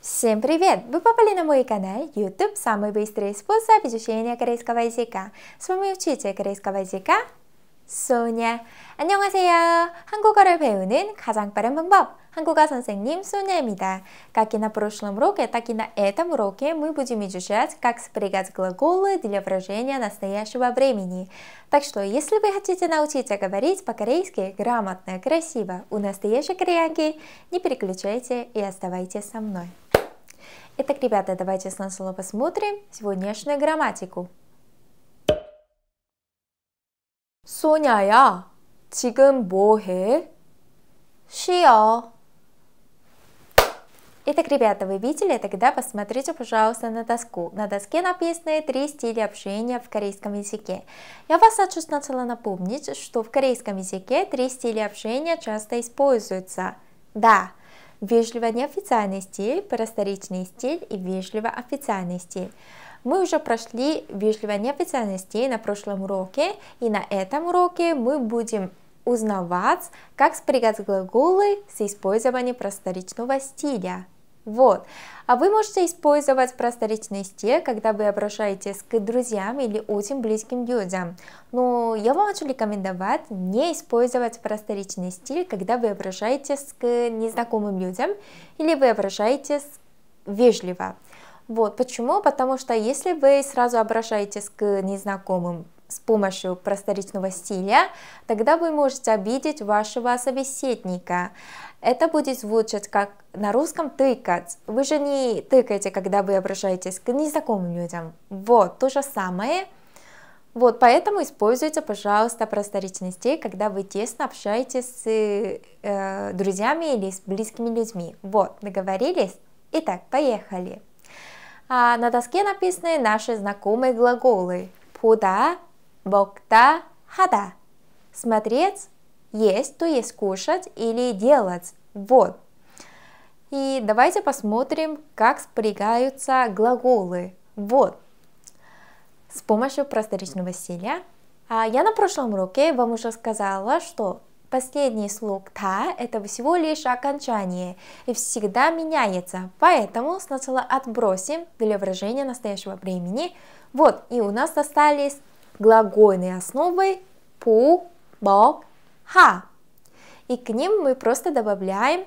Всем привет! Вы попали на мой канал YouTube «Самый быстрый способ изучения корейского языка». С вами учитель корейского языка Соня. 안녕하세요. 한국어를 배우는 가장 빠른 방법 한국어 선생님 Соня입니다. Как и на прошлом уроке, так и на этом уроке мы будем изучать, как сопрягать глаголы для выражения настоящего времени. Так что, если вы хотите научиться говорить по-корейски грамотно, красиво, у настоящей кореянки, не переключайте и оставайтесь со мной. Итак, ребята, давайте сначала посмотрим сегодняшнюю грамматику. 소냐야, 지금 뭐 해? 쉬어. Итак, ребята, вы видели? Тогда посмотрите, пожалуйста, на доску. На доске написаны три стиля общения в корейском языке. Я вас хочу сначала напомнить, что в корейском языке три стиля общения часто используются. Да, вежливо неофициальный стиль, просторечный стиль и вежливо официальный стиль. Мы уже прошли вежливо неофициальный стиль на прошлом уроке, и на этом уроке мы будем узнавать, как спрягать глаголы с использованием просторечного стиля. Вот. А вы можете использовать просторечность те, когда вы обращаетесь к друзьям или очень близким людям. Но я вам хочу рекомендовать не использовать просторечный стиль, когда вы обращаетесь к незнакомым людям или вы обращаетесь вежливо. Вот почему? Потому что если вы сразу обращаетесь к незнакомым с помощью просторечного стиля, тогда вы можете обидеть вашего собеседника. Это будет звучать как на русском тыкать. Вы же не тыкаете, когда вы обращаетесь к незнакомым людям. Вот, то же самое. Вот, поэтому используйте, пожалуйста, просторечный стиль, когда вы тесно общаетесь с э, друзьями или с близкими людьми. Вот, договорились? Итак, поехали. А на доске написаны наши знакомые глаголы. Пуда Бокта хада. Смотреть, есть, то есть кушать или делать. Вот. И давайте посмотрим, как спрягаются глаголы. Вот. С помощью просторечного стиля. А я на прошлом уроке вам уже сказала, что последний слог «та» – это всего лишь окончание и всегда меняется, поэтому сначала отбросим для выражения настоящего времени. Вот, и у нас остались глагольной основой пу, бо, ха. И к ним мы просто добавляем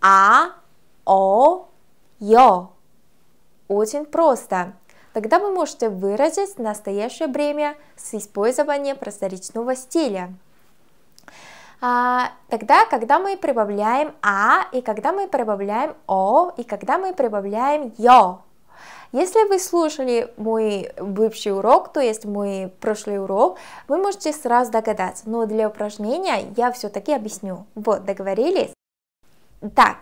а, о, ё. Очень просто. Тогда вы можете выразить настоящее время с использованием просторечного стиля. А, тогда, когда мы прибавляем а, и когда мы прибавляем о, и когда мы прибавляем ё. Если вы слушали мой бывший урок, то есть мой прошлый урок, вы можете сразу догадаться, но для упражнения я все-таки объясню. Вот, договорились? Так,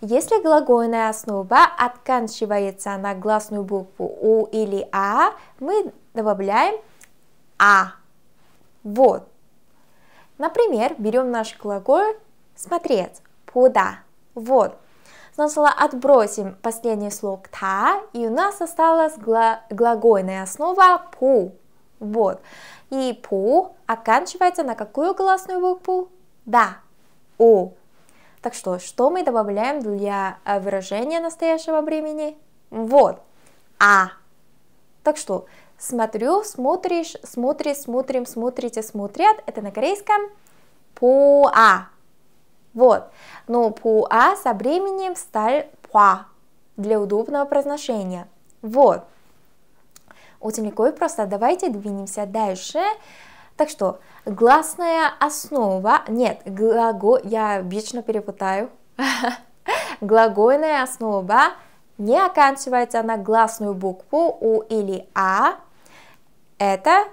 если глагольная основа оканчивается на гласную букву У или А, мы добавляем А. Вот. Например, берем наш глагол смотреть, куда, вот сначала отбросим последний слог та, и у нас осталась гла глагольная основа пу. Вот. И пу оканчивается на какую гласную букву? Да. У. Так что, что мы добавляем для э, выражения настоящего времени? Вот. А. Так что, смотрю, смотришь, смотри, смотрим, смотрите, смотрят. Это на корейском пуа. Вот. Но пуа со временем стал пуа для удобного произношения. Вот. Очень легко и просто. Давайте двинемся дальше. Так что, гласная основа, нет, глагол, я вечно перепутаю, глагольная основа не оканчивается на гласную букву У или А. Это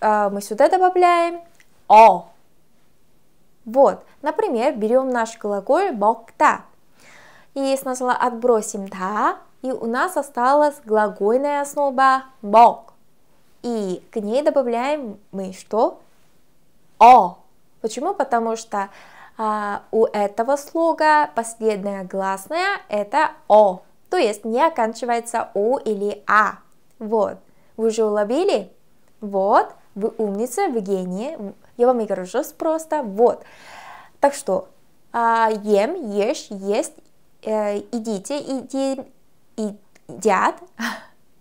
э, мы сюда добавляем О. Вот, например, берем наш глаголь бокта. И сначала отбросим та, и у нас осталась глагольная основа бок. И к ней добавляем мы что? О. Почему? Потому что а, у этого слога последняя гласная это о, то есть не оканчивается у или а. Вот, вы же уловили? Вот, вы умница, вы гений, я вам играю жест просто, вот. Так что, а, ем, ешь, есть, э, идите, иди, едят.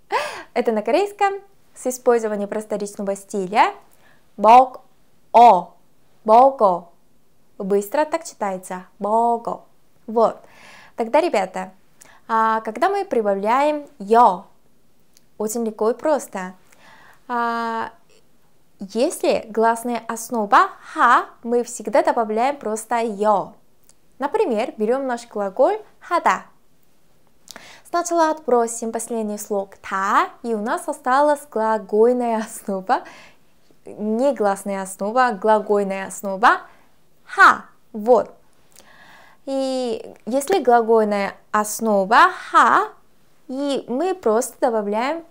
Это на корейском с использованием просторечного стиля. Бог о, бого. Быстро так читается. Бого. Вот. Тогда, ребята, а, когда мы прибавляем йо, очень легко и просто. А, если гласная основа ха, мы всегда добавляем просто йо. Например, берем наш глаголь хада. Сначала отбросим последний слог та, и у нас осталась глагольная основа, не гласная основа, а глагольная основа ха. Вот. И если глагольная основа ха, и мы просто добавляем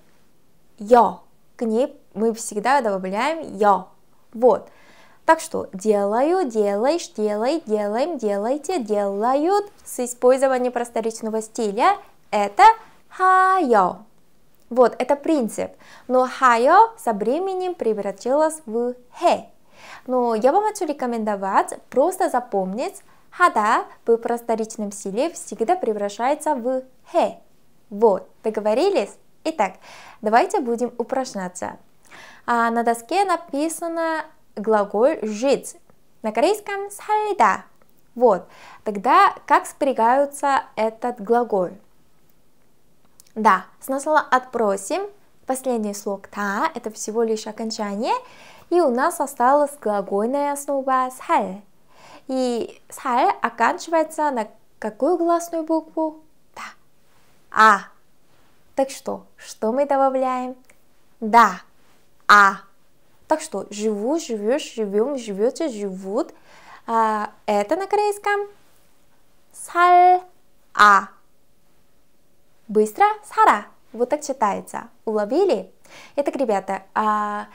йо к ней мы всегда добавляем я. Вот. Так что делаю, делаешь, делай, делаем, делайте, делают с использованием просторечного стиля это хайо. Вот, это принцип. Но хайо со временем превратилось в хэ. Но я вам хочу рекомендовать просто запомнить, хада в просторечном стиле всегда превращается в хэ. Вот, договорились? Итак, давайте будем упражняться. А на доске написано глагол жить. На корейском сальда. Вот. Тогда как спрягаются этот глагол? Да, сначала отбросим последний слог та, это всего лишь окончание, и у нас осталась глагольная основа саль. И саль оканчивается на какую гласную букву? Да. А. Так что, что мы добавляем? Да а. Так что живу, живешь, живем, живете, живут. А, это на корейском саль а. Быстро сара. Вот так читается. Уловили? Итак, ребята, а,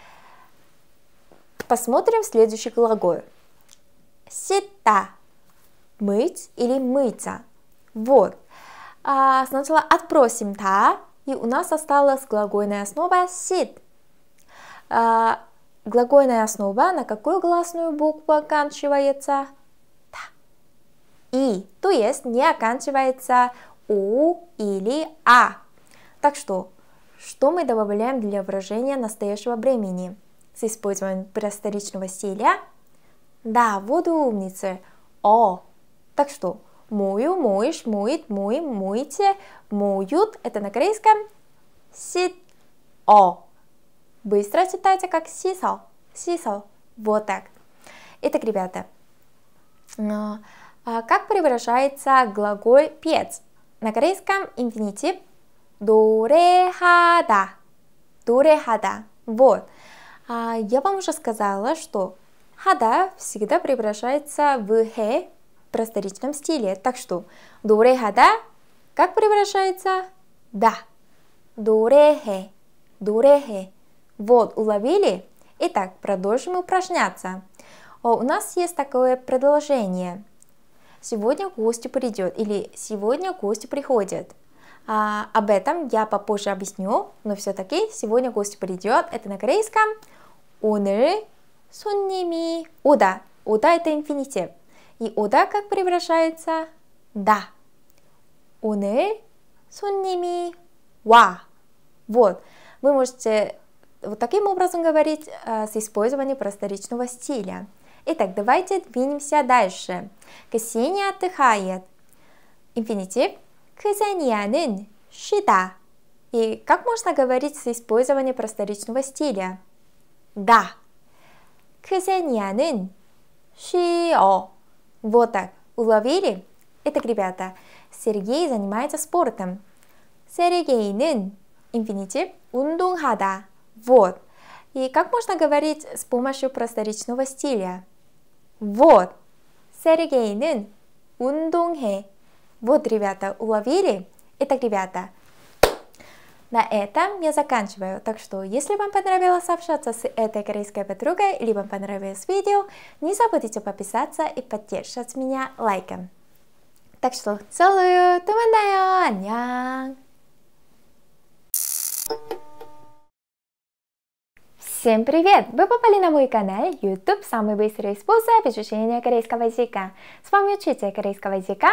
посмотрим следующий глагол. Сита. Мыть или мыться. Вот. А, сначала отпросим та, и у нас осталась глагольная основа сит. А, глагольная основа на какую гласную букву оканчивается? Та. И, то есть не оканчивается у или а. Так что, что мы добавляем для выражения настоящего времени? С использованием просторичного стиля? Да, вот умницы. О. Так что, мою, моешь, моет, моем, моете, моют. Это на корейском сит. О. Быстро читайте как сисал, сисал, вот так. Итак, ребята, а, как превращается глагол петь? На корейском инфинитив дурехада. Дурехада. Вот. А, я вам уже сказала, что хада всегда превращается в хе в просторечном стиле. Так что дурехада как превращается? Да. Дурехе. Дурехе. Вот, уловили? Итак, продолжим упражняться. О, у нас есть такое предложение. Сегодня гости придет или сегодня гости приходит. А, об этом я попозже объясню, но все-таки сегодня гость придет. Это на корейском. 오늘 손님이 오다. 오다 это инфинитив. И 오다 как превращается? Да. 오늘 손님이 와. Вот. Вы можете вот таким образом говорить э, с использованием просторечного стиля. Итак, давайте двинемся дальше. Ксения отдыхает. Инфинитив. Ксениянин. Шита. И как можно говорить с использованием просторечного стиля? Да. Ксениянин. Шио. Вот так. Уловили? Итак, ребята, Сергей занимается спортом. Сергей Сергей는 инфинитив 운동하다. Вот. И как можно говорить с помощью просторечного стиля? Вот. Сергей Сергей는 운동해. Вот, ребята, уловили? Итак, ребята, на этом я заканчиваю. Так что, если вам понравилось общаться с этой корейской подругой, или вам понравилось видео, не забудьте подписаться и поддержать меня лайком. Так что, целую, туманная, 안녕! Всем привет! Вы попали на мой канал YouTube «Самый быстрый способ изучения корейского языка». С вами учитель корейского языка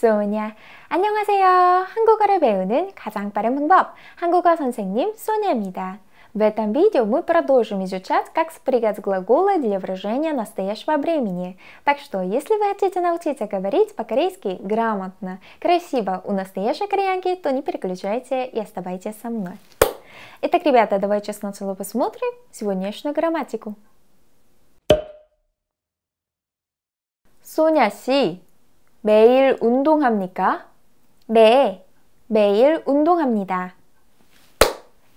Соня. 안녕하세요. 한국어를 배우는 가장 빠른 방법, 한국어 선생님 소냐입니다. В этом видео мы продолжим изучать, как спрягать глаголы для выражения настоящего времени. Так что, если вы хотите научиться говорить по-корейски грамотно, красиво у настоящей кореянки, то не переключайте и оставайтесь со мной. Итак, ребята, давайте сначала посмотрим сегодняшнюю грамматику. Соня Си, 매일 운동합니까? 네, 매일 운동합니다.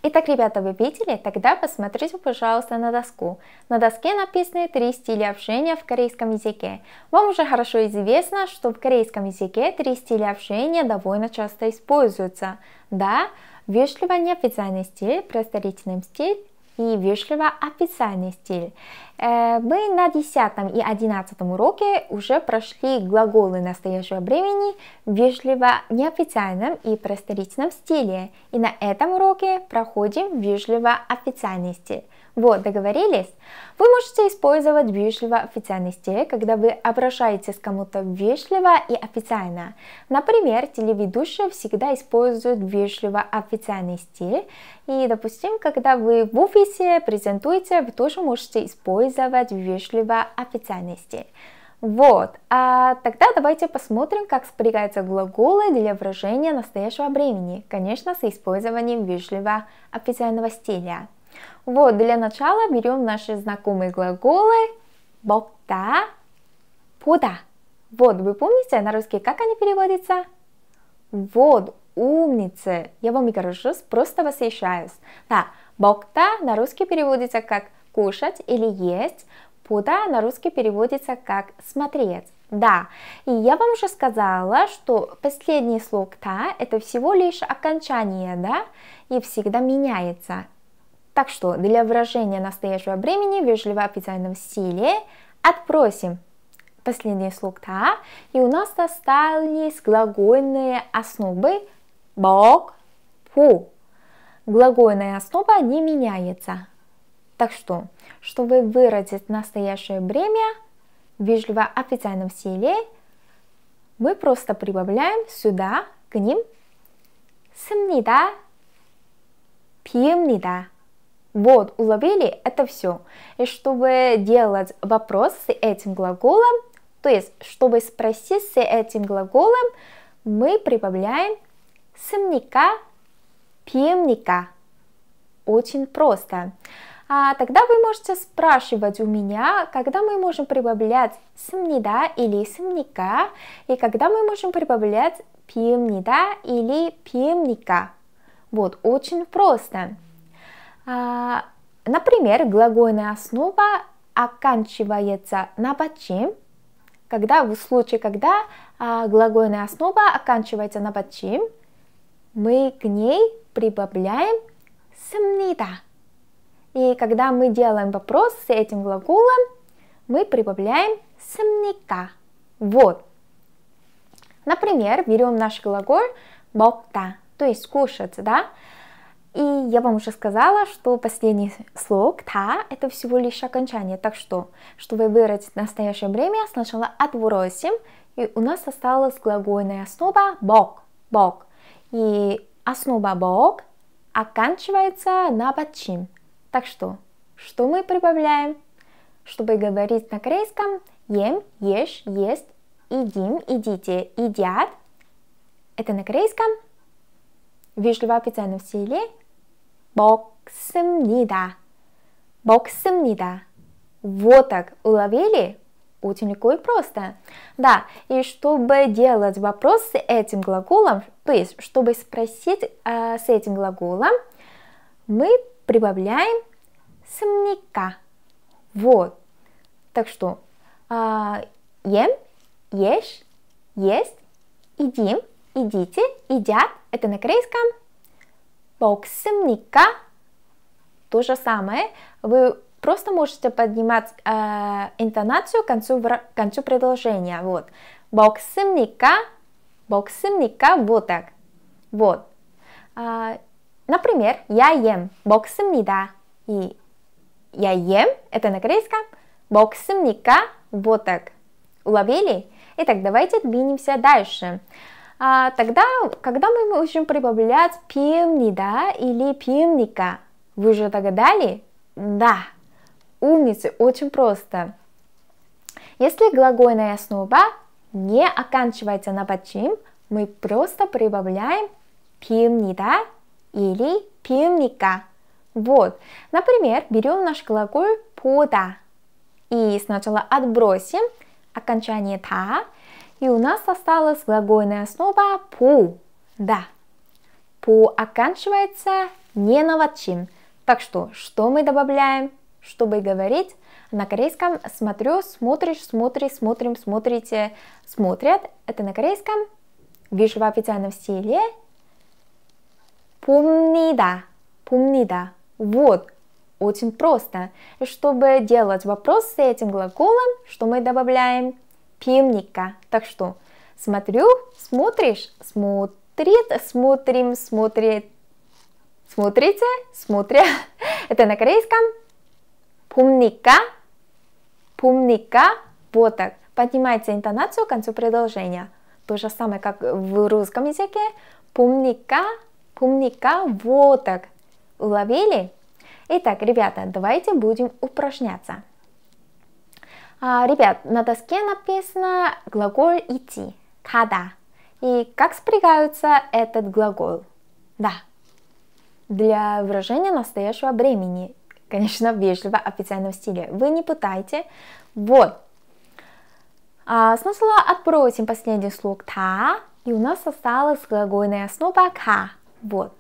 Итак, ребята, вы видели? Тогда посмотрите, пожалуйста, на доску. На доске написаны три стиля общения в корейском языке. Вам уже хорошо известно, что в корейском языке три стиля общения довольно часто используются. Да, Вежливо неофициальный стиль, представительный стиль и вежливо официальный стиль. Э, мы на 10 и 11 уроке уже прошли глаголы настоящего времени в вежливо неофициальном и просторительном стиле. И на этом уроке проходим вежливо официальный стиль. Вот, договорились? Вы можете использовать вежливо официальный стиль, когда вы обращаетесь к кому-то вежливо и официально. Например, телеведущие всегда используют вежливо официальный стиль. И, допустим, когда вы в офисе презентуете, вы тоже можете использовать вежливо официальный стиль. Вот, а тогда давайте посмотрим, как спрягаются глаголы для выражения настоящего времени, конечно, с использованием вежливо официального стиля. Вот, для начала берем наши знакомые глаголы бокта, пода. Вот, вы помните на русский, как они переводятся? Вот, умницы. Я вам горжусь, просто восхищаюсь. Да, бокта на русский переводится как кушать или есть. Пуда на русский переводится как смотреть. Да, и я вам уже сказала, что последний слог та это всего лишь окончание, да, и всегда меняется. Так что для выражения настоящего времени вежливо официальном стиле отбросим последний слог «та», и у нас остались глагольные основы бок, «пу». Глагольная основа не меняется. Так что, чтобы выразить настоящее время в вежливо официальном стиле, мы просто прибавляем сюда к ним «습니다», «비읍니다», вот, уловили это все. И чтобы делать вопрос с этим глаголом, то есть, чтобы спросить с этим глаголом, мы прибавляем сомника, пемника. Очень просто. А тогда вы можете спрашивать у меня, когда мы можем прибавлять сомнида или сомника, и когда мы можем прибавлять пемнида или пемника. Вот, очень просто. А, например, глагольная основа оканчивается на бачим, когда в случае, когда а, глагольная основа оканчивается на бачим, мы к ней прибавляем сомнида. И когда мы делаем вопрос с этим глаголом, мы прибавляем сомника. Вот. Например, берем наш глагол бокта, то есть кушать, да? И я вам уже сказала, что последний слог «та» — это всего лишь окончание. Так что, чтобы выразить настоящее время, сначала отбросим, и у нас осталась глагольная основа «бог», «бог». И основа «бог» оканчивается на «бачин». Так что, что мы прибавляем? Чтобы говорить на корейском «ем», «ешь», «есть», «едим», «идите», «едят», это на корейском «вежливо питание в селе», 먹습니다. 먹습니다. Вот так, уловили? Очень легко и просто. Да, и чтобы делать вопрос с этим глаголом, то есть, чтобы спросить э, с этим глаголом, мы прибавляем сомника. Вот. Так что э, ем, ешь, есть, едим, идите, едят. Это на корейском. 먹습니까? То же самое. Вы просто можете поднимать э, интонацию к концу, к концу предложения. Вот. 먹습니까? 먹습니까? Вот так. Вот. Э, например, я ем 먹습니다. И я ем, это на корейском. 먹습니까? Вот так. Уловили? Итак, давайте двинемся дальше. Дальше. А, тогда, когда мы можем прибавлять да или пиемника? Вы же догадали? Да, умницы, очень просто. Если глагольная основа не оканчивается на почин, мы просто прибавляем да или пиемника. Вот, например, берем наш глагол пода и сначала отбросим окончание та и у нас осталась глагольная основа пу. Да. Пу оканчивается не на новочин. Так что, что мы добавляем, чтобы говорить? На корейском смотрю, смотришь, смотри, смотрим, смотрите, смотрят. Это на корейском. Вижу в официальном стиле. Помнида. Помнида. Вот. Очень просто. Чтобы делать вопрос с этим глаголом, что мы добавляем пивника. Так что смотрю, смотришь, смотрит, смотрим, смотрит, смотрите, смотря. Это на корейском пумника, пумника, вот так. Поднимайте интонацию к концу предложения. То же самое, как в русском языке. Пумника, пумника, вот так. Уловили? Итак, ребята, давайте будем упражняться. А, ребят, на доске написано глагол идти, када. И как спрягаются этот глагол? Да. Для выражения настоящего времени, конечно, вежливо, официальном стиле. Вы не пытайте. Вот. А сначала отбросим последний слог та, и у нас осталась глагольная основа ка. Вот.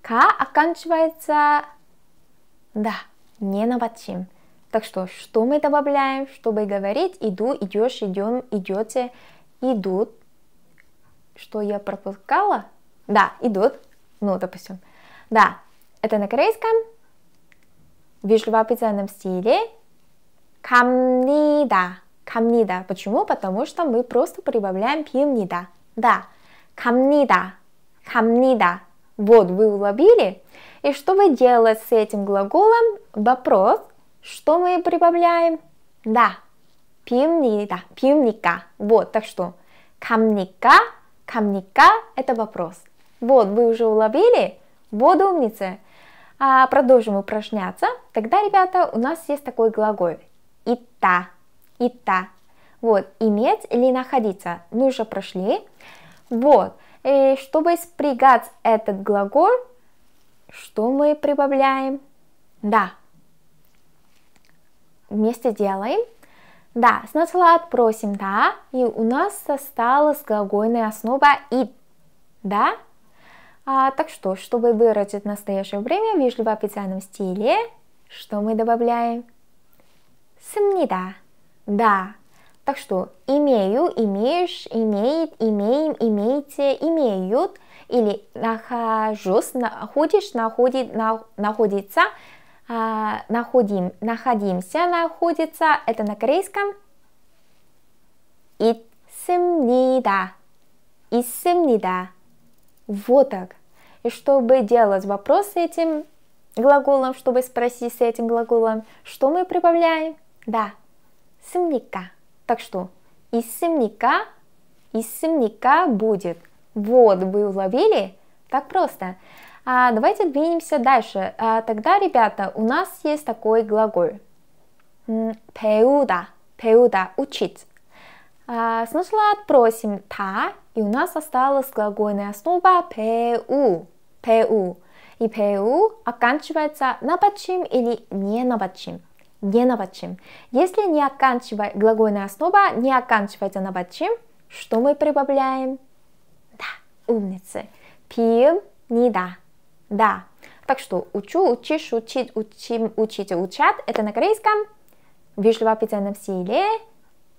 Ка оканчивается да, не на батчим. Так что, что мы добавляем, чтобы говорить, иду, идешь, идем, идете, идут. Что я пропускала? Да, идут. Ну, допустим. Да, это на корейском. В вежливопитанном стиле. Камнида. Камнида. Почему? Потому что мы просто прибавляем пимнида. Да. Камнида. Камнида. Вот, вы уловили. И что вы делаете с этим глаголом? Вопрос. Что мы прибавляем? Да, пивнида, пивника. Вот, так что камника, камника – это вопрос. Вот, вы уже уловили? Вот умница. А, продолжим упражняться. Тогда, ребята, у нас есть такой глагол «ита», «ита». Вот, иметь или находиться. Мы уже прошли. Вот, и чтобы спрягать этот глагол, что мы прибавляем? Да, вместе делаем. Да, сначала отпросим, да, и у нас осталась глагольная основа и, да. А, так что, чтобы выразить настоящее время в вежливо-официальном стиле, что мы добавляем? Сомнеда. Да. Так что, имею, имеешь, имеет, имеем, имеете, имеют, или нахожусь, находишь, находит, на, находится – а, находим, находимся, находится, это на корейском 있습니다. 있습니다. Вот так. И чтобы делать вопрос с этим глаголом, чтобы спросить с этим глаголом, что мы прибавляем? Да, сымника. Так что из сымника, из сымника будет. Вот, вы уловили? Так просто. А, давайте двинемся дальше. А, тогда, ребята, у нас есть такой глагол. Пеуда, пеуда, учить. А, сначала отбросим та, и у нас осталась глагольная основа пеу, пеу. И пеу оканчивается на бачим или не на бачим не на бачим. Если не оканчивая, глагольная основа не оканчивается на бачим, что мы прибавляем? Да, умницы. Пьем не да да. Так что учу, учишь, учить, учим, учите, учат. Это на корейском. Вежливо обязательно в силе.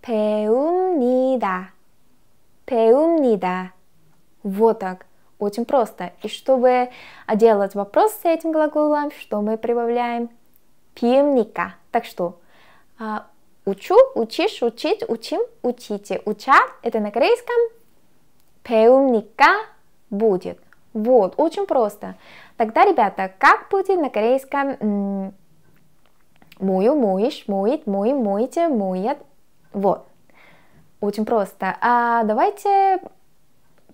배웁니다. 배웁니다. Вот так. Очень просто. И чтобы делать вопрос с этим глаголом, что мы прибавляем? Пивника. Так что учу, учишь, учить, учим, учите, учат. Это на корейском. 배웁니까 будет. Вот, очень просто. Тогда, ребята, как будет на корейском мою, моешь, моет, моем, моете, моет? Вот. Очень просто. А давайте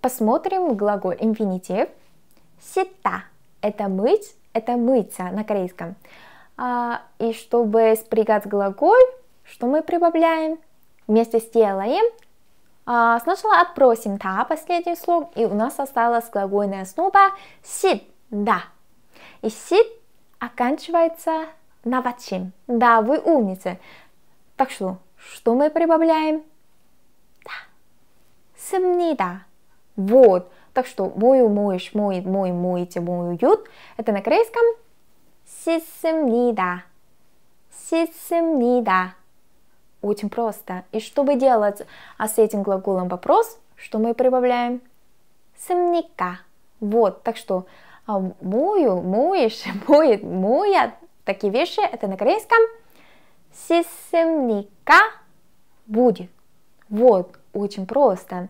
посмотрим глагол инфинитив. Сита. Это мыть, это мыться на корейском. А, и чтобы спрягать глаголь, что мы прибавляем? Вместе сделаем. А, сначала отбросим та последний слог, и у нас осталась глагольная основа сит да. И сит оканчивается на вачим. Да, вы умницы. Так что, что мы прибавляем? Да. Сомнида. Вот. Так что мою, моешь, мой, мой, моете, моют. Это на корейском сисемнида. Сисемнида. Очень просто. И чтобы делать а с этим глаголом вопрос, что мы прибавляем? Сомника. Вот, так что а, мою, моешь, моет, моя. Такие вещи, это на корейском. Сисемника будет. Вот, очень просто.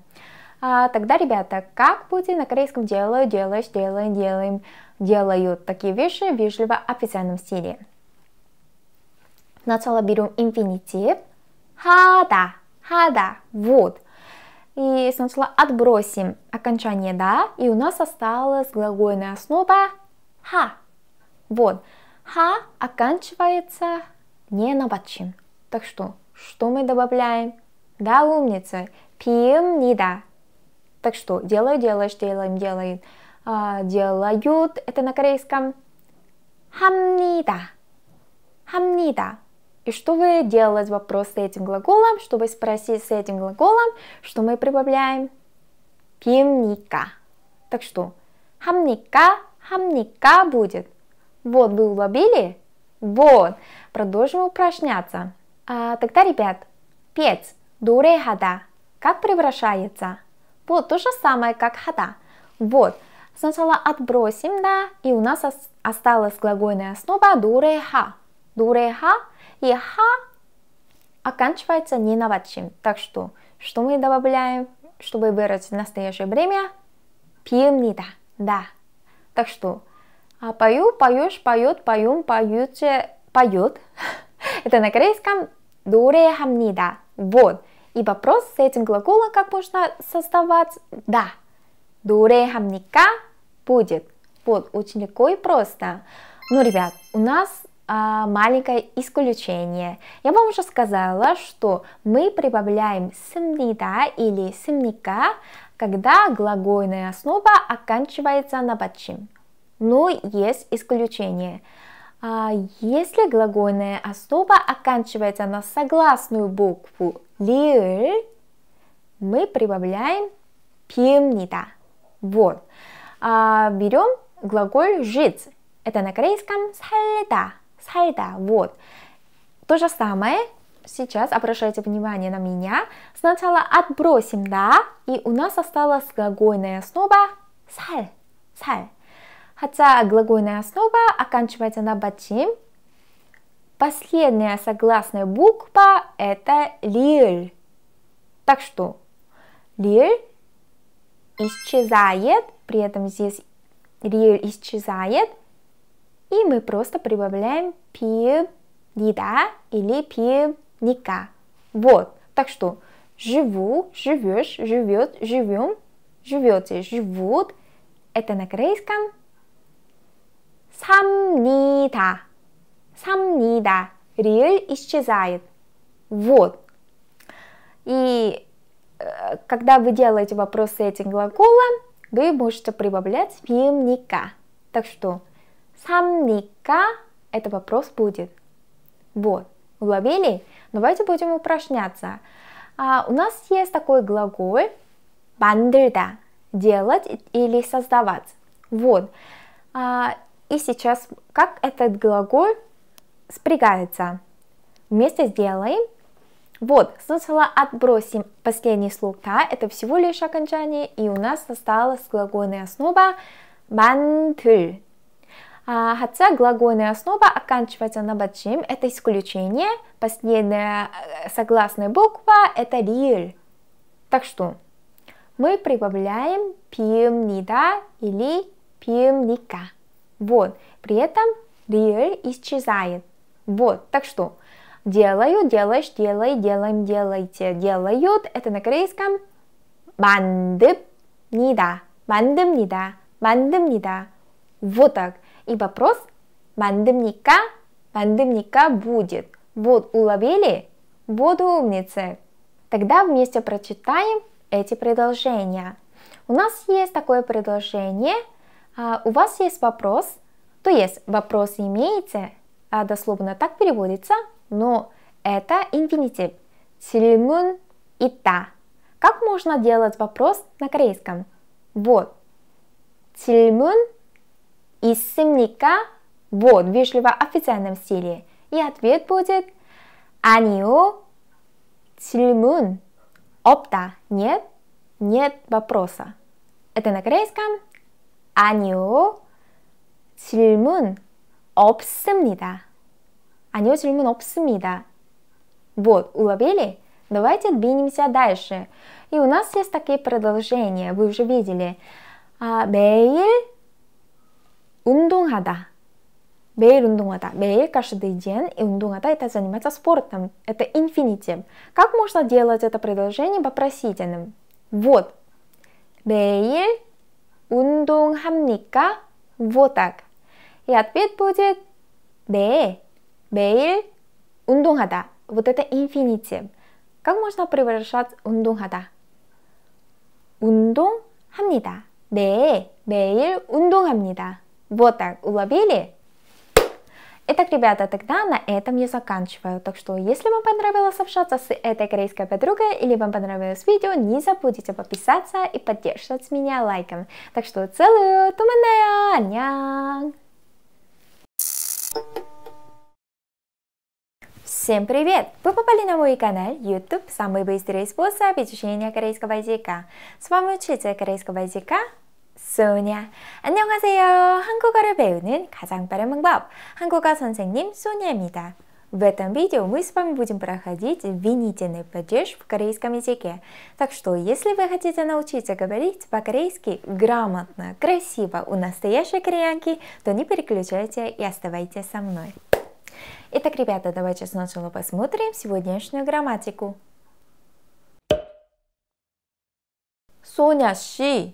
А, тогда, ребята, как будет на корейском делаю, делаешь, делаем, делаем, делают такие вещи в вежливо официальном стиле. Сначала берем инфинитив. Хада, хада, вот. И сначала отбросим окончание да, и у нас осталась глагольная основа ха. Вот, ха оканчивается не на бачин. Так что, что мы добавляем? Да, умница, пьем не да. Так что, делаю, делаешь, делаем, делаем. А, делают, это на корейском. Хамнида. Хамнида и вы делать вопрос с этим глаголом, чтобы спросить с этим глаголом, что мы прибавляем пимника. Так что хамника, хамника будет. Вот вы уловили? Вот. Продолжим упражняться. А, тогда, ребят, петь, дуре хада, как превращается? Вот то же самое, как хада. Вот. Сначала отбросим, да, и у нас осталась глагольная основа дуре Дуре Дуреха и ха оканчивается не новачим. Так что, что мы добавляем, чтобы выразить настоящее время? Пьемнида. Да. Так что, а пою, поешь, поет, поем, поете, поют. Это на корейском дуреhamnida. Вот. И вопрос с этим глаголом как можно создавать? Да. Дуреhamника будет. Вот, очень легко и просто. Ну, ребят, у нас а, маленькое исключение. Я вам уже сказала, что мы прибавляем сымнида или сымника, когда глагольная основа оканчивается на подчин. Но есть исключение. А, если глагольная основа оканчивается на согласную букву лир, мы прибавляем пимнида. Вот. А, берем глаголь жить. Это на корейском 살다. Сайда, вот. То же самое сейчас обращайте внимание на меня. Сначала отбросим да, и у нас осталась глагольная основа саль, саль. Хотя глагольная основа оканчивается на бачим. Последняя согласная буква это лиль. Так что лиль исчезает, при этом здесь лиль исчезает, и мы просто прибавляем пьеда или пьедника. Вот, так что живу, живешь, живет, живем, живете, живут. Это на корейском самнида. Самнида. Риэль исчезает. Вот. И э, когда вы делаете вопрос с этим глаголом, вы можете прибавлять пьемника. Так что Самника – это вопрос будет. Вот, уловили? Давайте будем упражняться. А, у нас есть такой глагол мандырда – делать или создавать. Вот. А, и сейчас как этот глагол спрягается. Вместе сделаем. Вот, сначала отбросим последний слог «та», это всего лишь окончание, и у нас осталась глагольная основа «мантыль». Хотя а, глагольная основа оканчивается на баджим, это исключение. Последняя э, согласная буква – это риль. Так что мы прибавляем пим пимнида или пим пимника. Вот, при этом риль исчезает. Вот, так что делаю, делаешь, делай, делаем, делайте, делают. Это на корейском мандыбнида, мандыбнида, мандыбнида. Вот так. И вопрос мандемника, мандемника будет. Вот уловили, буду умницы. Тогда вместе прочитаем эти предложения. У нас есть такое предложение. А, у вас есть вопрос, то есть вопрос имеется, а дословно так переводится, но это инфинитив. 질문 있다. Как можно делать вопрос на корейском? Вот. 질문 있습니까? Вот, вежливо официальном стиле. И ответ будет 아니요. 질문 없다. Нет. Нет вопроса. Это на корейском 아니요. 질문 없습니다. 아니요, 질문 없습니다. Вот, уловили? Давайте двинемся дальше. И у нас есть такие продолжения, вы уже видели. 아, а, 매일 운동하다. 매일 운동하다. 매일 каждый день и 운동하다 это заниматься спортом. Это инфинитив. Как можно делать это предложение вопросительным? Вот. 매일 운동합니까? Вот так. И ответ будет 네. 매일 운동하다. Вот это инфинитив. Как можно превращать 운동하다? 운동합니다. 네. 매일 운동합니다. Вот так, уловили? Итак, ребята, тогда на этом я заканчиваю. Так что, если вам понравилось общаться с этой корейской подругой или вам понравилось видео, не забудьте подписаться и поддерживать меня лайком. Так что, целую, туманная анян! Всем привет! Вы попали на мой канал YouTube «Самый быстрый способ изучения корейского языка». С вами учитель корейского языка 소냐. 안녕하세요. 한국어를 배우는 가장 빠른 방법. 한국어 선생님 소냐입니다. В этом видео мы с вами будем проходить винительный падеж в корейском языке. Так что, если вы хотите научиться говорить по-корейски грамотно, красиво у настоящей кореянки, то не переключайте и оставайтесь со мной. Итак, ребята, давайте сначала посмотрим сегодняшнюю грамматику. Соня Ши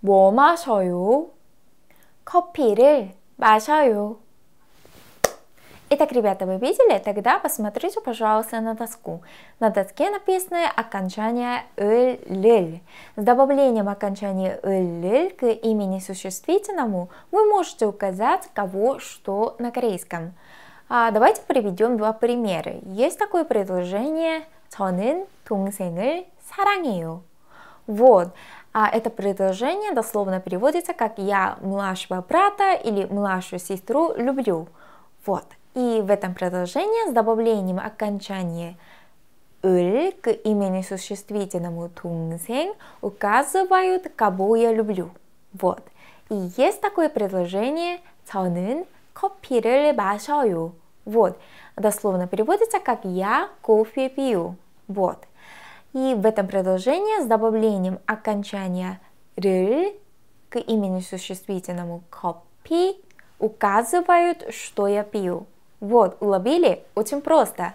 뭐 마셔요? 커피를 마셔요. Итак, ребята, вы видели? Тогда посмотрите, пожалуйста, на доску. На доске написано окончание «ыль-лыль». С добавлением окончания «ыль-лыль» к имени существительному вы можете указать, кого что на корейском. А давайте приведем два примера. Есть такое предложение «저는 동생을 사랑해요». Вот. А это предложение дословно переводится как «я младшего брата» или «младшую сестру люблю». Вот. И в этом предложении с добавлением окончания «ыль» к имени существительному «тунсень» указывают, кого я люблю. Вот. И есть такое предложение «저는 커피를 마셔요». Вот. Дословно переводится как «я кофе пью». Вот. И в этом предложении с добавлением окончания ры к имени существительному копи указывают, что я пью. Вот, уловили? Очень просто.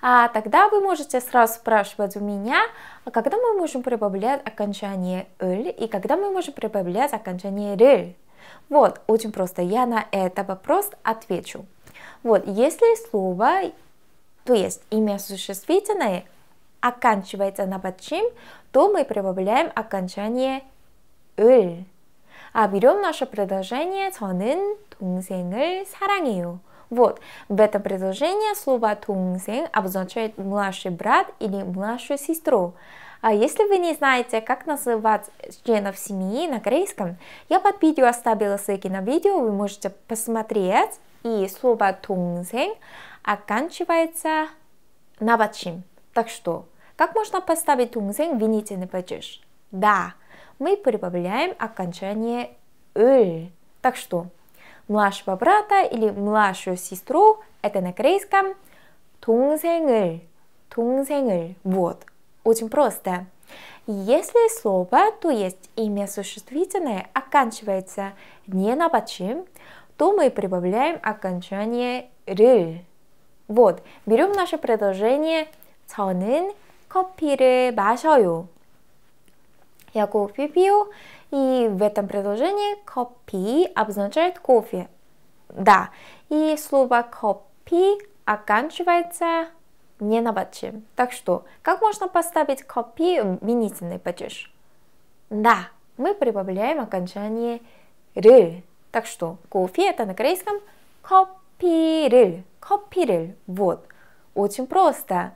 А тогда вы можете сразу спрашивать у меня, а когда мы можем прибавлять окончание «ль» и когда мы можем прибавлять окончание «рыль». Вот, очень просто. Я на этот вопрос отвечу. Вот, если слово, то есть имя существительное – оканчивается на подчим, то мы прибавляем окончание «을». А берем наше предложение «저는 동생을 사랑해요». Вот, в этом предложении слово «동생» обозначает «младший брат» или «младшую сестру». А если вы не знаете, как называть членов семьи на корейском, я под видео оставила ссылки на видео, вы можете посмотреть. И слово «동생» оканчивается на «бачин». Так что, как можно поставить 동생 винительный падеж? Да, мы прибавляем окончание «을». Так что, младшего брата или младшую сестру – это на корейском 동생을, 동생을. Вот, очень просто. Если слово, то есть имя существительное, оканчивается не на почин, то мы прибавляем окончание «ры». Вот, берем наше предложение 저는 커피를 마셔요. Я кофе И в этом предложении кофе обозначает кофе. Да. И слово кофе оканчивается не на бачи. Так что, как можно поставить кофе в винительный падеж? Да, мы прибавляем окончание ры. Так что, кофе это на корейском кофе кофе Вот. Очень просто.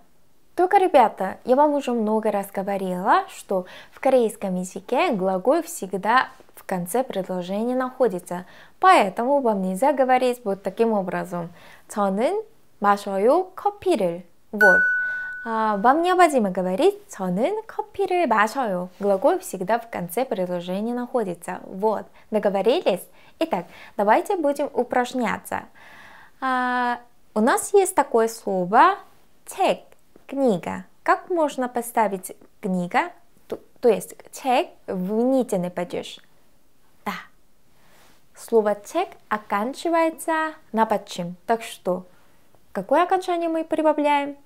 Только, ребята, я вам уже много раз говорила, что в корейском языке глагол всегда в конце предложения находится, поэтому вам нельзя говорить вот таким образом. 저는 마셔요 커피를. Вот. А, вам необходимо говорить 저는 커피를 마셔요. Глагол всегда в конце предложения находится. Вот. Договорились? Итак, давайте будем упражняться. А, у нас есть такое слово чек книга. Как можно поставить книга, то, то есть чек в унительный падеж? Да. Слово чек оканчивается на подчим. Так что какое окончание мы прибавляем?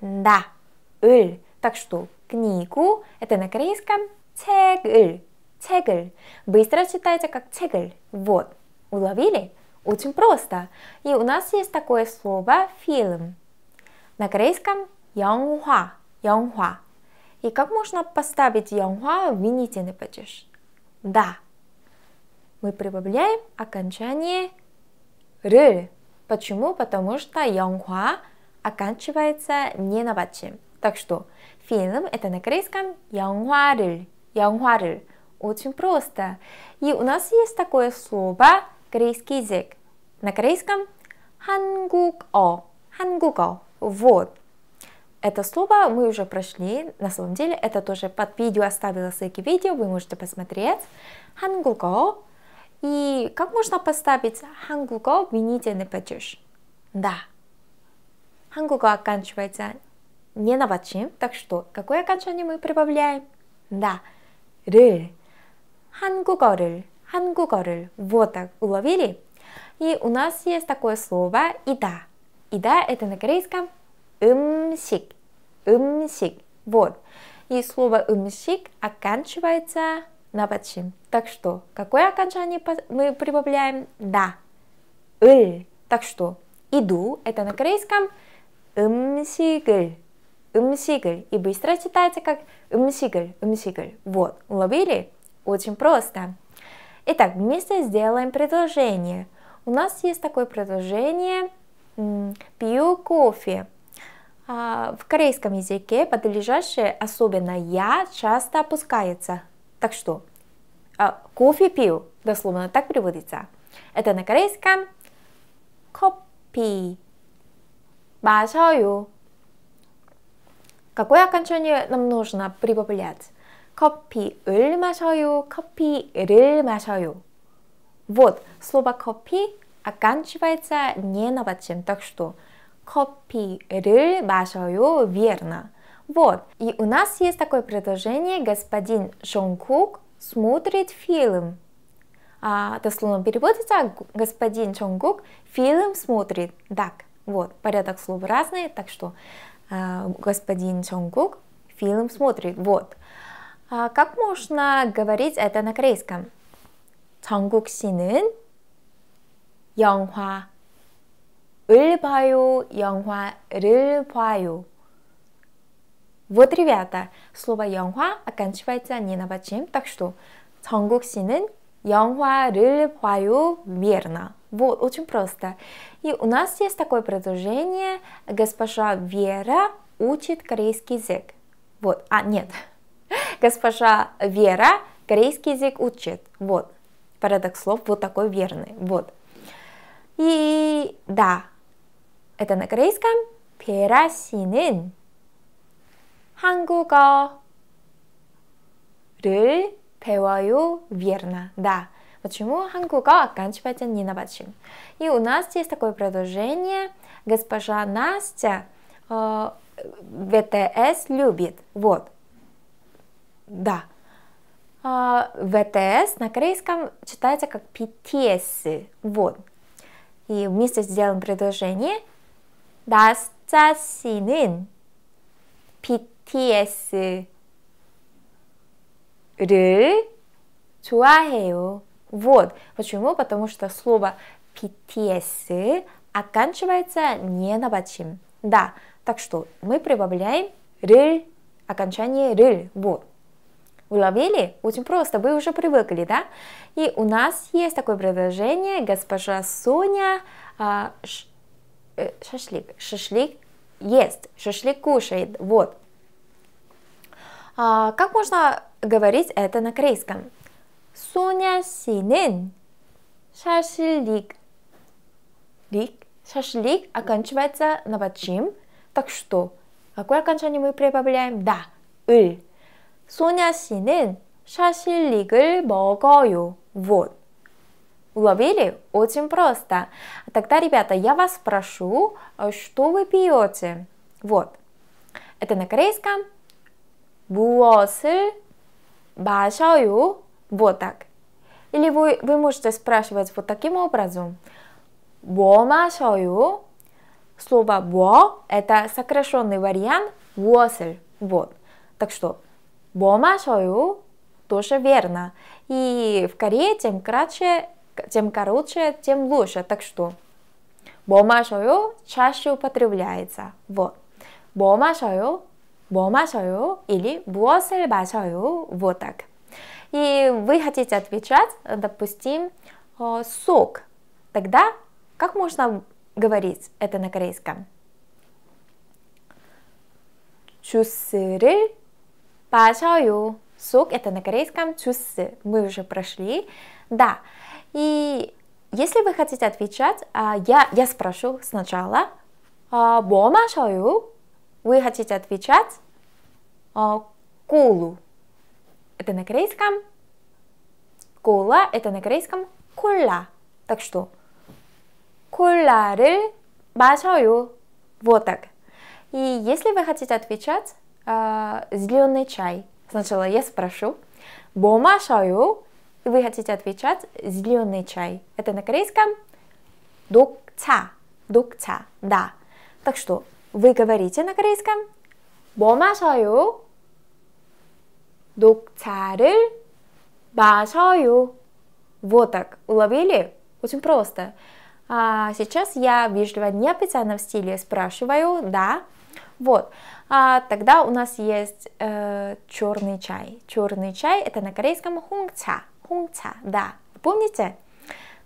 Да. 을. Так что книгу это на корейском 책을. 책을. Быстро читается как 책을. Вот. Уловили? Очень просто. И у нас есть такое слово фильм. На корейском 영화, 영화. И как можно поставить 영화 в винительный падеж? Да. Мы прибавляем окончание р. Почему? Потому что 영화 оканчивается не на бачим. Так что фильм это на корейском 영화를, 영화를. Очень просто. И у нас есть такое слово корейский язык. На корейском 한국어, 한국어. Вот. Это слово мы уже прошли, на самом деле это тоже под видео оставила ссылки видео, вы можете посмотреть. Хангуго. И как можно поставить хангуго винительный падеж? Да. Хангуго оканчивается не на вачин, так что какое окончание мы прибавляем? Да. Ры. Хангугоры. Хангугоры. Вот так уловили. И у нас есть такое слово ида. Ида это на корейском 음식, 음식. Вот. И слово 음식 оканчивается на почим. Так что, какое окончание мы прибавляем? Да. 을. Так что, иду, это на корейском 음식을, 음식을. И быстро читается как 음식을, 음식을. Вот, уловили? Очень просто. Итак, вместе сделаем предложение. У нас есть такое предложение «Пью кофе». А, в корейском языке подлежащее, особенно я, часто опускается. Так что, а, кофе пил, дословно так переводится. Это на корейском 커피 마셔요. Какое окончание нам нужно прибавлять? 커피를 마셔요, 커피를 마셔요. Вот, слово «копи» оканчивается не на чем, так что 커피를 마셔요, верно. Вот. И у нас есть такое предложение «Господин Чонгук смотрит фильм». А, дословно переводится «Господин Чонгук фильм смотрит». Так, вот, порядок слов разный, так что а, «Господин Чонгук фильм смотрит». Вот. А, как можно говорить это на корейском? 정국 씨는 영화 을 봐요, 영화를 봐요. Вот, ребята, слово 영화 оканчивается не на чем, так что 정국 씨는 영화를 봐요 верно. Вот, очень просто. И у нас есть такое предложение. Госпожа Вера учит корейский язык. Вот, а нет. Госпожа Вера корейский язык учит. Вот, порядок слов вот такой верный. Вот. И да, это на корейском 베라 씨는 한국어를 배워요 верно. Да. Почему хангуго оканчивается не на бачим? И у нас есть такое предложение. Госпожа Настя э, ВТС любит. Вот. Да. Э, ВТС на корейском читается как PTS. Вот. И вместе сделаем предложение. 나스자 씨는 BTS를 좋아해요. Вот. Почему? Потому что слово BTS оканчивается не на бачим. Да, так что мы прибавляем рыль, окончание рыль. Вот. Уловили? Очень просто, вы уже привыкли, да? И у нас есть такое предложение, госпожа Соня, а, э, шашлик. Шашлик ест, шашлик кушает, вот. А, как можно говорить это на корейском? Соня синен шашлик. Лик, шашлик оканчивается на бачим, так что какое окончание мы прибавляем? Да, 을. Соня синен шашлик을 먹어요. Вот. Уловили? Очень просто. Тогда, ребята, я вас прошу, э, что вы пьете? Вот. Это на корейском. 무엇을 마셔요? Вот так. Или вы, вы можете спрашивать вот таким образом. 뭐 마셔요? Слово «бо» – это сокращенный вариант «восл». Вот. Так что «бо машою» тоже верно. И в Корее тем кратче тем короче, тем лучше. Так что бомашою чаще употребляется. Вот. бомашою, бомашою или буосель башою. Вот так. И вы хотите отвечать, допустим, э, сок. Тогда как можно говорить это на корейском? Чусыры 마셔요. Сок это на корейском чусы. Мы уже прошли. Да. И если вы хотите отвечать, а, я, я спрошу сначала, а, бомашою, вы хотите отвечать, а, кулу. Это на корейском. Кула это на корейском кула. Так что кулар을 마셔요. Вот так. И если вы хотите отвечать, зеленый чай. Сначала я спрошу. Бо машаю и вы хотите отвечать зеленый чай. Это на корейском ца, докца, ца, да. Так что вы говорите на корейском 뭐 마셔요? 녹차를 마셔요. Вот так. Уловили? Очень просто. А сейчас я вежливо не официально в стиле спрашиваю, да. Вот. А тогда у нас есть э, черный чай. Черный чай это на корейском ца. 홍차, да. Помните?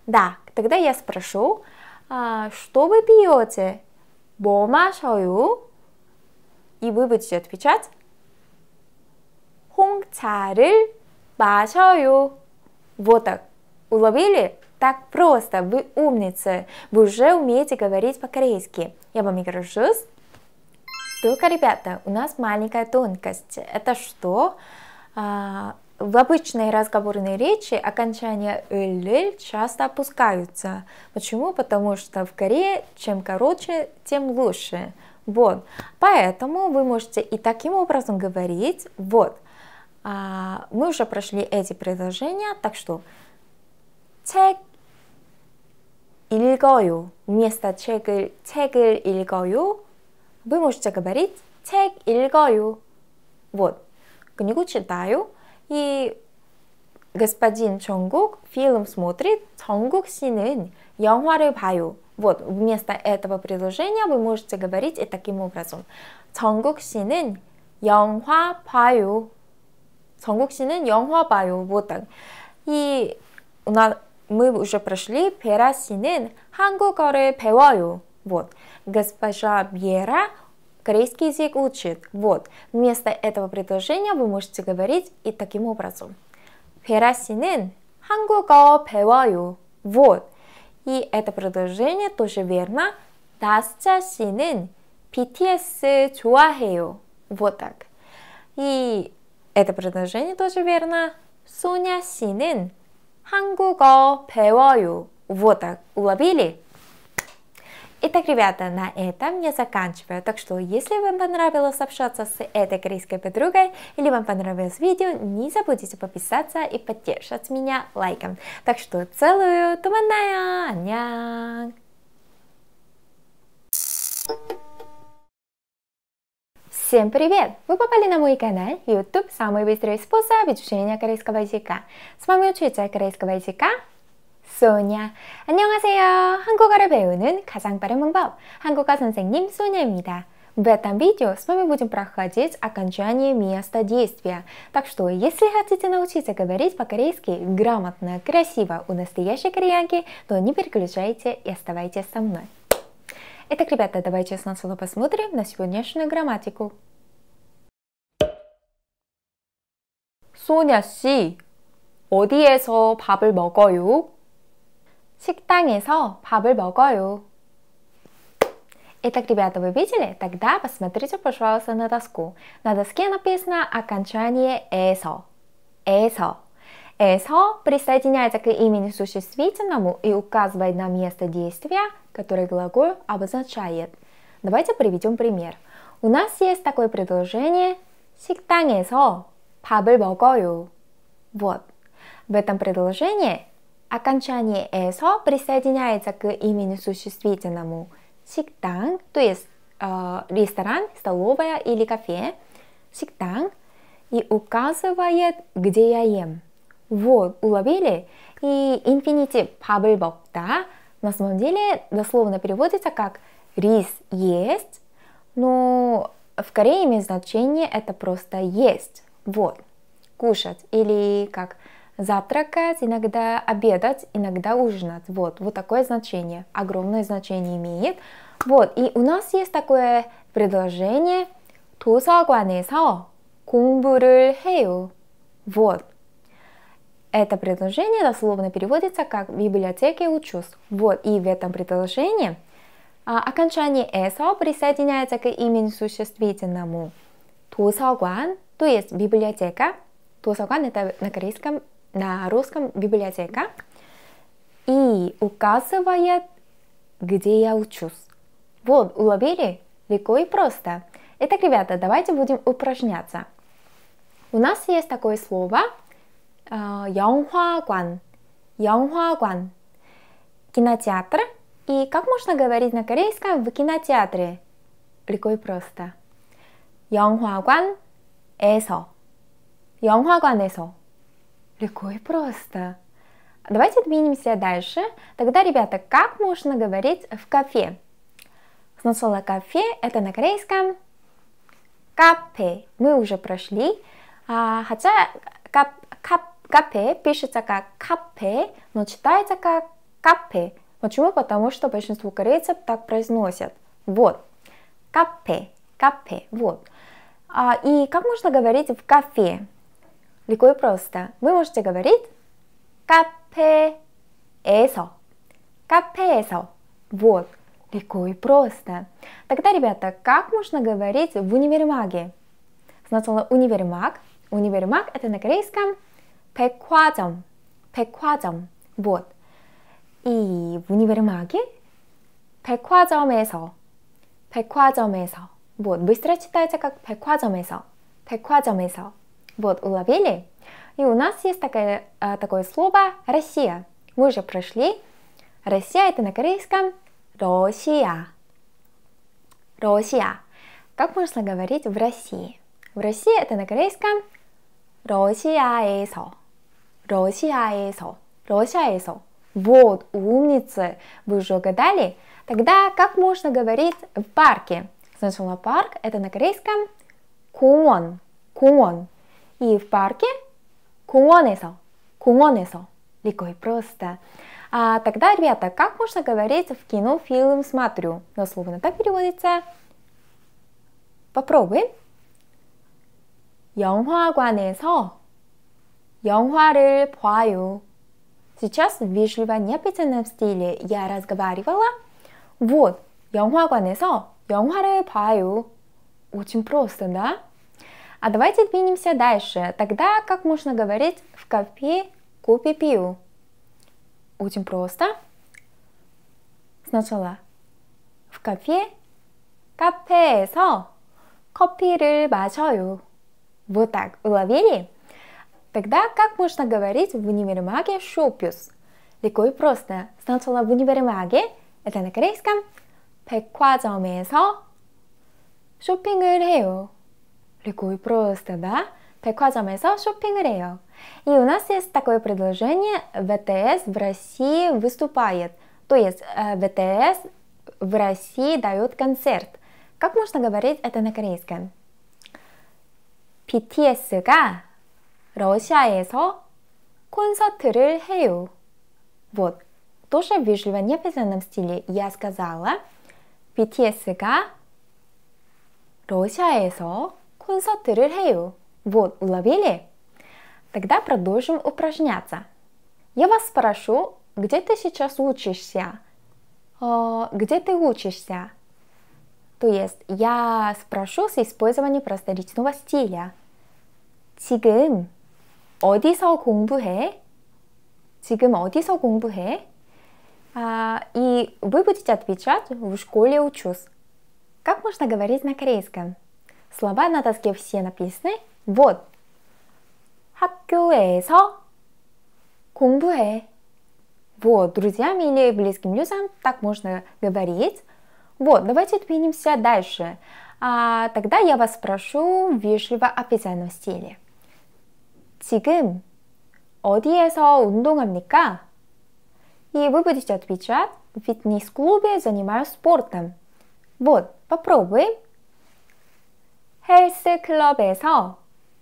Да. Тогда я спрошу, а, что вы пьете? 뭐 И вы будете отвечать 홍차를 마셔요. Вот так. Уловили? Так просто, вы умницы, вы уже умеете говорить по-корейски. Я вам горжусь. Только, ребята, у нас маленькая тонкость. Это что? А, в обычной разговорной речи окончания -ль часто опускаются. Почему? Потому что в Корее чем короче, тем лучше. Вот. Поэтому вы можете и таким образом говорить. Вот. А, мы уже прошли эти предложения, так что 책 읽어요. Вместо 책을 책을 읽어요. Вы можете говорить 책 읽어요. Вот. Книгу читаю. 이 господин 정국 film смотрит. 정국 씨는 영화를 봐요. Вот, вместо этого предложения вы можете говорить и таким образом. 정국 씨는 영화 봐요. 정국 씨는 영화 봐요. Вот так. И у нас мы уже прошли. 베라 씨는 한국어를 배워요. Вот. Госпожа Бьера Корейский язык учит. Вот. Вместо этого предложения вы можете говорить и таким образом. 베라 씨는 한국어 배워요. Вот. И это предложение тоже верно. 다스차 씨는 BTS 좋아해요. Вот так. И это предложение тоже верно. Соня 씨는 한국어 배워요. Вот так. Уловили? Итак, ребята, на этом я заканчиваю. Так что, если вам понравилось общаться с этой корейской подругой, или вам понравилось видео, не забудьте подписаться и поддержать меня лайком. Так что, целую, туманная, нянь! Всем привет! Вы попали на мой канал YouTube «Самый быстрый способ изучения корейского языка». С вами учитель корейского языка 소냐. 안녕하세요. 한국어를 배우는 가장 빠른 방법. 한국어 선생님 소냐입니다. В этом видео с вами будем проходить окончание места действия. Так что, если хотите научиться говорить по-корейски грамотно, красиво у настоящей кореянки, то не переключайте и оставайтесь со мной. Итак, ребята, давайте сначала посмотрим на сегодняшнюю грамматику. Соня, 씨, 어디에서 밥을 먹어요? 식당에서 밥을 먹어요. Итак, ребята, вы видели? Тогда посмотрите, пожалуйста, на доску. На доске написано окончание «эсо». «Эсо». «Эсо» присоединяется к имени существительному и указывает на место действия, которое глагол обозначает. Давайте приведем пример. У нас есть такое предложение «식당에서 밥을 먹어요». Вот. В этом предложении окончание эсо присоединяется к имени существительному сиктан, то есть э, ресторан, столовая или кафе, сиктан и указывает, где я ем. Вот, уловили? И инфинитив 밥을 да? на самом деле дословно переводится как рис есть, но в Корее имеет значение это просто есть, вот, кушать или как завтракать, иногда обедать, иногда ужинать. Вот, вот такое значение, огромное значение имеет. Вот, и у нас есть такое предложение 도서관에서 공부를 해요. Вот. Это предложение дословно переводится как в библиотеке учусь. Вот, и в этом предложении а, окончание «эсо» присоединяется к имени существительному. 도서관, то есть библиотека. 도서관 – это на корейском на русском библиотека и указывает, где я учусь. Вот, уловили? Легко и просто. Итак, ребята, давайте будем упражняться. У нас есть такое слово э, Яунхуагуан. Яунхуагуан. Кинотеатр. И как можно говорить на корейском в кинотеатре? Легко и просто. 영화관에서 영화관에서 Легко и просто. Давайте двинемся дальше. Тогда, ребята, как можно говорить в кафе? Сначала кафе, это на корейском капе. Мы уже прошли. А, хотя кап, кап, капе пишется как капе, но читается как капе. Почему? Потому что большинство корейцев так произносят. Вот. Капе, капе, вот. А, и как можно говорить в кафе? Легко и просто. Вы можете говорить кафе에서. кафе에서. Вот. Легко и просто. Тогда, ребята, как можно говорить в универмаге? Сначала универмаг. Универмаг это на корейском 백화점. 백화점. Вот. И в универмаге 백화점에서. 백화점에서. Вот. Быстро читайте как 백화점에서. 백화점에서. Вот, уловили? И у нас есть такое, а, такое слово «Россия». Мы уже прошли. Россия – это на корейском «Россия». «Россия». Как можно говорить в России? В России это на корейском «Россия에서». «Россия에서». «Россия에서». Вот, умницы! Вы уже угадали? Тогда как можно говорить в парке? Сначала парк – это на корейском «Кумон». «Кумон» и в парке, 공원에서, 공원에서. Легко и просто. А тогда, ребята, как можно говорить в кино, фильм смотрю? Дословно так переводится. попробуй. 영화관에서 영화를 봐요. Сейчас в вежливо-непритянном стиле я разговаривала. Вот, 영화관에서 영화를 봐요. Очень просто, да? А давайте двинемся дальше. Тогда как можно говорить в кафе? купи пью. Очень просто. Сначала в кафе 카페에서 커피를 마셔요. Вот так, уловили? Тогда как можно говорить в универмаге шопюс? Легко и просто. Сначала в универмаге, это на корейском, 백화점에서 쇼핑을 해요. Ликуй просто, да? 백화점에서 쇼핑을 해요. И у нас есть такое предложение ВТС в России выступает. То есть э, ВТС в России дает концерт. Как можно говорить это на корейском? BTS가 러시아에서 콘서트를 해요. Вот. Тоже вежливо, не в писанном стиле. Я сказала BTS가 러시아에서 콘서트를 해요. Вот, уловили? Тогда продолжим упражняться. Я вас спрошу, где ты сейчас учишься? О, а, где ты учишься? То есть я спрошу с использованием просторечного стиля. 지금 어디서 공부해? 지금 어디서 공부해? А, и вы будете отвечать в школе учусь. Как можно говорить на корейском? Слова на доске все написаны. Вот. 학교에서 공부해. Вот, друзьям или близким людям так можно говорить. Вот, давайте двинемся дальше. А, тогда я вас прошу вежливо о официальном стиле. 지금 어디에서 운동합니까? И вы будете отвечать, в фитнес-клубе занимаюсь спортом. Вот, попробуем. 헬스클럽에서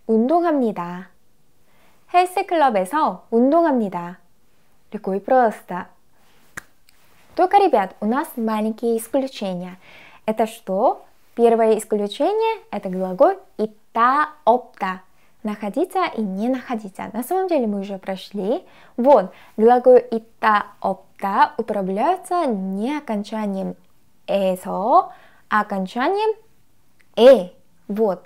운동합니다. 헬스클럽에서 운동합니다. Легко и просто. Только, ребят, у нас маленькие исключения. Это что? Первое исключение – это глагол ита опта. Находиться и не находиться. На самом деле мы уже прошли. Вот, глагол ита опта управляется не окончанием эсо, а окончанием э. Вот.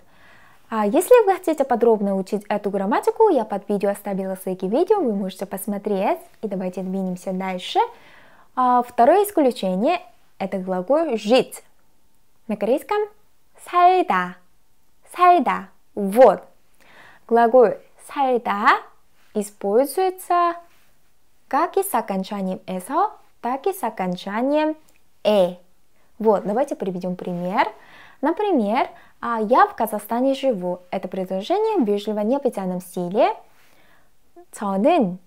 А если вы хотите подробно учить эту грамматику, я под видео оставила ссылки видео, вы можете посмотреть. И давайте двинемся дальше. А второе исключение – это глагол «жить». На корейском «сальда», «сальда», «вот». Глагол «сальда» используется как и с окончанием «эсо», так и с окончанием «э». Вот, давайте приведем пример. Например, А я в Казахстане живу. Это предложение в вежливо непритянном стиле. 저는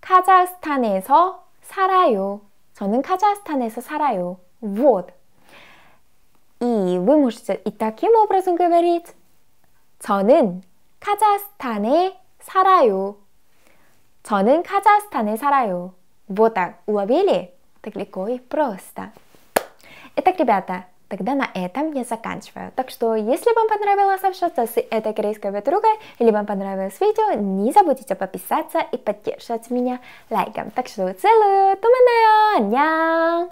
카자흐스탄에서 살아요. 저는 카자흐스탄에서 살아요. Вот. И вы можете и таким образом говорить. 저는 카자흐스탄에 살아요. 저는 카자흐스탄에 살아요. Вот так. Уловили? Так легко и просто. Итак, ребята, Тогда на этом я заканчиваю. Так что, если вам понравилось общаться с этой корейской подругой, или вам понравилось видео, не забудьте подписаться и поддержать меня лайком. Так что, целую, туманео, ням!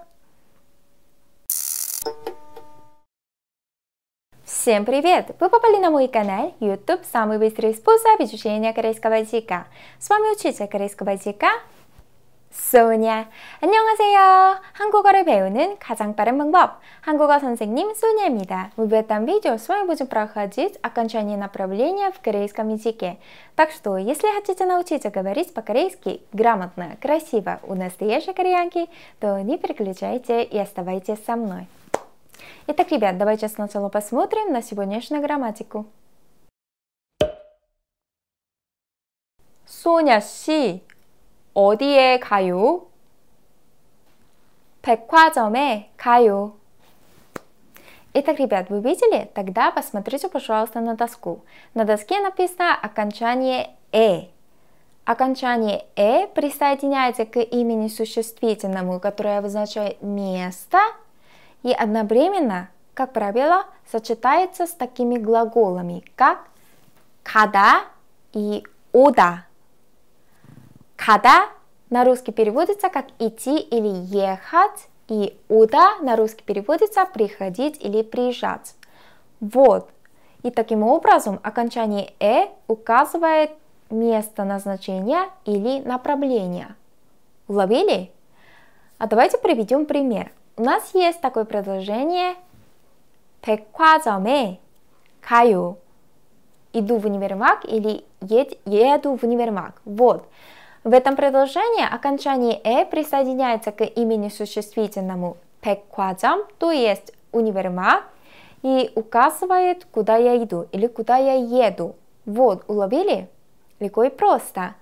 Всем привет! Вы попали на мой канал YouTube «Самый быстрый способ изучения корейского языка». С вами учитель корейского языка 소냐. 안녕하세요. 한국어를 배우는 가장 빠른 방법. 한국어 선생님 소냐입니다. В этом видео с вами будем проходить окончание направления в корейском языке. Так что, если хотите научиться говорить по-корейски грамотно, красиво у настоящей кореянки, то не переключайте и оставайтесь со мной. Итак, ребят, давайте сначала посмотрим на сегодняшнюю грамматику. Соня Си 어디에 가요? 백화점에 가요. Итак, ребят, вы видели? Тогда посмотрите, пожалуйста, на доску. На доске написано окончание «э». Окончание «э» присоединяется к имени существительному, которое обозначает «место», и одновременно, как правило, сочетается с такими глаголами, как «когда» и «ода». Када на русский переводится как идти или ехать, и уда на русский переводится приходить или приезжать. Вот. И таким образом окончание э указывает место назначения или направление. Уловили? А давайте приведем пример. У нас есть такое предложение 백화점에 каю. Иду в универмаг или ед, еду в универмаг. Вот. В этом предложении окончание «э» присоединяется к имени существительному «пеккваджам», то есть универма, и указывает, куда я иду или куда я еду. Вот, уловили? Легко и просто.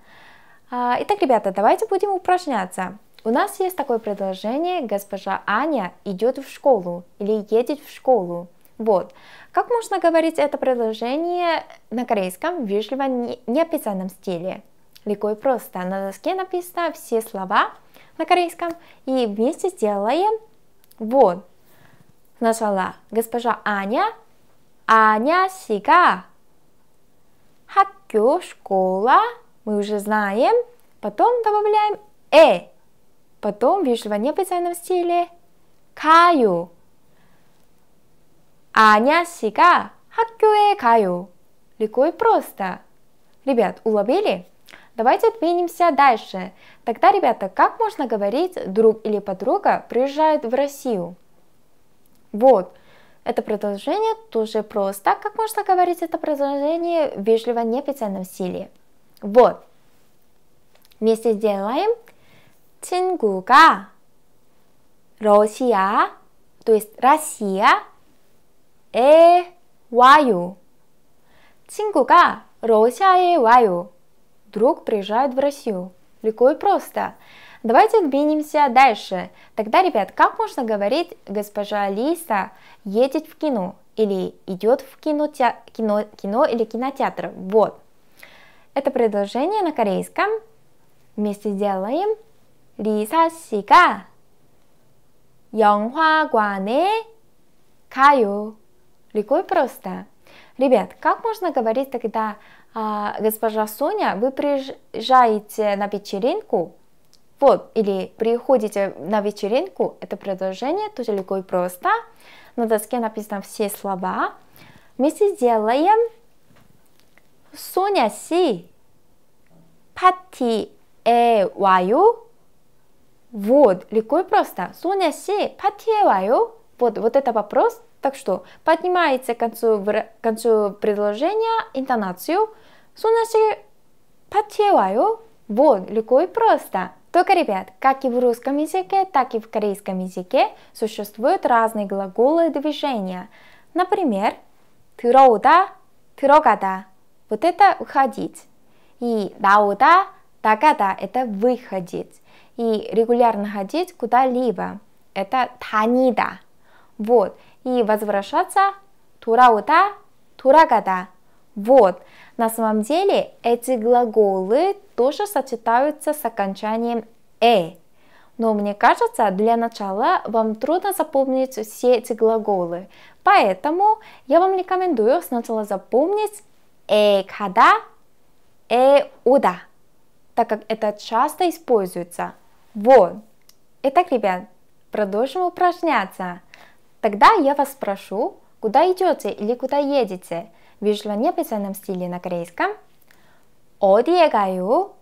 А, итак, ребята, давайте будем упражняться. У нас есть такое предложение «Госпожа Аня идет в школу» или «едет в школу». Вот. Как можно говорить это предложение на корейском в вежливо неописанном стиле? легко и просто. На доске написано все слова на корейском и вместе сделаем вот. Сначала госпожа Аня, Аня Сига, Хакю, школа, мы уже знаем. Потом добавляем э, потом вежливо необязательном стиле каю. Аня Сига, 학교에 가요. Легко и просто. Ребят, уловили? Давайте отменимся дальше. Тогда, ребята, как можно говорить друг или подруга приезжает в Россию? Вот, это продолжение тоже просто. Как можно говорить это продолжение вежливо не в стиле? Вот. Вместе сделаем. 친구가 러시아, то есть 러시아에 와요. 친구가 러시아에 와요 друг приезжает в Россию. Легко и просто. Давайте двинемся дальше. Тогда, ребят, как можно говорить госпожа Лиса едет в кино или идет в кинотя... кино... кино или кинотеатр? Вот. Это предложение на корейском. Вместе делаем. Лиса 씨가 영화관에 가요. Легко и просто. Ребят, как можно говорить тогда а, госпожа Соня, вы приезжаете на вечеринку, вот, или приходите на вечеринку, это предложение тоже легко и просто, на доске написано все слова, Мы сделаем Соня Си пати, э, ваю, Вот, легко и просто. Соня Си, пати э, ваю. Вот, вот это вопрос так что поднимается к концу, к концу предложения интонацию. Сунаши подчеваю. Вот, легко и просто. Только, ребят, как и в русском языке, так и в корейском языке существуют разные глаголы движения. Например, 들어오다, 들어가다. Вот это уходить. И 나오다, 나가다 это выходить. И регулярно ходить куда-либо. Это танида. Вот. И возвращаться, тураута турагада. Вот. На самом деле эти глаголы тоже сочетаются с окончанием «э». Но мне кажется, для начала вам трудно запомнить все эти глаголы. Поэтому я вам рекомендую сначала запомнить «э когда», «э уда», так как это часто используется. Вот. Итак, ребят, продолжим упражняться. Тогда я вас спрошу, куда идете или куда едете в неписанном стиле на корейском. 어디에 가요?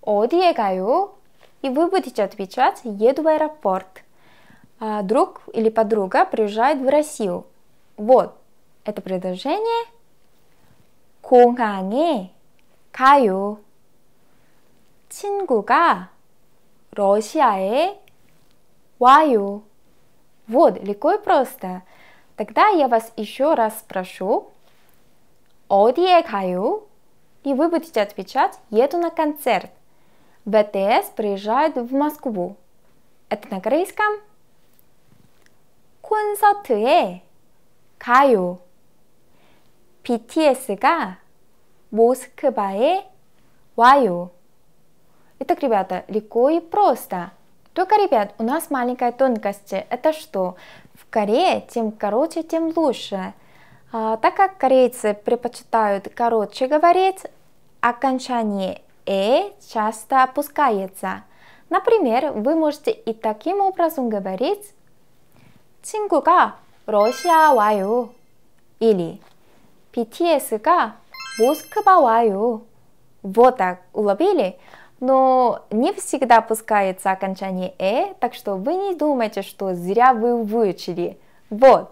어디에 가요? И вы будете отвечать «Еду в аэропорт». А друг или подруга приезжает в Россию. Вот это предложение. 공항에 가요. 친구가 러시아에 와요. Вот, легко и просто. Тогда я вас еще раз спрошу, «Одие каю?» И вы будете отвечать «Еду на концерт». БТС приезжает в Москву. Это на корейском? 콘서트에 가요. BTS가 모스크바에 와요. Итак, ребята, легко и просто – только, ребят, у нас маленькая тонкость. Это что? В Корее тем короче, тем лучше. А, так как корейцы предпочитают короче говорить, окончание «э» часто опускается. Например, вы можете и таким образом говорить 친구가 러시아 와요 или BTS가 모스크바 와요 Вот так, уловили? но не всегда пускается окончание «э», так что вы не думайте, что зря вы выучили. Вот.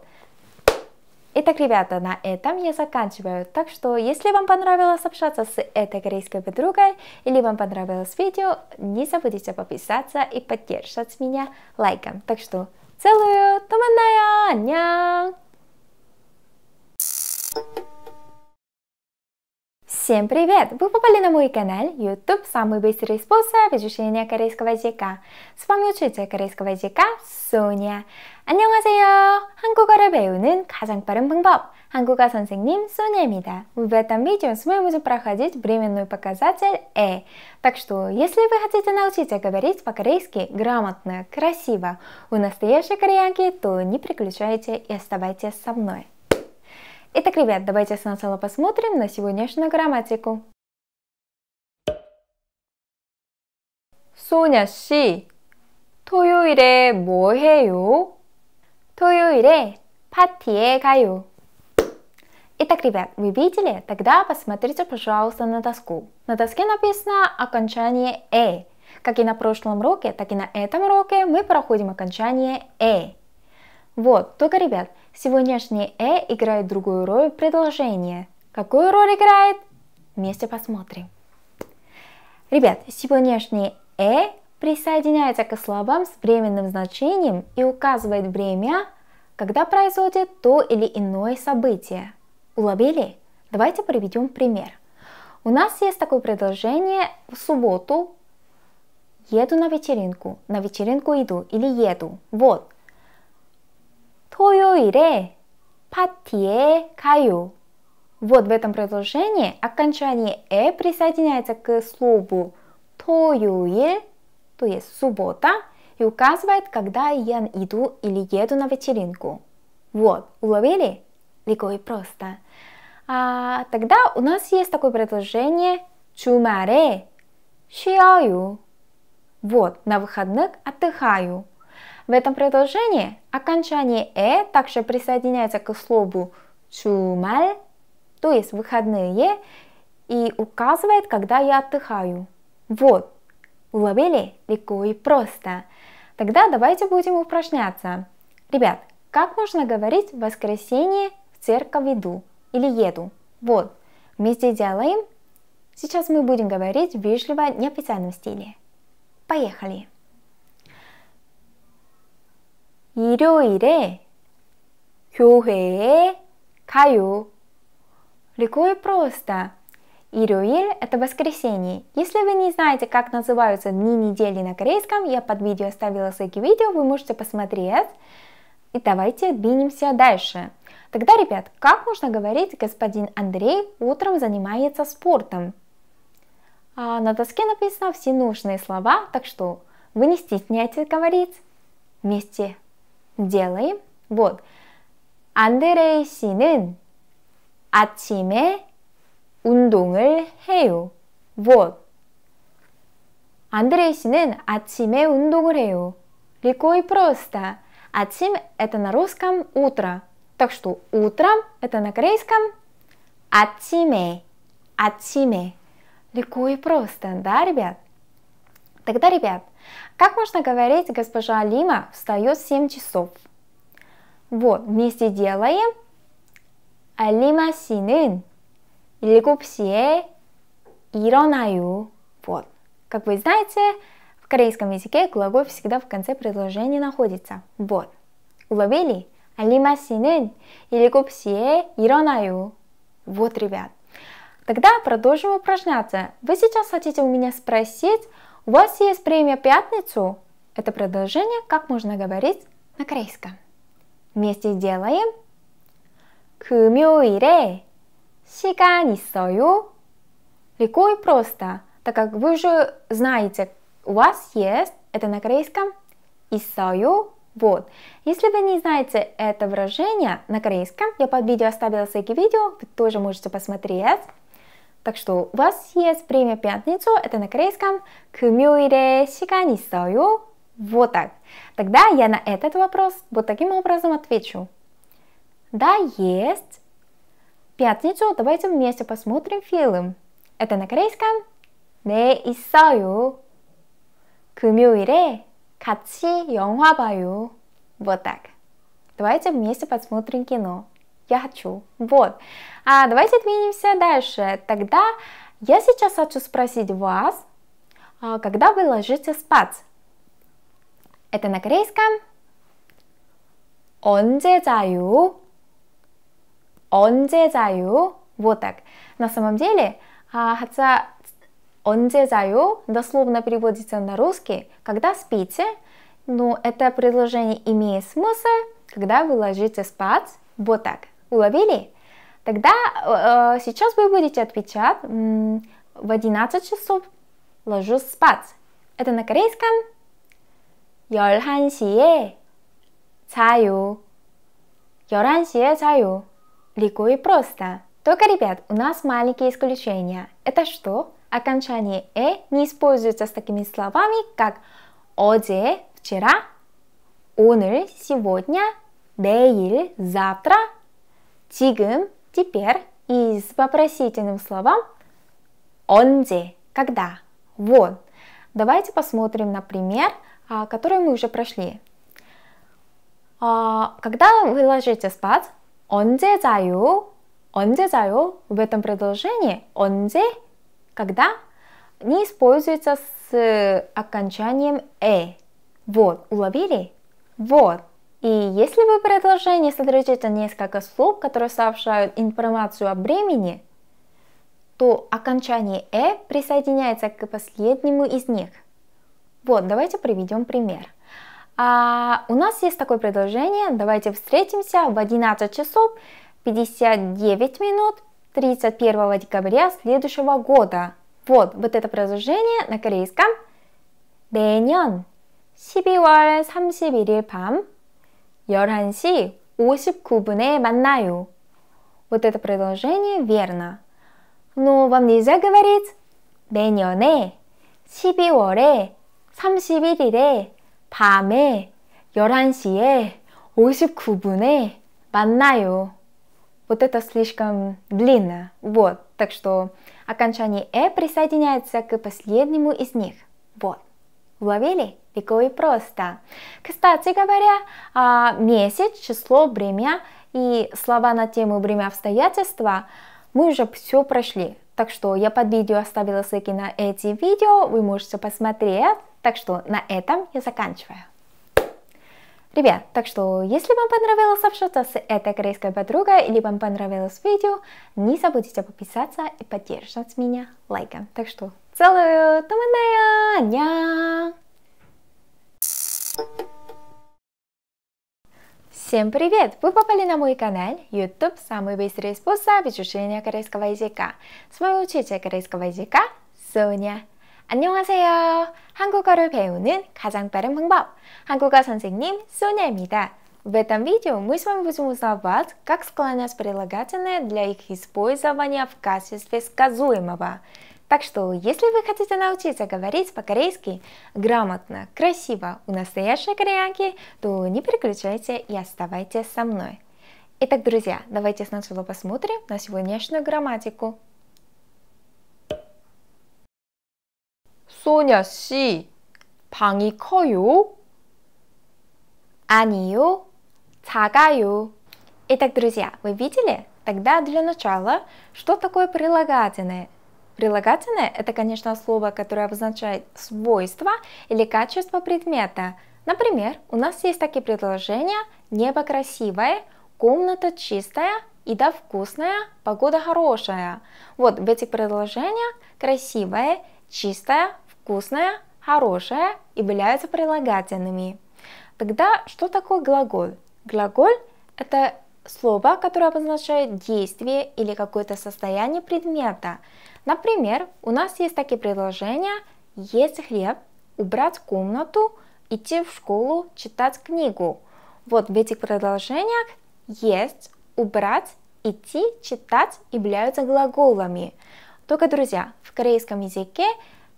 Итак, ребята, на этом я заканчиваю. Так что, если вам понравилось общаться с этой корейской подругой, или вам понравилось видео, не забудьте подписаться и поддержать меня лайком. Так что, целую, туманная, 안녕! Всем привет! Вы попали на мой канал YouTube «Самый быстрый способ изучения корейского языка». С вами учитель корейского языка Соня. 안녕하세요! 한국어를 배우는 가장 빠른 방법! 한국어 선생님 Соня입니다. В этом видео с вами будем проходить временной показатель «э». Так что, если вы хотите научиться говорить по-корейски грамотно, красиво, у настоящей кореянки, то не переключайте и оставайтесь со мной. Итак, ребят, давайте сначала посмотрим на сегодняшнюю грамматику. 소녀 씨, 토요일에 뭐 해요? 토요일에 파티에 가요. Итак, ребят, вы видели? Тогда посмотрите, пожалуйста, на доску. На доске написано окончание «э». Как и на прошлом уроке, так и на этом уроке мы проходим окончание «э». Вот, только, ребят, сегодняшнее «э» играет другую роль в предложении. Какую роль играет? Вместе посмотрим. Ребят, сегодняшнее «э» присоединяется к словам с временным значением и указывает время, когда происходит то или иное событие. Уловили? Давайте приведем пример. У нас есть такое предложение в субботу. Еду на вечеринку. На вечеринку иду или еду. Вот, 토요일에 파티에 가요. Вот в этом предложении окончание «э» присоединяется к слову «тоюиль», то есть «суббота», и указывает, когда я иду или еду на вечеринку. Вот, уловили? Легко и просто. А тогда у нас есть такое предложение «чумаре», «шиаю». Вот, на выходных отдыхаю. В этом предложении окончание «э» также присоединяется к слову «чумаль», то есть «выходные», и указывает, когда я отдыхаю. Вот, уловили легко и просто. Тогда давайте будем упражняться. Ребят, как можно говорить в воскресенье в церковь иду или еду? Вот, вместе делаем. Сейчас мы будем говорить вежливо неофициальном стиле. Поехали! 일요일에 교회에 가요. Легко и просто. Ирюиль – это воскресенье. Если вы не знаете, как называются дни недели на корейском, я под видео оставила ссылки видео, вы можете посмотреть. И давайте двинемся дальше. Тогда, ребят, как можно говорить, господин Андрей утром занимается спортом? А на доске написано все нужные слова, так что вы не стесняйтесь говорить вместе делаем. Вот. 안드레이 씨는 아침에 운동을 Хею. Вот. 안드레이 씨는 아침에 운동을 Хею. Легко и просто. Атим – это на русском утро. Так что утром – это на корейском атиме. Атиме. Легко и просто, да, ребят? Тогда, ребят, как можно говорить, госпожа Алима встает в 7 часов? Вот, вместе делаем. Алима синын 7시에 일어나요. Вот. Как вы знаете, в корейском языке глагол всегда в конце предложения находится. Вот. Уловили? Алима синын 7시에 일어나요. Вот, ребят. Тогда продолжим упражняться. Вы сейчас хотите у меня спросить, у вас есть время пятницу? Это предложение, как можно говорить на корейском. Вместе сделаем. 금요일에 시간 있어요? Легко и просто, так как вы же знаете, у вас есть, это на корейском, 있어요, вот. Если вы не знаете это выражение на корейском, я под видео оставила ссылки видео, вы тоже можете посмотреть. Так что у вас есть время пятницу, это на корейском 금요일에 시간 있어요? Вот так. Тогда я на этот вопрос вот таким образом отвечу. Да, есть. Пятницу давайте вместе посмотрим фильм. Это на корейском 네, 있어요. 금요일에 같이 영화 봐요. Вот так. Давайте вместе посмотрим кино я хочу. Вот. А давайте двинемся дальше. Тогда я сейчас хочу спросить вас, а, когда вы ложитесь спать? Это на корейском. 언제 자요? 언제 자요? Вот так. На самом деле, а, хотя 언제 자요 дословно переводится на русский, когда спите, но это предложение имеет смысл, когда вы ложитесь спать. Вот так. Уловили? Тогда э, э, сейчас вы будете отвечать в 11 часов ложусь спать. Это на корейском 11시에 자요. 11시에 자요. Легко и просто. Только, ребят, у нас маленькие исключения. Это что? Окончание «э» не используется с такими словами, как «оде», «вчера», «오늘», «сегодня», «내일», «завтра», 지금, теперь и с вопросительным словом 언제, когда, вот. Давайте посмотрим на пример, а, который мы уже прошли. А, когда вы ложитесь спать, 언제 자요, 언제 자요 в этом предложении 언제, когда не используется с э, окончанием э. Вот, уловили? Вот. И если вы предложение содержится несколько слов, которые сообщают информацию о времени, то окончание «э» присоединяется к последнему из них. Вот, давайте приведем пример. А у нас есть такое предложение, давайте встретимся в 11 часов 59 минут 31 декабря следующего года. Вот, вот это предложение на корейском. 내년 12월 31일 밤 11시 59분에 만나요. Вот это предложение верно. Но ну, вам нельзя говорить 내년에 12월에 31일에 밤에 11시에 59분에 만나요. Вот это слишком длинно. Вот, так что окончание «э» присоединяется к последнему из них. Вот. Уловили? легко и просто. Кстати говоря, а, месяц, число, время и слова на тему время обстоятельства мы уже все прошли. Так что я под видео оставила ссылки на эти видео, вы можете посмотреть. Так что на этом я заканчиваю. Ребят, так что, если вам понравилось общаться с этой корейской подругой или вам понравилось видео, не забудьте подписаться и поддержать меня лайком. Так что, целую, туманная, ня! Всем привет! Вы попали на мой канал YouTube «Самый быстрый способ изучения корейского языка». С вами учитель корейского языка Соня. 안녕하세요! 한국어를 배우는 가장 빠른 방법 한국어 선생님 소냐입니다. В этом видео мы с вами будем узнавать, как склонять прилагательные для их использования в качестве сказуемого – так что, если вы хотите научиться говорить по-корейски грамотно, красиво у настоящей кореянки, то не переключайте и оставайтесь со мной. Итак, друзья, давайте сначала посмотрим на сегодняшнюю грамматику. Соня 씨, 방이 커요? 아니요, 작아요. Итак, друзья, вы видели? Тогда для начала, что такое прилагательное – Прилагательное – это, конечно, слово, которое обозначает свойство или качество предмета. Например, у нас есть такие предложения «небо красивое», «комната чистая», «еда вкусная», «погода хорошая». Вот в этих предложениях «красивое», «чистая», «вкусная», «хорошая» являются прилагательными. Тогда что такое глагол? Глагол – это слово, которое обозначает действие или какое-то состояние предмета. Например, у нас есть такие предложения «есть хлеб», «убрать комнату», «идти в школу», «читать книгу». Вот в этих предложениях «есть», «убрать», «идти», «читать» являются глаголами. Только, друзья, в корейском языке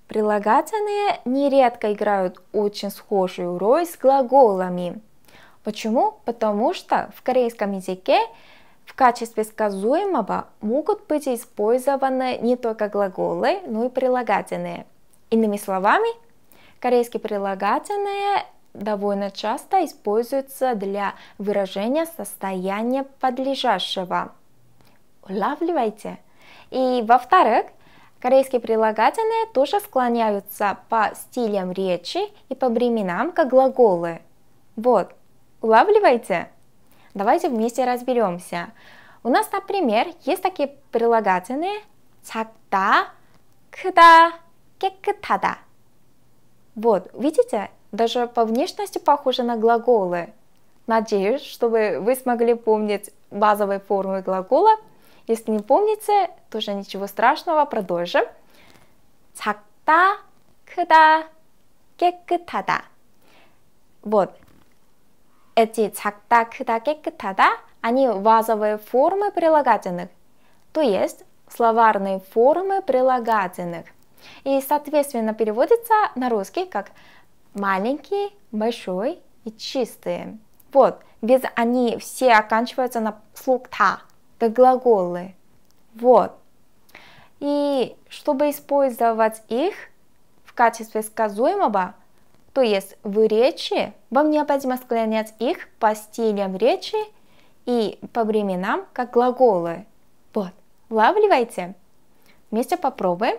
прилагательные нередко играют очень схожую роль с глаголами. Почему? Потому что в корейском языке в качестве сказуемого могут быть использованы не только глаголы, но и прилагательные. Иными словами, корейские прилагательные довольно часто используются для выражения состояния подлежащего. Улавливайте. И во-вторых, корейские прилагательные тоже склоняются по стилям речи и по временам, как глаголы. Вот, Улавливаете? Давайте вместе разберемся. У нас, например, есть такие прилагательные 작다, 크다, 깨끗하다. Вот, видите, даже по внешности похоже на глаголы. Надеюсь, чтобы вы смогли помнить базовые формы глагола. Если не помните, тоже ничего страшного, продолжим. 작다, 크다, 깨끗하다. Вот, эти 작다, 크다, 깨끗하다 они вазовые формы прилагательных, то есть словарные формы прилагательных. И, соответственно, переводится на русский как маленький, большой и чистые. Вот, без они все оканчиваются на слуг та, как глаголы. Вот. И чтобы использовать их в качестве сказуемого, то есть в речи вам необходимо склонять их по стилям речи и по временам, как глаголы. Вот, лавливайте. Вместе попробуем.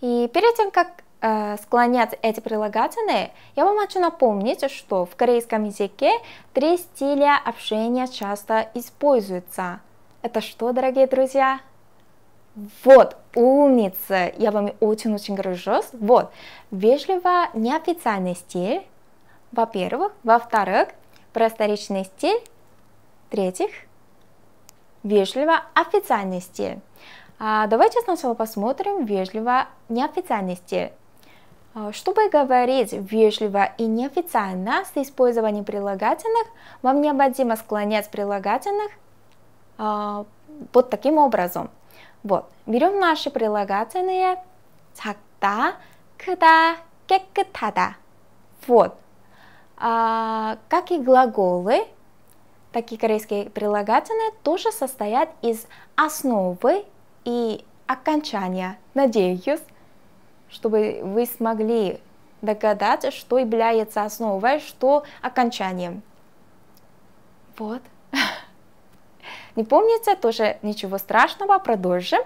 И перед тем, как э, склонять эти прилагательные, я вам хочу напомнить, что в корейском языке три стиля общения часто используются. Это что, дорогие друзья? Вот, умница, я вам очень-очень горжусь. Вот, вежливо неофициальный стиль, во-первых. Во-вторых, просторечный стиль. В-третьих, вежливо официальный стиль. А давайте сначала посмотрим вежливо неофициальный стиль. А, чтобы говорить вежливо и неофициально с использованием прилагательных, вам необходимо склонять прилагательных э, вот таким образом. Вот. Берем наши прилагательные 작다, 크다, 깨끗하다. Вот. А, как и глаголы, такие корейские прилагательные тоже состоят из основы и окончания. Надеюсь, чтобы вы смогли догадаться, что является основой, а что окончанием. Вот. Не помнится, тоже ничего страшного, продолжим.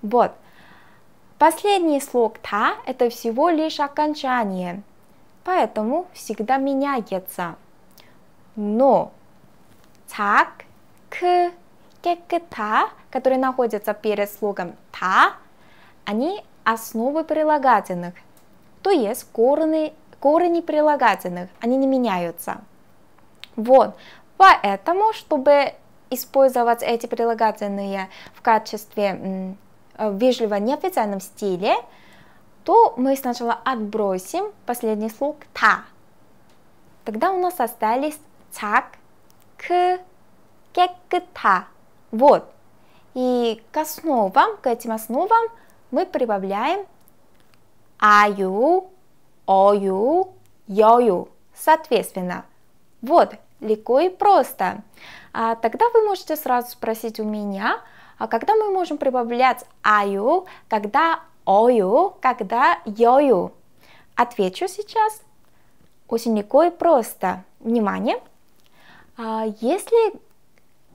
Вот. Последний слог та это всего лишь окончание, поэтому всегда меняется. Но так, к, кекета, которые находятся перед слогом та, они основы прилагательных, то есть корни, корни прилагательных, они не меняются. Вот, поэтому, чтобы использовать эти прилагательные в качестве э, вежливо неофициальном стиле, то мы сначала отбросим последний слог «та». Тогда у нас остались «цак», «к», «кекта». Вот. И к основам, к этим основам мы прибавляем «аю», «ою», «йою». Соответственно, вот, легко и просто. А тогда вы можете сразу спросить у меня, а когда мы можем прибавлять аю, когда ою, когда йою? Отвечу сейчас. Очень легко и просто. Внимание. А если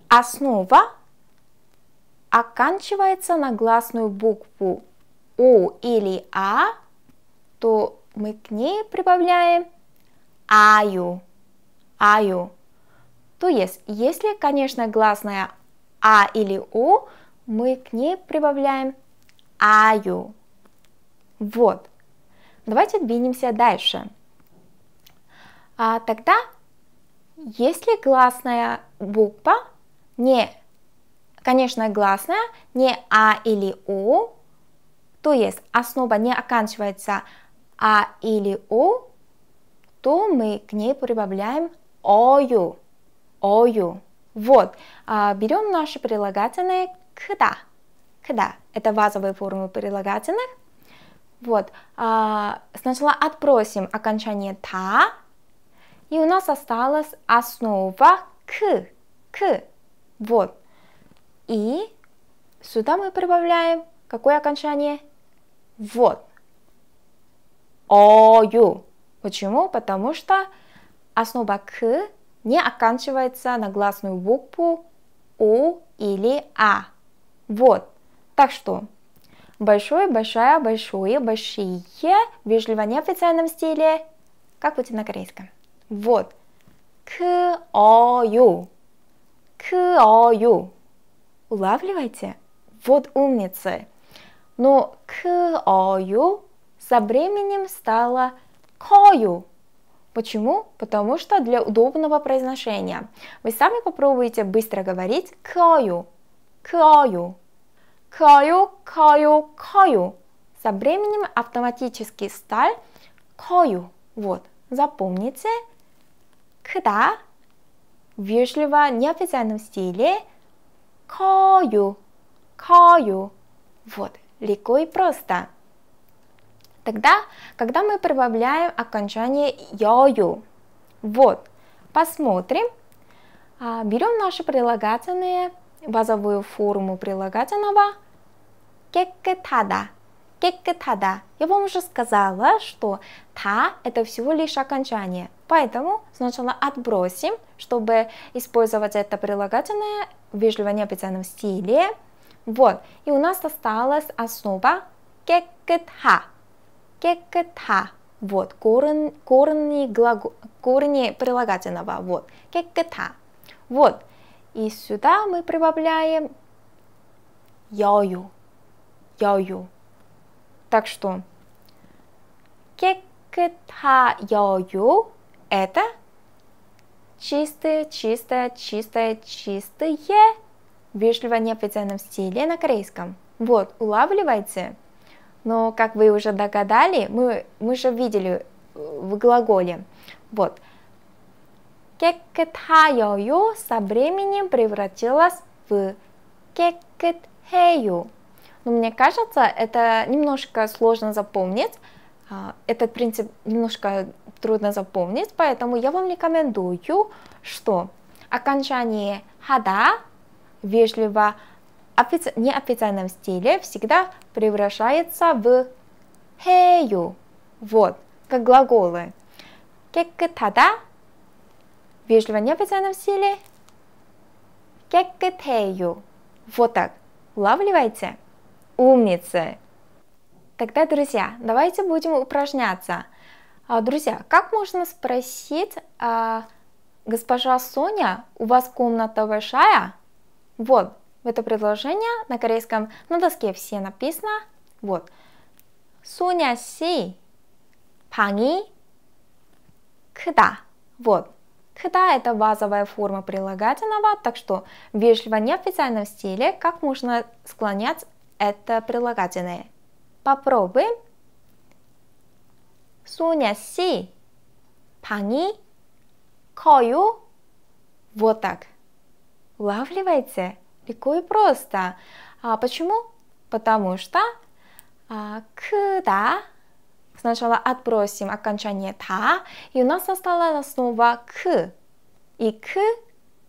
основа оканчивается на гласную букву У или А, то мы к ней прибавляем аю. Аю. То есть, если, конечно, гласная а или у, мы к ней прибавляем аю. Вот. Давайте двинемся дальше. А тогда, если гласная буква не, конечно, гласная, не а или у, то есть основа не оканчивается а или у, то мы к ней прибавляем ою ою. Вот, а, берем наши прилагательные когда. Когда – это базовые формы прилагательных. Вот, а, сначала отбросим окончание та, и у нас осталась основа к, к. Вот, и сюда мы прибавляем какое окончание? Вот. Ою. Почему? Потому что основа к не оканчивается на гласную букву У или А. Вот. Так что большое, большая, большое, большие, вежливо официальном стиле, как будто на корейском. Вот. К-о-ю. К-о-ю. Улавливайте? Вот умницы. Но к-о-ю со временем стало кою. Почему? Потому что для удобного произношения. Вы сами попробуйте быстро говорить каю, каю, каю, каю, каю. Со временем автоматически сталь каю. Вот, запомните. Когда вежливо, неофициальном стиле каю, каю. Вот, легко и просто. Тогда, когда мы прибавляем окончание йою. Вот, посмотрим. А, берем наши прилагательные базовую форму прилагательного кекетада. Кекетада. Я вам уже сказала, что та это всего лишь окончание. Поэтому сначала отбросим, чтобы использовать это прилагательное в вежливо необязательном стиле. Вот. И у нас осталась основа кекетха. 깨끗하. Вот, корень, корни, глагол, корни прилагательного. Вот, 깨끗하. Вот. И сюда мы прибавляем 여유, 여유. Так что 깨끗하 여유 это чистое, чистое, чистое, чистое вежливо неофициальном стиле на корейском. Вот, улавливайте но, как вы уже догадали, мы, мы же видели э, в глаголе. Вот. Кекетхайою со временем превратилась в кекетхею. Но мне кажется, это немножко сложно запомнить. А, этот принцип немножко трудно запомнить, поэтому я вам рекомендую, что окончание хада вежливо офици... неофициальном стиле всегда превращается в 해요. Вот, как глаголы. 깨끗하다 вежливо неофициальном стиле 깨끗해요. Вот так. Улавливаете? Умницы! Тогда, друзья, давайте будем упражняться. А, друзья, как можно спросить, а, госпожа Соня, у вас комната большая? Вот, в это предложение на корейском на доске все написано вот. Соня си пани кда. Вот. Кда это базовая форма прилагательного, так что в вежливо неофициальном стиле как можно склонять это прилагательное. Попробуем. Соня си пани кою. Вот так. Улавливаете? легко и просто. А почему? Потому что а, кда сначала отбросим окончание та, и у нас осталась снова к. И к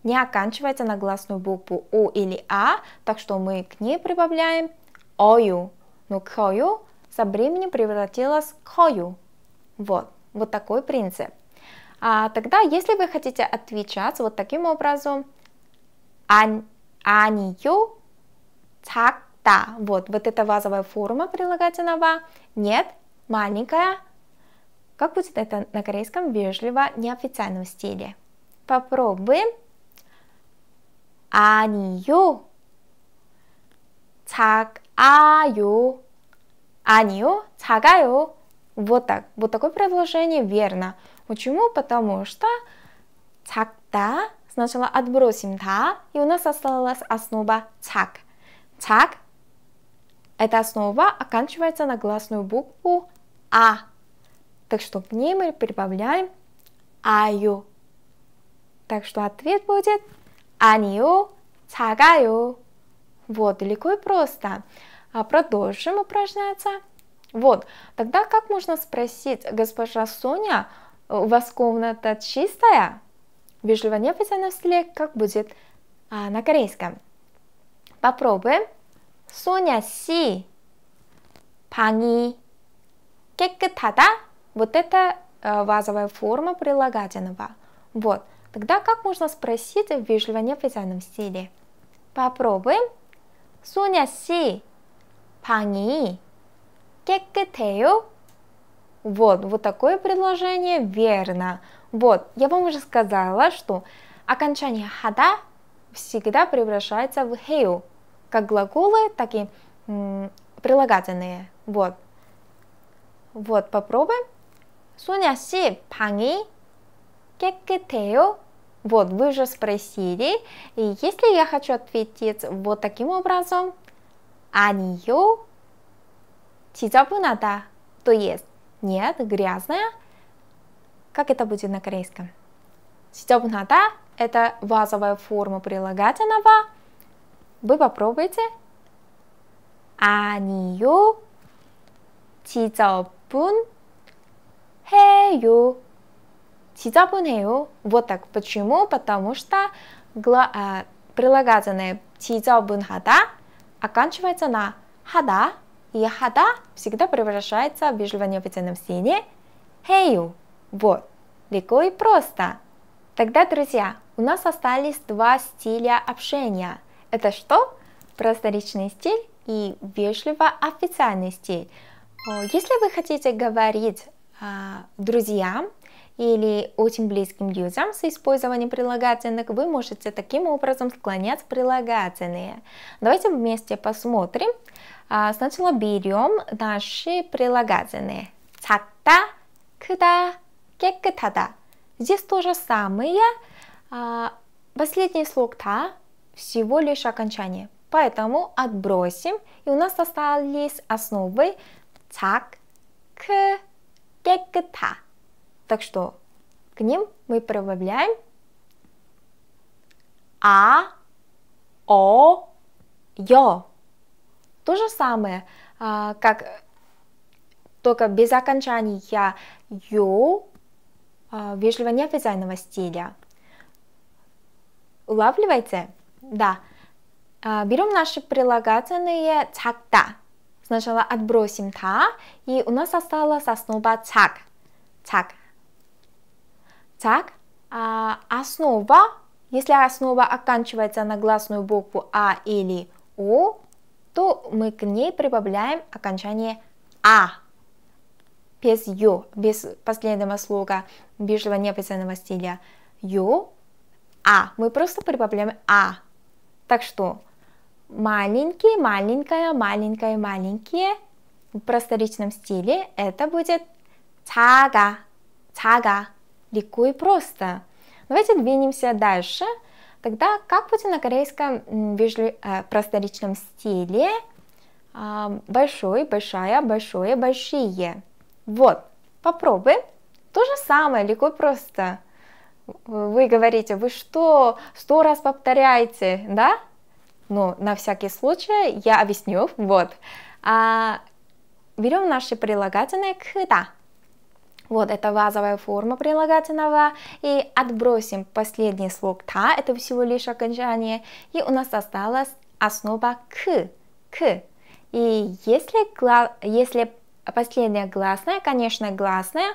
не оканчивается на гласную букву у или а, так что мы к ней прибавляем ою. Но кою со временем превратилась в кою. Вот, вот такой принцип. А тогда, если вы хотите отвечать вот таким образом, ань 아니요, 작다. Вот, вот это базовая форма прилагательного. Нет, маленькая. Как будет это на корейском вежливо, неофициальном стиле? Попробуем. 아니요, 작아요. 아니요, 작아요. Вот так. Вот такое предложение верно. Почему? Потому что 작다 Сначала отбросим та, и у нас осталась основа чак. Чак. Эта основа оканчивается на гласную букву а. Так что к ней мы прибавляем аю. Так что ответ будет 아니요, цагаю Вот, далеко и просто. А продолжим упражняться. Вот, тогда как можно спросить, госпожа Соня, у вас комната чистая? Вежливо не написано в стиле, как будет а, на корейском. Попробуем. Соня си. Пани. Кекетада. Вот это э, вазовая форма прилагательного. Вот. Тогда как можно спросить в вежливо неофициальном стиле? Попробуем. Соня си. Пани. Кекетею. Вот, вот такое предложение верно. Вот, я вам уже сказала, что окончание хада всегда превращается в хею, как глаголы, так и прилагательные. Вот. Вот, попробуем. Соня 씨 방이 깨끗해요? Вот, вы же спросили. И если я хочу ответить вот таким образом, 아니요, 지저분하다, то есть нет, грязная, как это будет на корейском? Стёбната – это базовая форма прилагательного. Вы попробуйте. 아니요, 지저분해요. 지저분해요. Вот так. Почему? Потому что гла, э, прилагательное 지저분하다 оканчивается на 하다, и 하다 всегда превращается в вежливо-неопределенном стене 해요. Вот легко и просто. Тогда, друзья, у нас остались два стиля общения. Это что? Просторечный стиль и вежливо официальный стиль. Если вы хотите говорить а, друзьям или очень близким людям с использованием прилагательных, вы можете таким образом склонять прилагательные. Давайте вместе посмотрим. А, сначала берем наши прилагательные. 작다, 크다, 깨끗하다. Здесь то же самое. А, последний слог та всего лишь окончание. Поэтому отбросим. И у нас остались основы цак, к, 깨끗하. Так что к ним мы прибавляем а, о, ё. То же самое, а, как только без окончания ё, а, вежливо неофициального стиля. Улавливаете? Да. А, берем наши прилагательные цакта. Сначала отбросим та, и у нас осталась основа цак. Цак. Цак. А, основа. Если основа оканчивается на гласную букву А или О, то мы к ней прибавляем окончание А. Без Ё, без последнего слога бежевого неопределенного стиля ю, а. Мы просто прибавляем а. Так что маленький, маленькая, маленькая, маленькие в просторечном стиле это будет цага, цага, легко и просто. Давайте двинемся дальше. Тогда как будет на корейском вижу, э, просторечном стиле э, большой, большая, большое, большие? Вот, попробуем. То же самое, легко просто. Вы говорите, вы что, сто раз повторяете, да? Ну на всякий случай я объясню, вот. А, берем наши прилагательные к. Да, Вот, это базовая форма прилагательного. И отбросим последний слог та, это всего лишь окончание. И у нас осталась основа к, к. И если, если последняя гласная, конечно, гласная,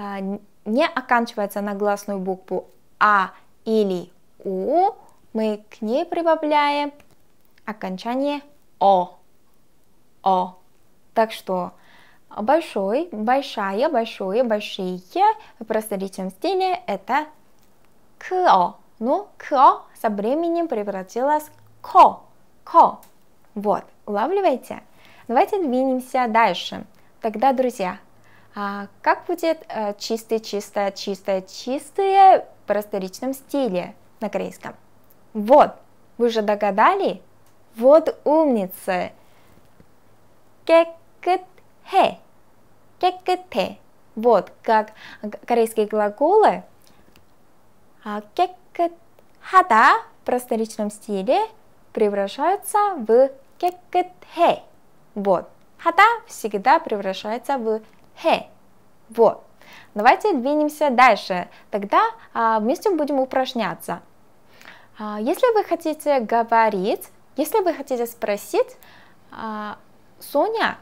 а, не оканчивается на гласную букву А или У, мы к ней прибавляем окончание О. О. Так что большой, большая, большое, большие в просторечном стиле это КО. Ну, КО со временем превратилось КО. КО. Вот, улавливаете? Давайте двинемся дальше. Тогда, друзья, а как будет чистый, э, чистая, чистая, чистые в просторечном стиле на корейском? Вот, вы же догадали? Вот умница. Кекетхе. Кекетхе. Вот как корейские глаголы а кекетхада в просторечном стиле превращаются в кекетхе. Вот. Хада всегда превращается в he. Вот. Давайте двинемся дальше. Тогда а, вместе будем упражняться. А, если вы хотите говорить, если вы хотите спросить, а, Соня,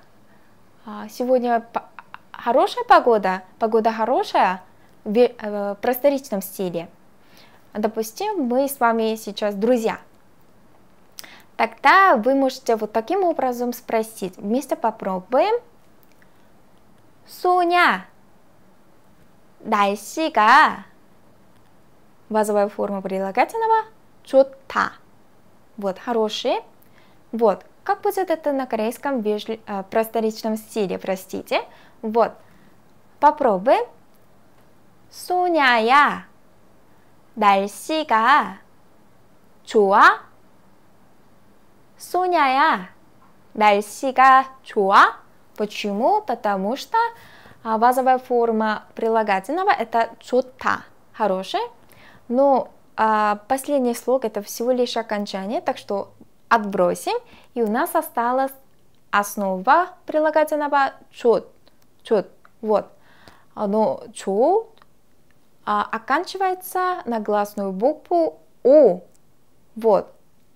а, сегодня по хорошая погода, погода хорошая в э, просторичном стиле. Допустим, мы с вами сейчас друзья. Тогда вы можете вот таким образом спросить. Вместе попробуем. Соня! 날씨가 базовая форма прилагательного 좋다. Вот, хороший. Вот, как будет это на корейском вежли, э, просторечном стиле, простите. Вот, попробуй. 소녀야, 날씨가 좋아? 소녀야, 날씨가 좋아? Почему? Потому что а, базовая форма прилагательного это что-то хорошее, но а, последний слог это всего лишь окончание, так что отбросим, и у нас осталась основа прилагательного чот, чот, вот. Но чот а, оканчивается на гласную букву у, вот.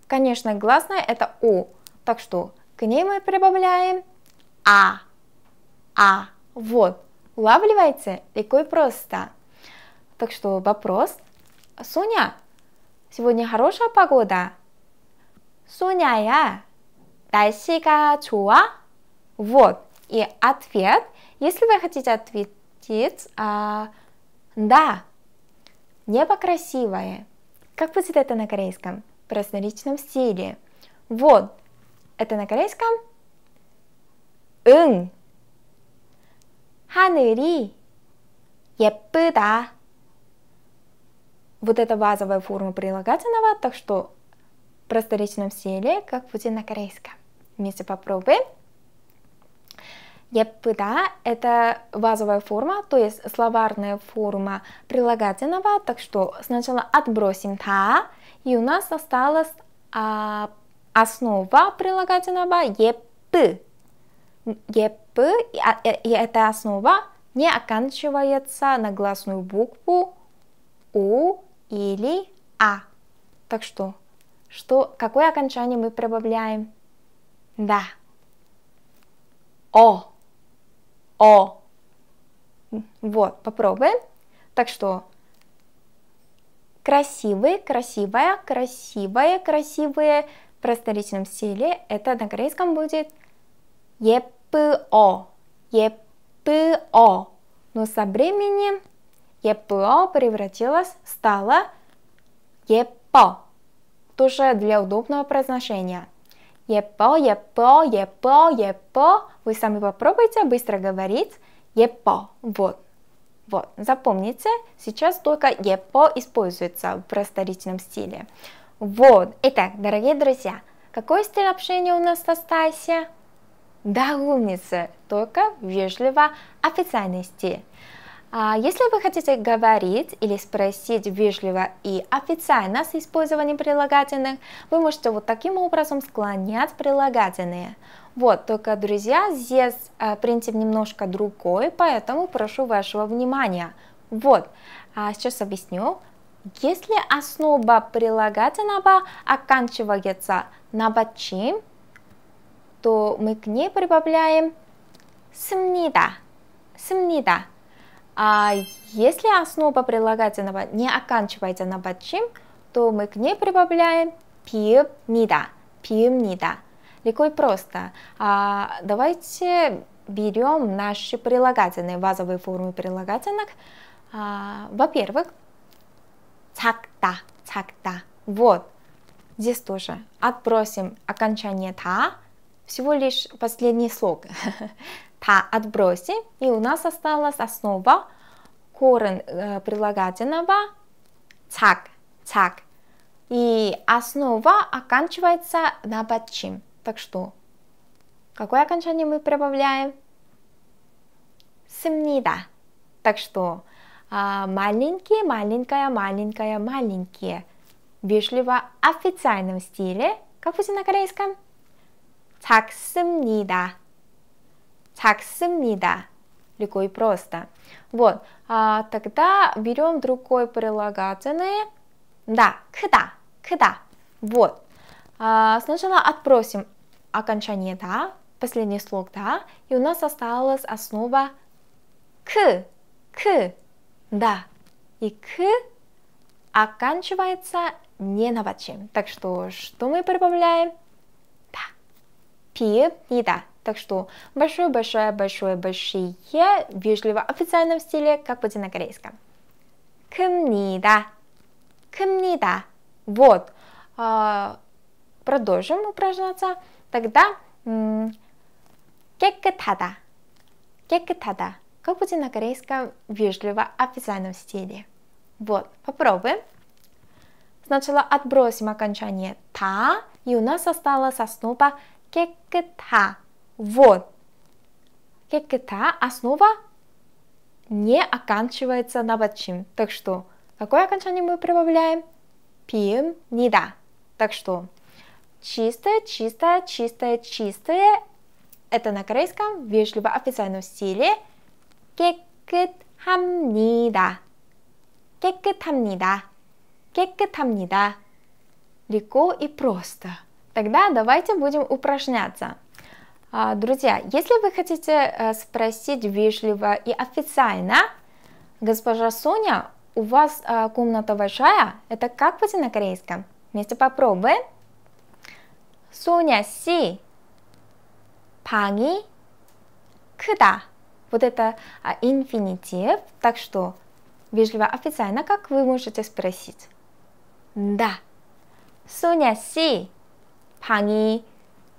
Конечно, гласная это у, так что к ней мы прибавляем а, а. Вот, улавливаете? Легко просто. Так что вопрос. Соня, сегодня хорошая погода? Соня, я 날씨가 좋아? Вот. И ответ, если вы хотите ответить, а, да, небо красивое. Как будет это на корейском? В просторечном стиле. Вот. Это на корейском 응. 하늘이 예쁘다. Вот это базовая форма прилагательного, так что в просторечном стиле, как будет на корейском. Вместе попробуем. 예쁘다 – это базовая форма, то есть словарная форма прилагательного, так что сначала отбросим «та», и у нас осталась а, основа прилагательного «епы». ЕП, а, э, и эта основа не оканчивается на гласную букву У или А. Так что, что какое окончание мы прибавляем? Да. О. О. Вот, попробуем. Так что красивые, красивая, красивая, красивые в просторечном стиле это на корейском будет еп ЕПО, ЕПО. Но со временем ЕПО превратилось, стало ЕПО. Тоже для удобного произношения. ЕПО, ЕПО, ЕПО, ЕПО. Вы сами попробуйте быстро говорить ЕПО. Вот. Вот, запомните, сейчас только ЕПО используется в просторительном стиле. Вот, итак, дорогие друзья, какой стиль общения у нас остался? Да, умница, только вежливо официальности. А если вы хотите говорить или спросить вежливо и официально с использованием прилагательных, вы можете вот таким образом склонять прилагательные. Вот, только, друзья, здесь а, принцип немножко другой, поэтому прошу вашего внимания. Вот, а сейчас объясню. Если основа прилагательного оканчивается на «бачин», то мы к ней прибавляем СМНИДА. СМНИДА. А если основа прилагательного не оканчивается на бачим, то мы к ней прибавляем пиемнида. Пиемнида. Легко и просто. А, давайте берем наши прилагательные, базовые формы прилагательных. А, во-первых, цакта, цакта. Вот. Здесь тоже отбросим окончание та, всего лишь последний слог. Та отброси, и у нас осталась основа корень э, прилагательного цак, цак. И основа оканчивается на бачин. Так что, какое окончание мы прибавляем? Сымнида. Так что, а, маленькие, маленькая, маленькая, маленькие. Вежливо официальном стиле, как будет на корейском – 작습니다. 작습니다. Легко и просто. Вот. А, тогда берем другой прилагательное. Да, кда, кда. Вот. А, сначала отпросим окончание да, последний слог да, и у нас осталась основа к, к, да. И к оканчивается не на чем. Так что что мы прибавляем? пиеда. Так что большое-большое-большое-большие вежливо официально в стиле, как будет на корейском. 큽니다. 큽니다. Вот. Продолжим упражняться. Тогда 깨끗하다. 깨끗하다. Как будет на корейском вежливо официальном стиле? Вот, попробуем. Сначала отбросим окончание та, и у нас осталось основа 깨끗하 Вот. 깨끗하 основа не оканчивается на бачим. Так что какое окончание мы прибавляем? Пим нида. Так что чистое, чистое, чистое, чистое. Это на корейском вежливо официальном стиле. 깨끗합니다. 깨끗합니다. 깨끗합니다. легко и просто. Тогда давайте будем упражняться. А, друзья, если вы хотите э, спросить вежливо и официально, госпожа Соня, у вас э, комната большая, это как будет на корейском? Вместе попробуем. Соня си, пани, кда. Вот это а, инфинитив, так что вежливо официально, как вы можете спросить? Да. Соня си, 방이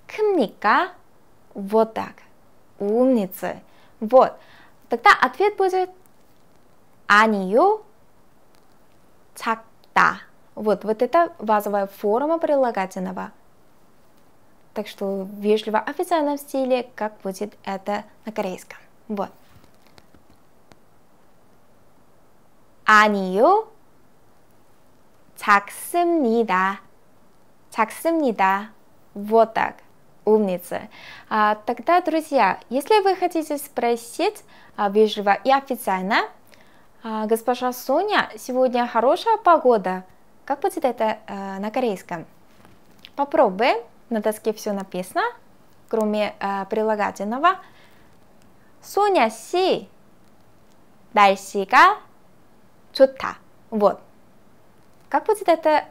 큽니까? Вот так. Умница. Вот. Тогда ответ будет 아니요, 작다. Вот, вот это базовая форма прилагательного. Так что вежливо официально в стиле, как будет это на корейском. Вот. 아니요, 작습니다. 작습니다. Вот так. Умница. А, тогда, друзья, если вы хотите спросить а, вежливо и официально, а, госпожа Соня, сегодня хорошая погода. Как будет это а, на корейском? Попробуем. На доске все написано, кроме а, прилагательного. Соня 씨, 날씨가 чута. Вот. Как будет это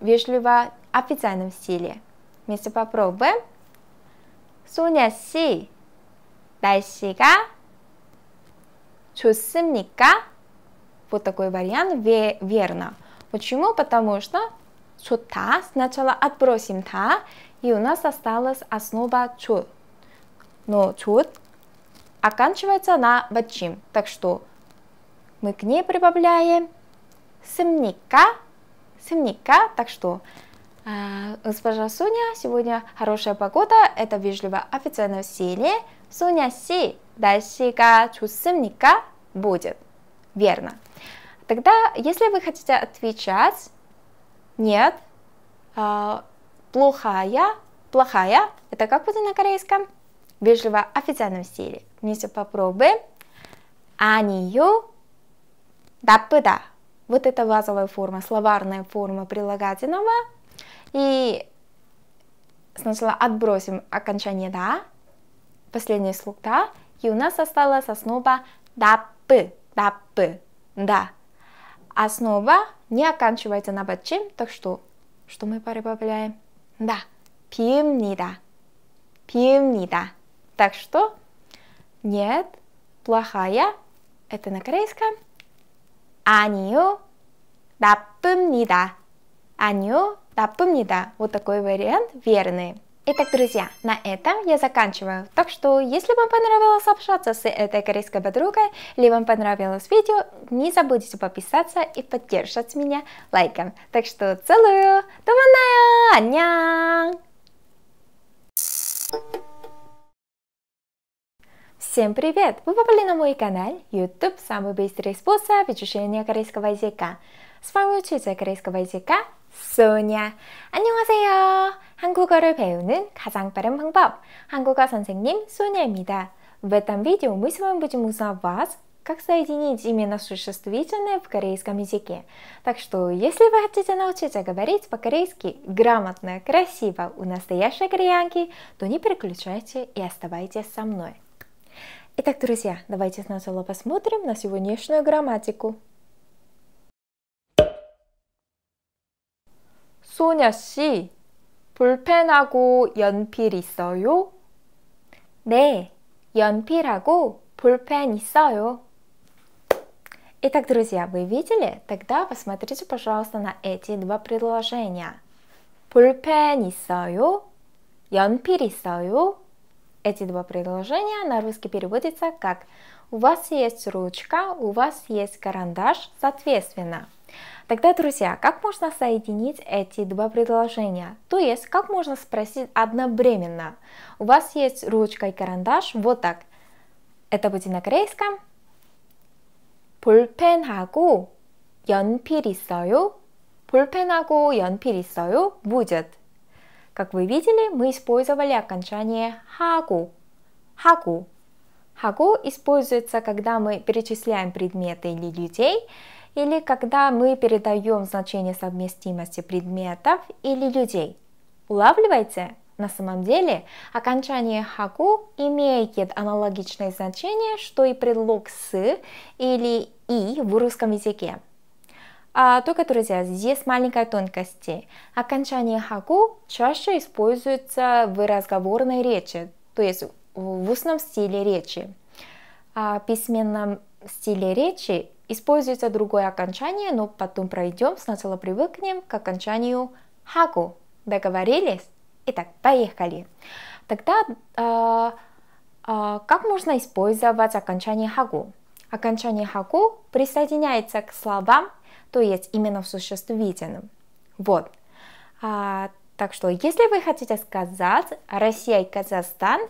вежливо официальном стиле. Вместе попробуем. 소녀 씨, 날씨가 좋습니까? Вот такой вариант верно. Почему? Потому что 좋다 сначала отбросим та, и у нас осталась основа чу. Но чут оканчивается на бачим, так что мы к ней прибавляем сымника, сымника, так что а, госпожа Суня, сегодня хорошая погода, это вежливо официальное усилие. Суня си, дальше 날씨가 좋습니까? Будет. Верно. Тогда, если вы хотите отвечать, нет, а, плохая, плохая, это как будет на корейском? Вежливо официальном стиле. Вместе попробуем. Анию, да, Вот это базовая форма, словарная форма прилагательного. И сначала отбросим окончание да, последний слог да, и у нас осталась основа да п да. п да Основа не оканчивается на бачим, так что что мы прибавляем? Да, пием-ни-да, пимнида, да Так что нет, плохая, это на корейском. 아니요, 나쁩니다. 아니요, 나쁩니다. Вот такой вариант верный. Итак, друзья, на этом я заканчиваю. Так что, если вам понравилось общаться с этой корейской подругой, или вам понравилось видео, не забудьте подписаться и поддержать меня лайком. Так что, целую! До 안녕! Всем привет! Вы попали на мой канал YouTube «Самый быстрый способ изучения корейского языка». С вами учитель корейского языка 소냐. 안녕하세요. 한국어를 배우는 가장 빠른 방법. 한국어 선생님 소냐입니다. В этом видео мы с вами будем узнавать вас, как соединить именно существительные в корейском языке. Так что, если вы хотите научиться говорить по-корейски грамотно, красиво у настоящей кореянки, то не переключайте и оставайтесь со мной. Итак, друзья, давайте сначала посмотрим на сегодняшнюю грамматику. 소녀 씨, 볼펜하고 연필 있어요? 네, 연필하고 볼펜 있어요. Итак, друзья, вы видели? Тогда посмотрите, пожалуйста, на эти два предложения. 볼펜 있어요? 연필 있어요? Эти два предложения на русский переводятся как «У вас есть ручка, у вас есть карандаш», соответственно – Тогда, друзья, как можно соединить эти два предложения? То есть, как можно спросить одновременно? У вас есть ручка и карандаш, вот так. Это будет на корейском. 볼펜하고 연필 있어요? 볼펜하고 연필 있어요? будет. Как вы видели, мы использовали окончание 하고. 하고. 하고 используется, когда мы перечисляем предметы или людей, или когда мы передаем значение совместимости предметов или людей. Улавливайте? На самом деле, окончание хаку имеет аналогичное значение, что и предлог «с» или «и» в русском языке. А, только, друзья, здесь маленькая тонкость. Окончание хаку чаще используется в разговорной речи, то есть в устном стиле речи. А в письменном стиле речи Используется другое окончание, но потом пройдем, сначала привыкнем к окончанию hago. Договорились? Итак, поехали. Тогда э, э, как можно использовать окончание hago? Окончание hago присоединяется к словам, то есть именно в существительном. Вот. А, так что, если вы хотите сказать Россия и Казахстан,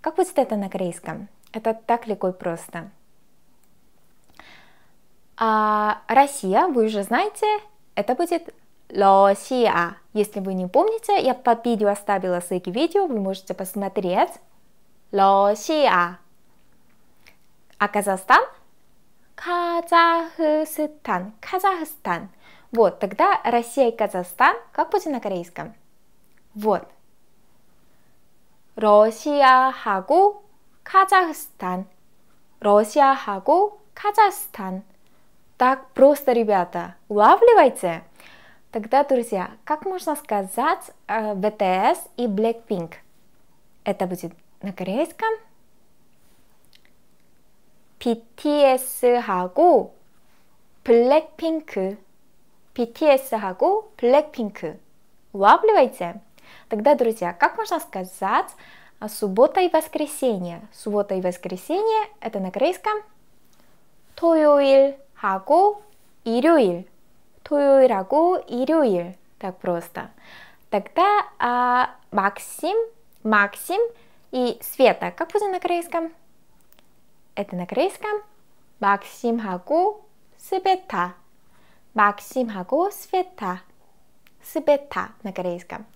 как будет это на корейском? Это так легко и просто. А Россия, вы уже знаете, это будет Россия. Если вы не помните, я под видео оставила ссылки видео, вы можете посмотреть. Россия. А Казахстан? Казахстан. Казахстан. Вот, тогда Россия и Казахстан, как будет на корейском? Вот. 러시아하고 카자흐스탄 러시아하고 Казахстан так просто, ребята. Улавливайте. Тогда, друзья, как можно сказать э, BTS и Blackpink? Это будет на корейском. BTS하고 블랙핑크. BTS하고 블랙핑크. Улавливайте. Тогда, друзья, как можно сказать э, суббота и воскресенье? Суббота и воскресенье это на корейском 토요일 하고 일요일, 토요일하고 일요일. Так просто. Тогда а, Максим, Максим и Света. Как будет на корейском? Это на корейском. Максим Максим하고 Света. максим Максим하고 Света. Света на корейском.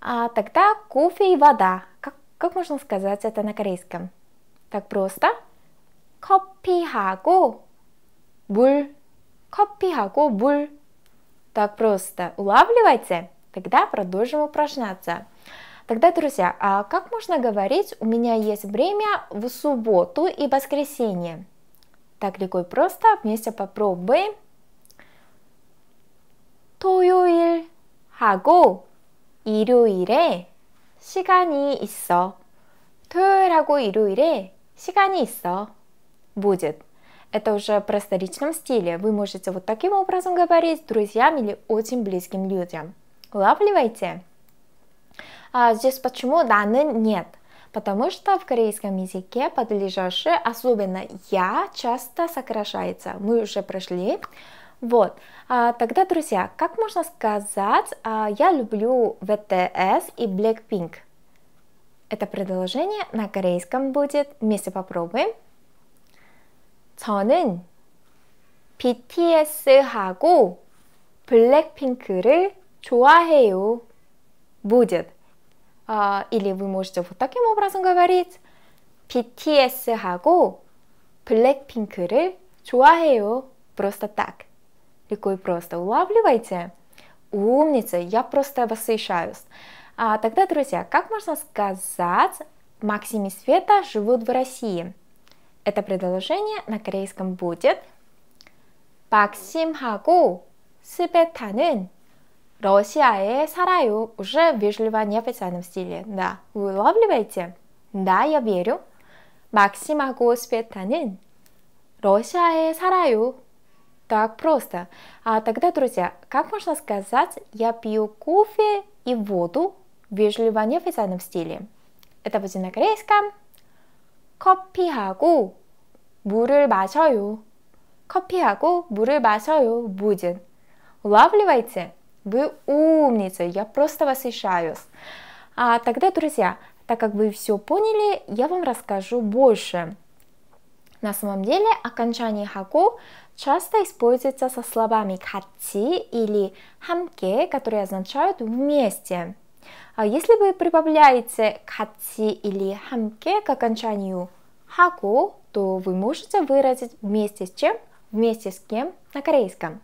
А тогда кофе и вода. Как, как можно сказать это на корейском? Так просто. Кофе 커피하고 Буль. Копиагу буль. Так просто. Улавливайте? Тогда продолжим упражняться. Тогда, друзья, а как можно говорить «у меня есть время в субботу и воскресенье»? Так легко и просто. Вместе попробуем. 토요일하고 일요일에 시간이 있어. 토요일하고 일요일에 시간이 있어. будет. Это уже в старичном стиле. Вы можете вот таким образом говорить с друзьям или очень близким людям. Улавливайте. А здесь почему данным нет? Потому что в корейском языке подлежащее, особенно я, часто сокращается. Мы уже прошли. Вот, а, тогда, друзья, как можно сказать, а, я люблю ВТС и Blackpink? Это предложение на корейском будет. Вместе попробуем. 저는 BTS하고 블랙핑크를 좋아해요. Будет. Uh, или вы можете вот таким образом говорить. BTS하고 블랙핑크를 좋아해요. Просто так. Легко и просто улавливайте. Умница, я просто восхищаюсь. А тогда, друзья, как можно сказать, Максим и Света живут в России? Это предложение на корейском будет 박심하고 스베타는 러시아에 살아요. Уже вежливо официальном стиле. Да, вы улавливаете? Да, я верю. Максим하고 스베타는 러시아에 살아요. Так просто. А тогда, друзья, как можно сказать, я пью кофе и воду вежливо официальном стиле? Это будет на корейском. 커피하고 물을 마셔요. 커피하고 물을 마셔요. Lovely, Улавливаете? Вы умница, я просто восхищаюсь. А тогда, друзья, так как вы все поняли, я вам расскажу больше. На самом деле окончание хаку часто используется со словами 같이 или хамке, которые означают вместе. А если вы прибавляете 같이 или "хамке" к окончанию "хаку", то вы можете выразить вместе с чем, вместе с кем на корейском.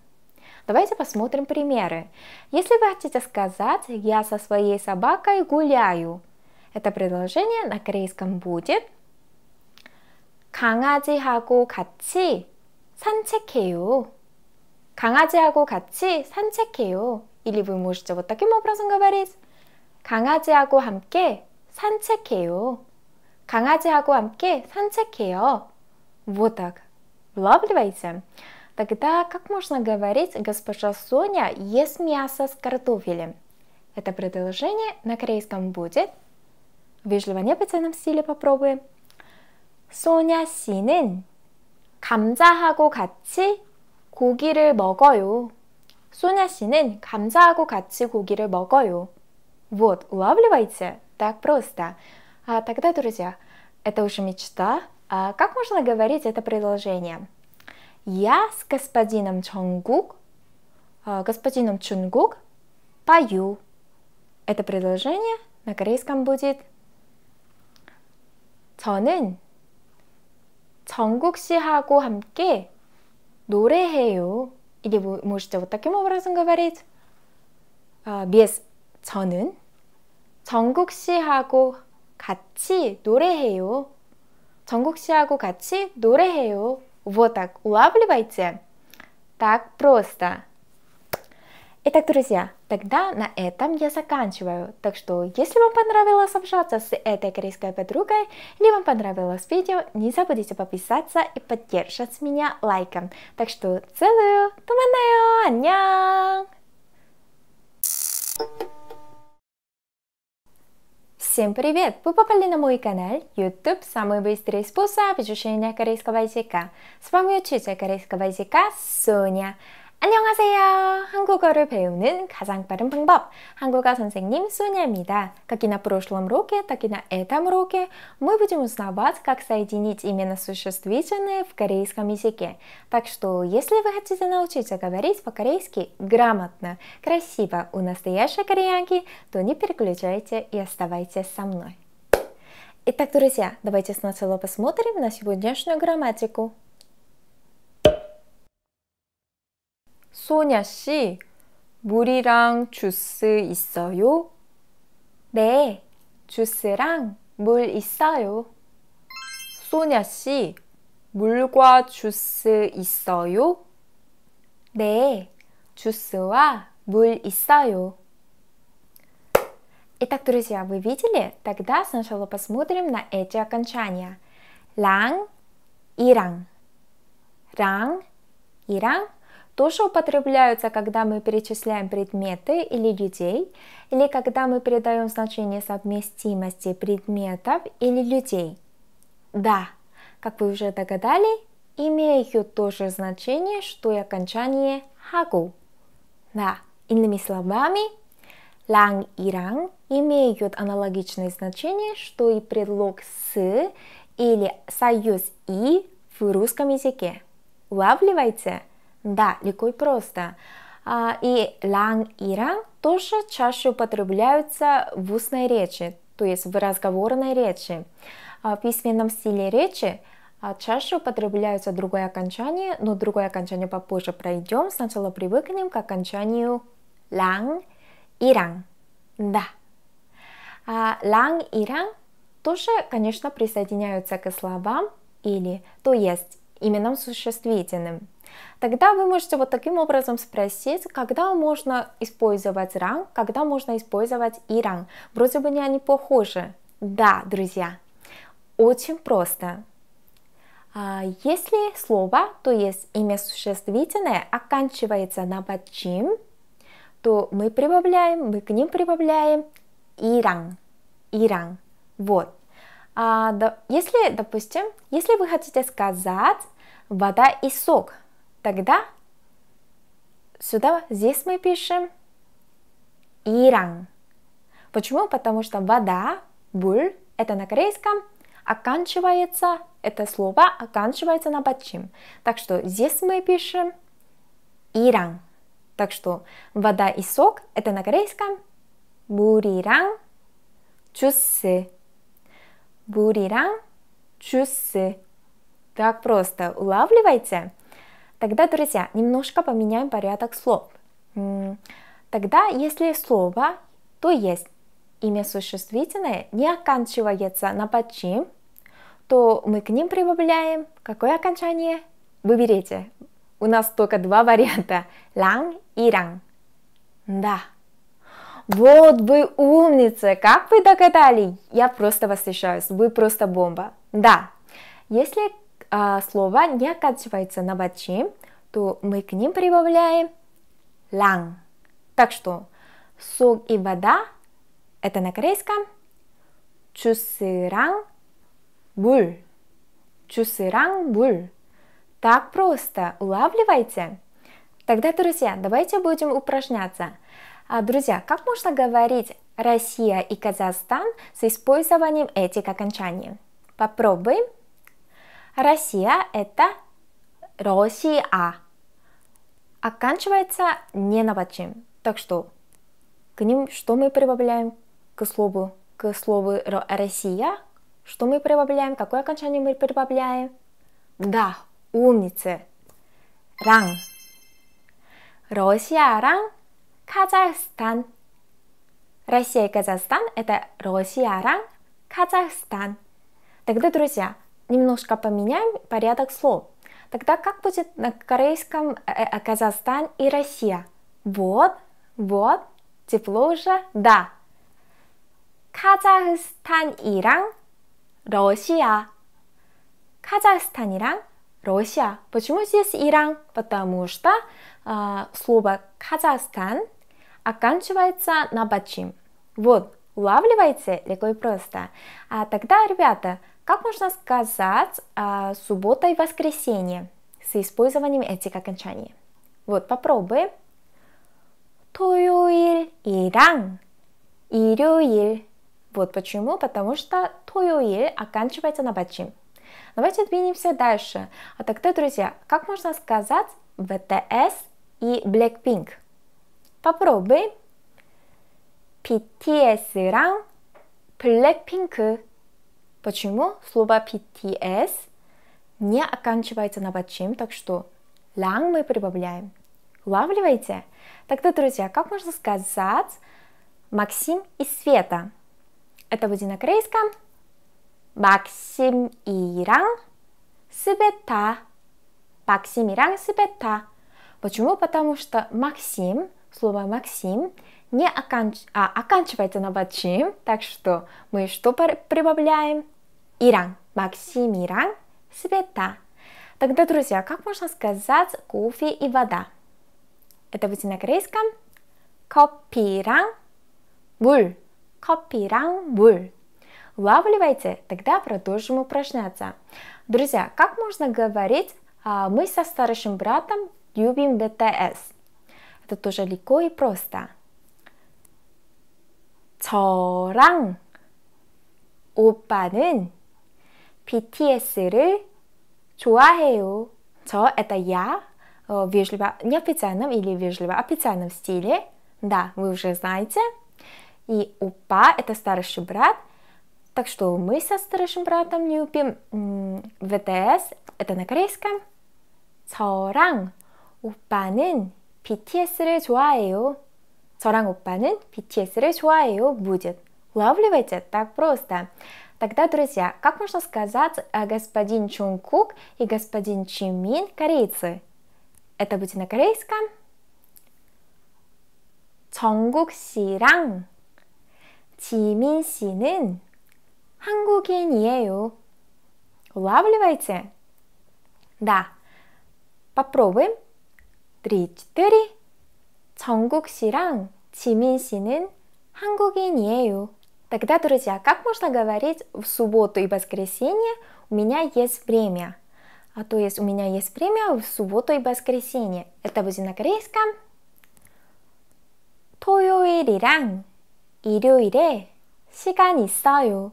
Давайте посмотрим примеры. Если вы хотите сказать «я со своей собакой гуляю», это предложение на корейском будет 강아지하고 같이 산책해요. 강아지하고 같이 산책해요. Или вы можете вот таким образом говорить 강아지하고 함께 산책해요. 강아지하고 함께 산책해요. Вот так. Улавливаете? Тогда как можно говорить «Госпожа Соня ест мясо с картофелем»? Это предложение на корейском будет. Вежливо неприцельном стиле попробуем. Соня 씨는 감자하고 같이 고기를 먹어요. 소냐 씨는 감자하고 같이 고기를 먹어요. Вот, улавливайте, так просто. А тогда, друзья, это уже мечта. А как можно говорить это предложение? Я с господином Чонгук, а, господином Чунгук пою. Это предложение на корейском будет 저는 정국 씨하고 함께 노래해요. Или вы можете вот таким образом говорить. Без 저는 정국 씨하고 같이 노래해요. 정국 씨하고 같이 노래해요. Вот так, улавливайте. Так просто. Итак, друзья, тогда на этом я заканчиваю. Так что, если вам понравилось общаться с этой корейской подругой, или вам понравилось видео, не забудьте подписаться и поддержать меня лайком. Так что, целую, туманаю, 안녕! Всем привет! Вы попали на мой канал YouTube «Самый быстрый способ изучения корейского языка». С вами учитель корейского языка Соня. 안녕하세요. 한국어를 배우는 가장 빠른 방법. 한국어 선생님 수녀입니다. Как и на прошлом уроке, так и на этом уроке мы будем узнавать, как соединить именно существительные в корейском языке. Так что, если вы хотите научиться говорить по-корейски грамотно, красиво у настоящей кореянки, то не переключайте и оставайтесь со мной. Итак, друзья, давайте сначала посмотрим на сегодняшнюю грамматику. 소냐 씨, 물이랑 주스 있어요? 네, 주스랑 물 있어요. 소냐 씨, 물과 주스 있어요? 네, 주스와 물 있어요. Итак, друзья, вы видели? Тогда сначала посмотрим на эти окончания. Ланг и ранг. Ранг и ранг тоже употребляются, когда мы перечисляем предметы или людей, или когда мы передаем значение совместимости предметов или людей. Да, как вы уже догадались, имеют то же значение, что и окончание хагу. Да, иными словами, ланг и ранг имеют аналогичное значение, что и предлог с или союз и в русском языке. Улавливайте? Да, легко а, и просто. И ланг ира тоже чаще употребляются в устной речи, то есть в разговорной речи. А, в письменном стиле речи а, чаще употребляются другое окончание, но другое окончание попозже пройдем. Сначала привыкнем к окончанию ланг и ранг. Да. А ланг и ранг тоже, конечно, присоединяются к словам или, то есть, именам существительным – Тогда вы можете вот таким образом спросить, когда можно использовать ранг, когда можно использовать иран. Вроде бы не они похожи. Да, друзья, очень просто. А, если слово, то есть имя существительное, оканчивается на баджим, то мы прибавляем, мы к ним прибавляем иран, иран. Вот. А, да, если, допустим, если вы хотите сказать вода и сок, Тогда сюда, здесь мы пишем иран. Почему? Потому что вода, буль, это на корейском оканчивается, это слово оканчивается на подчим. Так что здесь мы пишем иран. Так что вода и сок это на корейском буриран чусы. Буриран чусы. Так просто улавливайте. Тогда, друзья, немножко поменяем порядок слов. Тогда, если слово, то есть имя существительное не оканчивается на почин, то мы к ним прибавляем какое окончание? Выберите. У нас только два варианта. Ланг и ран. Да. Вот вы умница! Как вы догадались? Я просто восхищаюсь. Вы просто бомба. Да. Если а, слово не оканчивается на бачи, то мы к ним прибавляем лан. Так что сок и вода – это на корейском 주스랑 муль, 주스랑 муль. Так просто, улавливайте. Тогда, друзья, давайте будем упражняться. А, друзья, как можно говорить Россия и Казахстан с использованием этих окончаний? Попробуем. Россия – это Россия. Оканчивается не на почем. Так что к ним что мы прибавляем к слову? К слову Россия что мы прибавляем? Какое окончание мы прибавляем? Да, умницы. Ран. Россия ран Казахстан. Россия и Казахстан – это Россия ран Казахстан. Тогда, друзья, немножко поменяем порядок слов. Тогда как будет на корейском э, э, Казахстан и Россия? Вот, вот, тепло уже, да. Россия. Казахстан Казахстан이랑 Россия. Почему здесь Иран? Потому что э, слово Казахстан оканчивается на бачим. Вот, улавливаете? Легко и просто. А тогда, ребята, как можно сказать э, суббота и воскресенье с использованием этих окончаний? Вот попробуем. 토요일이랑 일요일. Вот почему? Потому что 토요일 оканчивается на бачим. Давайте двинемся дальше. А тогда, друзья, как можно сказать BTS и Blackpink? Попробуй. BTS랑 블랙핑크 Почему слово PTS не оканчивается на бачим, так что ланг мы прибавляем. Улавливаете? Тогда, друзья, как можно сказать Максим и Света? Это будет на корейском Максим이랑 Света. Максим и Максим이랑 Света. Почему? Потому что Максим, слово Максим, не оканч... а, оканчивается на бачим, так что мы что прибавляем? Иран, Максимиран, Света. Тогда, друзья, как можно сказать кофе и вода? Это будет на корейском 커피랑 물, 커피랑 물. Улавливайте, тогда продолжим упражняться. Друзья, как можно говорить, а, мы со старшим братом любим БТС? Это тоже легко и просто. 저랑 오빠는 BTS를 좋아해요. 저 это я в вежливо неофициальном или вежливо официальном стиле. Да, вы уже знаете. И упа это старший брат. Так что мы со старшим братом любим ВТС. Это на корейском. 저랑 오빠는 BTS를 좋아해요. 저랑 오빠는 BTS를 좋아해요. будет. Улавливайте так просто. Тогда, друзья, как можно сказать э, господин Чункук и господин Чимин корейцы? Это будет на корейском. 정국 씨랑 지민 씨는 한국인이에요. Улавливаете? Да. Попробуем. Три, четыре. 정국 씨랑 지민 씨는 한국인이에요. Тогда, друзья, как можно говорить в субботу и воскресенье «у меня есть время»? А то есть «у меня есть время» в субботу и воскресенье. Это будет на корейском 토요일이랑 일요일에 시간 있어요.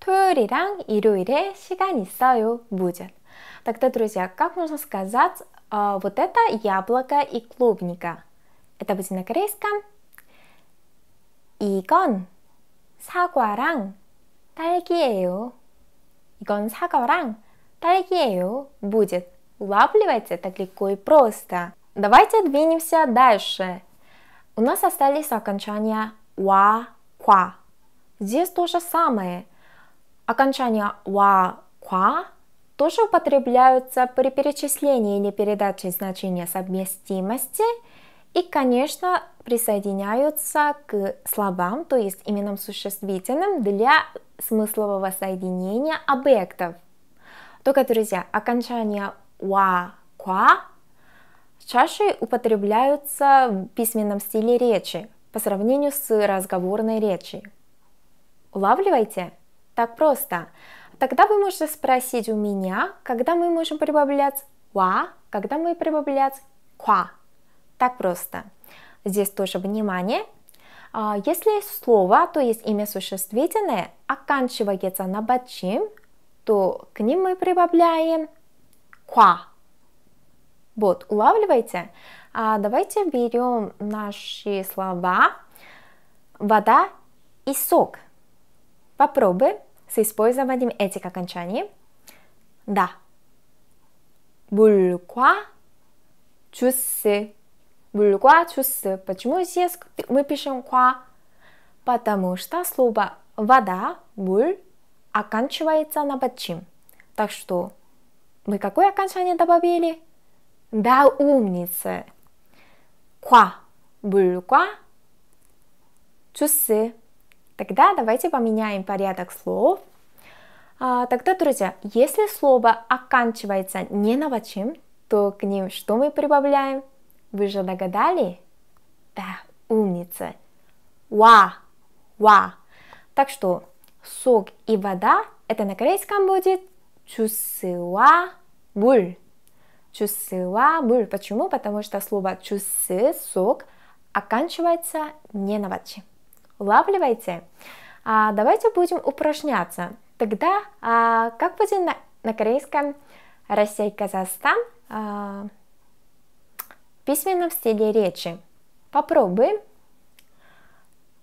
토요일이랑 일요일에 시간 있어요. будет. Тогда, друзья, как можно сказать э, вот это яблоко и клубника? Это будет на корейском. 이건 사과랑 딸기예요. 이건 사과랑 딸기예요. Будет. Улавливайте так легко и просто. Давайте двинемся дальше. У нас остались окончания ва, ква. Здесь то же самое. Окончания ва, ква тоже употребляются при перечислении или передаче значения совместимости. И, конечно, присоединяются к словам, то есть именам существительным для смыслового соединения объектов. Только, друзья, окончание «ва», «ква» чаще употребляются в письменном стиле речи по сравнению с разговорной речью. Улавливайте? Так просто. Тогда вы можете спросить у меня, когда мы можем прибавлять «ва», когда мы прибавлять «ква». Так просто. Здесь тоже внимание. А, если слово, то есть имя существительное, оканчивается на бачин, то к ним мы прибавляем ква. Вот, улавливаете? А давайте берем наши слова вода и сок. Попробуй с использованием этих окончаний. Да. 물과 주스 물과 주스. Почему здесь мы пишем 과? Потому что слово вода, муль оканчивается на бачим Так что мы какое окончание добавили? Да, умница. Ква, муль과 чусы Тогда давайте поменяем порядок слов. А, тогда, друзья, если слово оканчивается не на бачим то к ним что мы прибавляем? Вы же догадали? Да, умница. Ва, ва. Так что сок и вода это на корейском будет чусыва буль. Чусыва буль. Почему? Потому что слово чусы сок оканчивается не на вачи. Улавливайте. А давайте будем упражняться. Тогда а, как будет на, на корейском Россия и Казахстан? А, письменном стиле речи. Попробуем.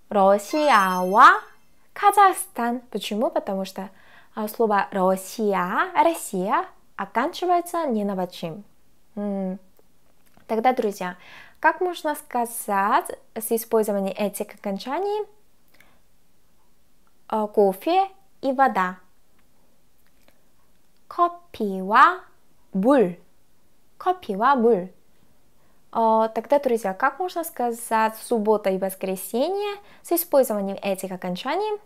Россия, Россия와 Казахстан. Почему? Потому что а, слово Россия, Россия оканчивается не на бачин. Тогда, друзья, как можно сказать с использованием этих окончаний а, кофе и вода? Кофе и вода. Кофе и вода. А, тогда, друзья, как можно сказать суббота и воскресенье с использованием этих окончаний?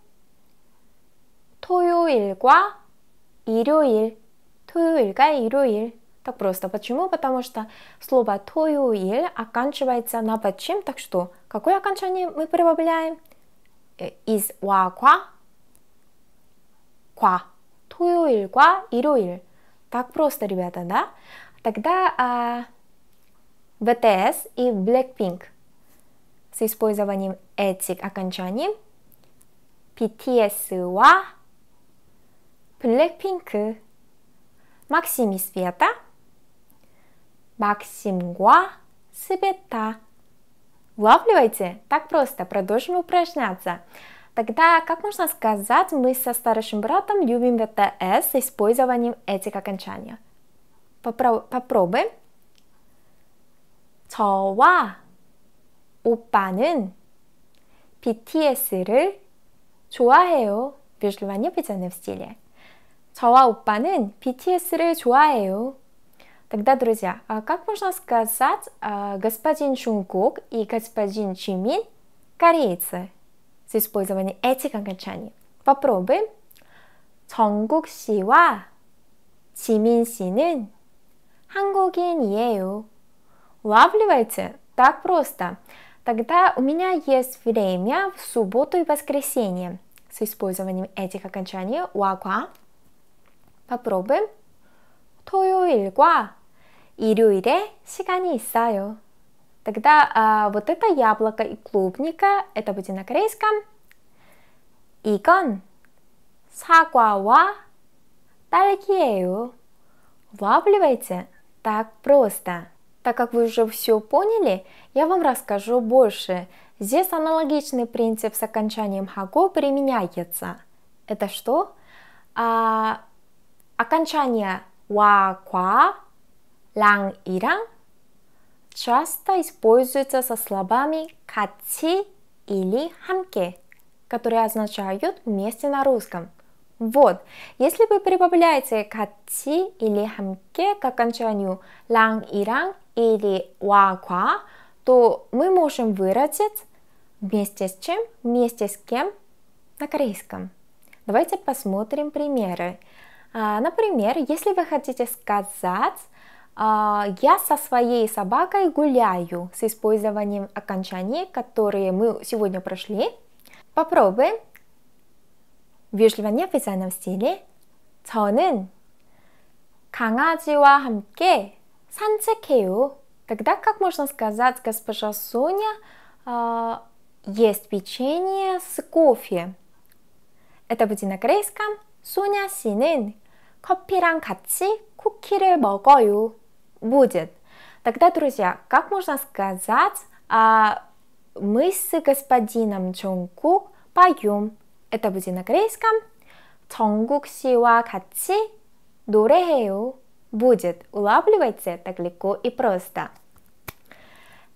토요일과 일요일, 토요일과 ирюил. Так просто. Почему? Потому что слово 토요일 оканчивается на подчим, так что какое окончание мы прибавляем? Э, из 와과 과. 토요일과 ирюил. Так просто, ребята, да? Тогда а, BTS и Blackpink. С использованием этих окончаний BTS BTS와 Blackpink, Максим и Света, Максим과 Света. Улавливаете? Так просто, продолжим упражняться. Тогда, как можно сказать, мы со старшим братом любим ВТС с использованием этих окончаний? Попро попробуем. 저와 오빠는 BTS를 좋아해요. Между в стиле. 저와 오빠는 BTS를 좋아해요. Тогда, друзья, как можно сказать господин Чунгук и господин Чимин корейцы с использованием этих окончаний? Попробуем. 정국 씨와 지민 씨는 한국인이에요. улавливаете? Так просто. Тогда у меня есть время в субботу и воскресенье с использованием этих окончаний 와과. Попробуем. 토요일과 일요일에 시간이 있어요. Тогда а, вот это яблоко и клубника, это будет на корейском. 이건 사과와 딸기예요. Улавливайте? Так просто. Так как вы уже все поняли, я вам расскажу больше. Здесь аналогичный принцип с окончанием хаго применяется. Это что? А, окончание ва, ква, ланг иран часто используется со словами кати или хамке, которые означают вместе на русском – вот. Если вы прибавляете 같이 или 함께 к окончанию 랑이랑 или 와과, то мы можем выразить вместе с чем, вместе с кем на корейском. Давайте посмотрим примеры. А, например, если вы хотите сказать а, «Я со своей собакой гуляю» с использованием окончаний, которые мы сегодня прошли, попробуем вежливо неофициальном стиле 저는 강아지와 함께 산책해요. Тогда как можно сказать, госпожа Соня э, ест печенье с кофе? Это будет на корейском. Соня 씨는 кофе랑 같이 쿠키를 먹어요. Будет. Тогда, друзья, как можно сказать, э, мы с господином Чонгук поем? Это будет на корейском. 정국 씨와 같이 노래해요. Будет. Улавливайте так легко и просто.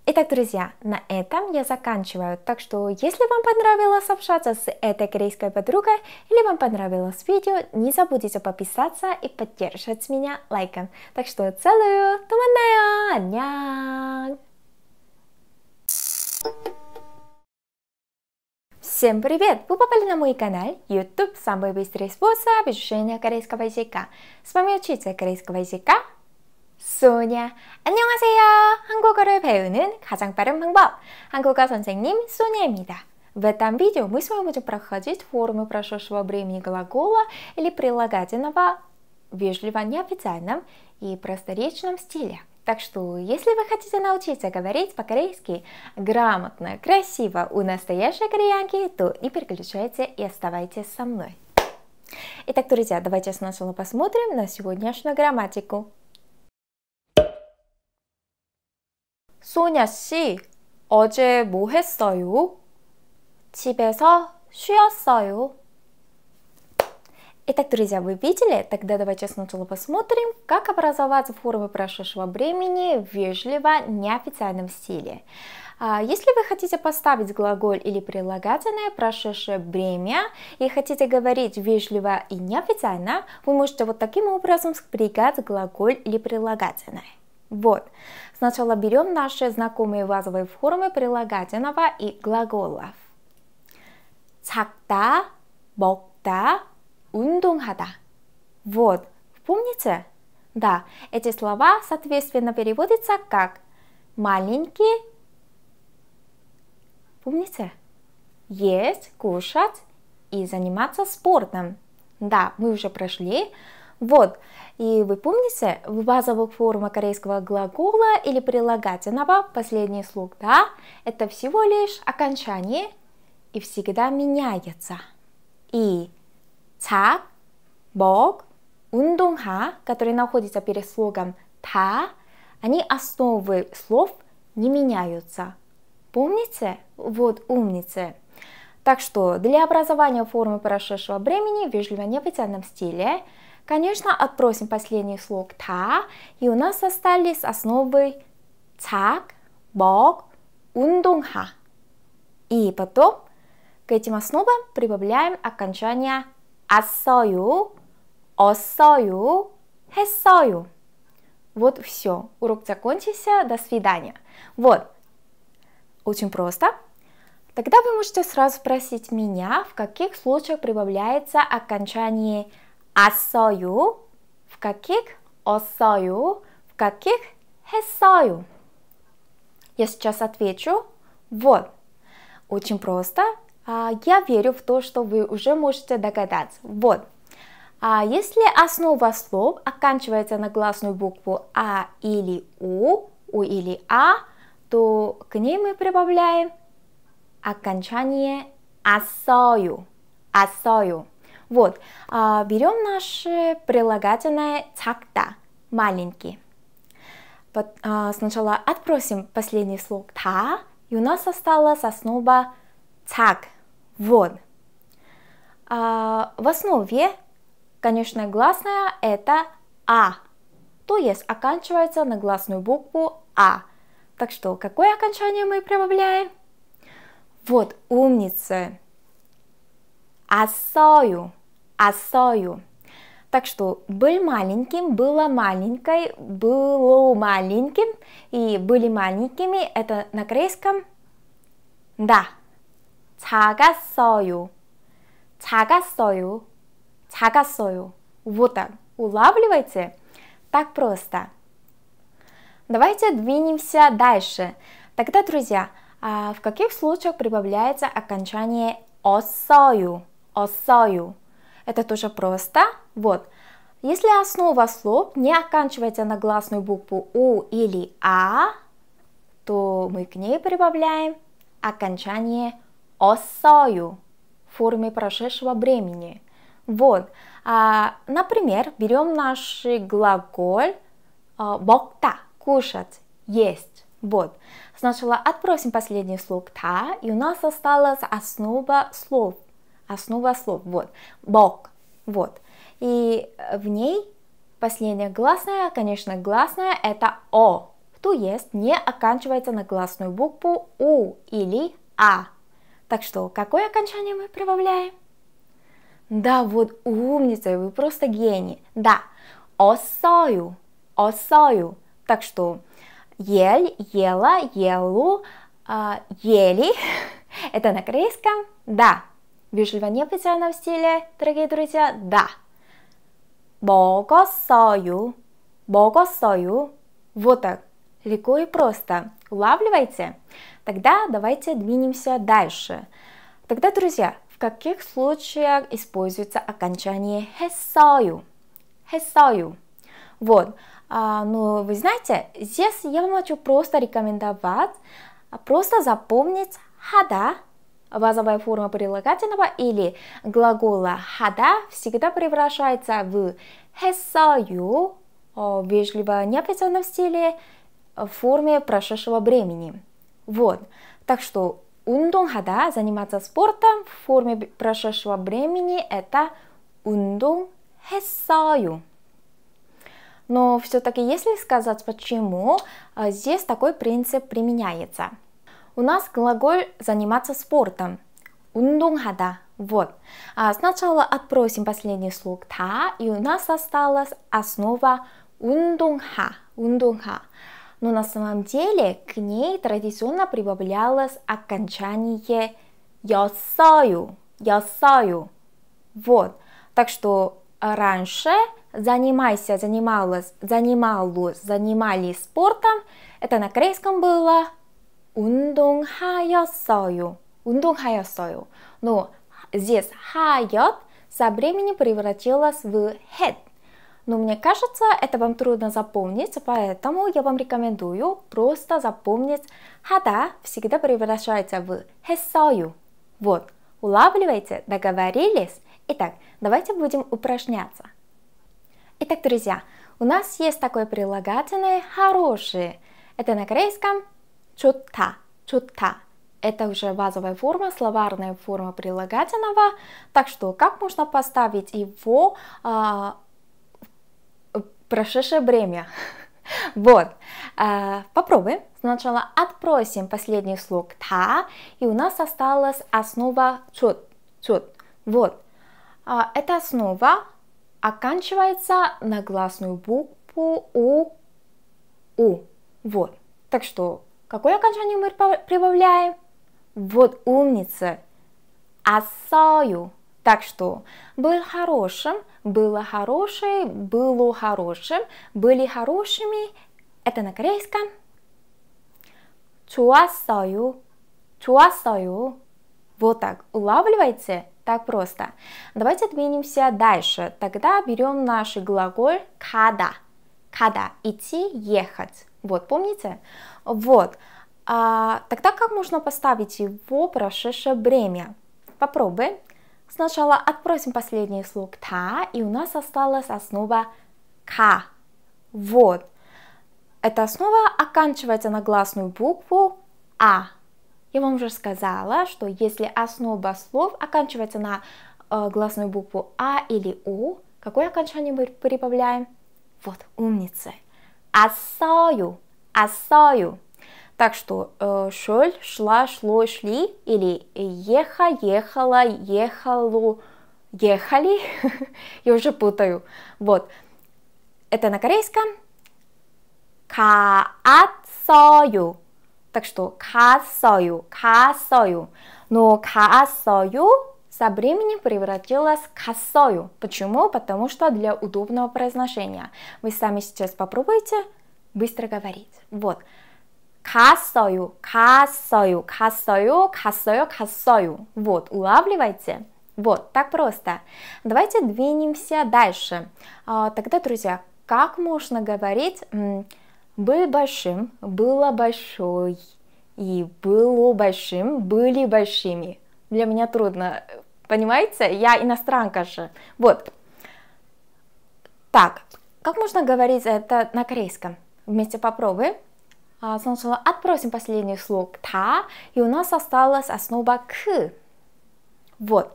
Итак, друзья, на этом я заканчиваю. Так что, если вам понравилось общаться с этой корейской подругой или вам понравилось видео, не забудьте подписаться и поддержать меня лайком. Так что, целую, туманная, 안녕! Всем привет! Вы попали на мой канал YouTube «Самый быстрый способ изучения корейского языка». С вами учитель корейского языка Соня. 안녕하세요. 한국어를 배우는 가장 빠른 방법. 한국어 선생님 소냐입니다. В этом видео мы с вами будем проходить формы прошедшего времени глагола или прилагательного в вежливо неофициальном и просторечном стиле. Так что, если вы хотите научиться говорить по-корейски грамотно, красиво у настоящей кореянки, то не переключайте и оставайтесь со мной. Итак, друзья, давайте сначала посмотрим на сегодняшнюю грамматику. Соня, 씨, 어제 뭐 했어요? 집에서 쉬었어요. Итак, друзья, вы видели? Тогда давайте сначала посмотрим, как образовать формы прошедшего времени в вежливо неофициальном стиле. А, если вы хотите поставить глаголь или прилагательное прошедшее время и хотите говорить вежливо и неофициально, вы можете вот таким образом спрягать глаголь или прилагательное. Вот. Сначала берем наши знакомые базовые формы прилагательного и глаголов. 작다, 먹다, Ундунгада. Вот, помните? Да, эти слова соответственно переводятся как маленький, помните? Есть, кушать и заниматься спортом. Да, мы уже прошли. Вот, и вы помните, в базовых формах корейского глагола или прилагательного последний слог «да» – это всего лишь окончание и всегда меняется. И 잡, бог, ундунга, которые находятся перед слогом та, они основы слов не меняются. Помните? Вот умницы. Так что для образования формы прошедшего времени в вежливо-неопытянном стиле, конечно, отбросим последний слог та, и у нас остались основы цак, бог, ундунга, И потом к этим основам прибавляем окончание асою, осою, хесою. Вот все. Урок закончился. До свидания. Вот. Очень просто. Тогда вы можете сразу спросить меня, в каких случаях прибавляется окончание асою, в каких осою, в каких хесою. Я сейчас отвечу. Вот. Очень просто. А, я верю в то, что вы уже можете догадаться. Вот. А если основа слов оканчивается на гласную букву А или У, У или А, то к ней мы прибавляем окончание асою. Асою. Вот. А берем наше прилагательное цакта, маленький. А, сначала отпросим последний слог та, и у нас осталась основа так, вон. А, в основе, конечно, гласная это а, то есть оканчивается на гласную букву а. Так что какое окончание мы прибавляем? Вот, умница. Асою, асою. Так что был маленьким, была маленькой, было маленьким и были маленькими. Это на корейском да. 작았어요. 작았어요. 작았어요. Вот так. Улавливайте? Так просто. Давайте двинемся дальше. Тогда, друзья, а, в каких случаях прибавляется окончание осою? Осою. Это тоже просто. Вот. Если основа слов не оканчивается на гласную букву У или А, то мы к ней прибавляем окончание «о» осою в форме прошедшего времени. Вот, а, например, берем наш глагол а, бокта, кушать, есть. Вот. Сначала отбросим последний слог та, и у нас осталась основа слов. Основа слов. Вот. Бог. Вот. И в ней последняя гласная, конечно, гласная это о. То есть не оканчивается на гласную букву у или а. Так что какое окончание мы прибавляем? Да, вот умница, вы просто гений. Да, осою, осою. Так что ель, ела, елу, э, ели. Это на корейском? Да. Вежливо не в стиле, дорогие друзья? Да. Богосою, богосою. Вот так. Легко и просто. Улавливаете? Тогда давайте двинемся дальше. Тогда, друзья, в каких случаях используется окончание 했어요? 했어요. Вот. А, ну, вы знаете, здесь я вам хочу просто рекомендовать а, просто запомнить хада, базовая форма прилагательного или глагола хада всегда превращается в 했어요, а, вежливо неопределенном стиле, в форме прошедшего времени. Вот. Так что 운동하다, заниматься спортом в форме прошедшего времени – это 운동했어요. Но все-таки, если сказать почему, э, здесь такой принцип применяется. У нас глаголь «заниматься спортом» – 운동하다. Вот. А сначала отпросим последний слог «та», и у нас осталась основа «운동하», «운동하» но на самом деле к ней традиционно прибавлялось окончание «ясаю», «ясаю». Вот, так что э, раньше занимайся, занималась, занималась, занимались спортом, это на корейском было 운동하였어요. 운동하였어요. Но здесь 하였 со временем превратилась в had. Но мне кажется, это вам трудно запомнить, поэтому я вам рекомендую просто запомнить «хада» всегда превращается в «хесою». Вот, улавливайте, договорились? Итак, давайте будем упражняться. Итак, друзья, у нас есть такое прилагательное «хорошие». Это на корейском «чутта», «чутта». Это уже базовая форма, словарная форма прилагательного, так что как можно поставить его э, прошедшее время. Вот. А, попробуем. Сначала отпросим последний слог та, и у нас осталась основа чуд. чуд. Вот. А, эта основа оканчивается на гласную букву у, у. Вот. Так что какое окончание мы прибавляем? Вот умница. Асою. Так что был хорошим, было хорошей, было хорошим, были хорошими. Это на корейском. 좋았어요. 좋았어요. Вот так. Улавливаете? Так просто. Давайте двинемся дальше. Тогда берем наш глаголь када. Када. Идти, ехать. Вот, помните? Вот. А, тогда как можно поставить его прошедшее время? Попробуй. Сначала отбросим последний слог та, и у нас осталась основа к. Вот. Эта основа оканчивается на гласную букву а. Я вам уже сказала, что если основа слов оканчивается на э, гласную букву а или у, какое окончание мы прибавляем? Вот, умницы. Асою, асою. Так что э, шоль, шла, шло, шли или еха, ехала, ехалу, ехали. Я уже путаю. Вот. Это на корейском. Каасою. Так что каасою, каасою. Но каасою со временем превратилась в косою. Почему? Потому что для удобного произношения. Вы сами сейчас попробуйте быстро говорить. Вот. 갔어요, 갔어요, 갔어요, 갔어요, 갔어요. Вот, улавливайте. Вот, так просто. Давайте двинемся дальше. А, тогда, друзья, как можно говорить «был большим», «было большой» и «было большим», «были большими»? Для меня трудно, понимаете? Я иностранка же. Вот. Так, как можно говорить это на корейском? Вместе попробуем. А, Сначала отбросим последний слог та, и у нас осталась основа к. Вот.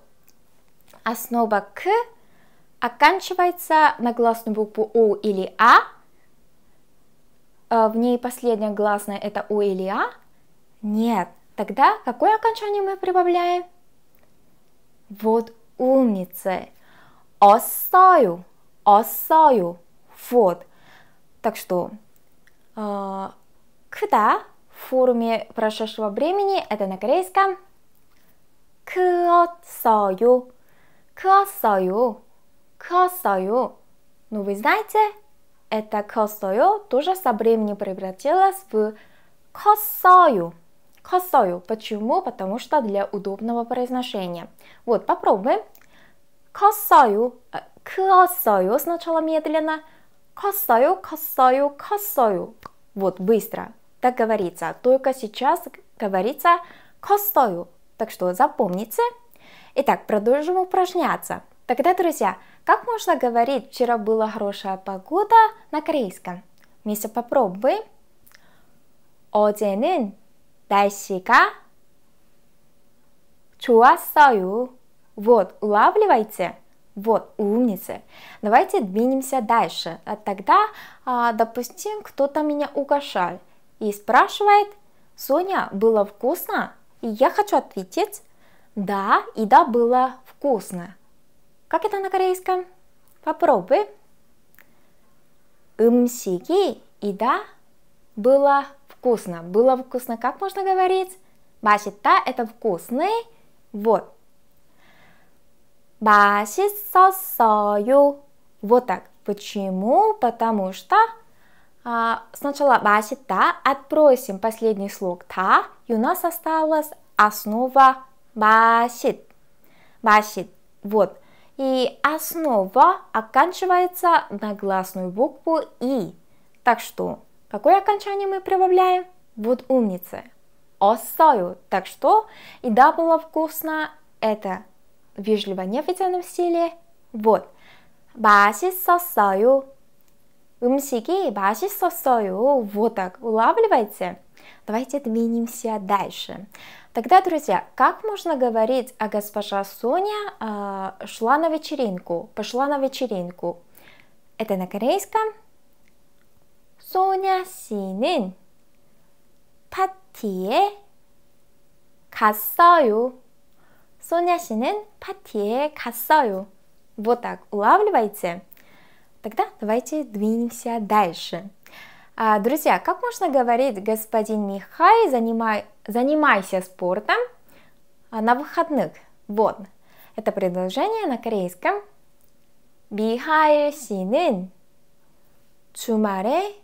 Основа к оканчивается на гласную букву о или «а». а. В ней последняя гласная это о или а. Нет. Тогда какое окончание мы прибавляем? Вот умницы. Осаю. Осаю. Вот. Так что а, 크다 форме прошедшего времени это на корейском 크었어요, 크었어요, 크었어요. Ну вы знаете, это 컸어요 тоже со временем превратилось в 컸어요. 컸어요. Почему? Потому что для удобного произношения. Вот, попробуем. 컸어요, 크었어요 э, сначала медленно. 컸어요, 컸어요, 컸어요. Вот, быстро. Так говорится. Только сейчас говорится костою. Так что запомните. Итак, продолжим упражняться. Тогда, друзья, как можно говорить «вчера была хорошая погода» на корейском? Вместе попробуй. 어제는 날씨가 좋았어요. Вот, улавливайте. Вот, умницы. Давайте двинемся дальше. А тогда, а, допустим, кто-то меня угощал и спрашивает, Соня, было вкусно? И я хочу ответить, да, и да, было вкусно. Как это на корейском? Попробуй. 음식이 и да, было вкусно. Было вкусно, как можно говорить? Масита это вкусный. Вот, 맛있었어요. Вот так. Почему? Потому что а, сначала басита отбросим последний слог та, и у нас осталась основа басит. Басит. Вот. И основа оканчивается на гласную букву и. Так что какое окончание мы прибавляем? Вот умницы. Осою. Так что еда была вкусна. Это вежливо неофициальном стиле. Вот. 맛있었어요. 음식이 맛있었어요. Вот так. Улавливаете? Давайте двинемся дальше. Тогда, друзья, как можно говорить, а госпожа Соня э, шла на вечеринку, пошла на вечеринку? Это на корейском. Соня 씨는 파티에 갔어요. Соня 씨는 파티에 갔어요. Вот так, улавливаете? Тогда давайте двинемся дальше. А, друзья, как можно говорить господин Михай, занимай, занимайся спортом а, на выходных? Вот, это предложение на корейском. Михаил 씨는 주말에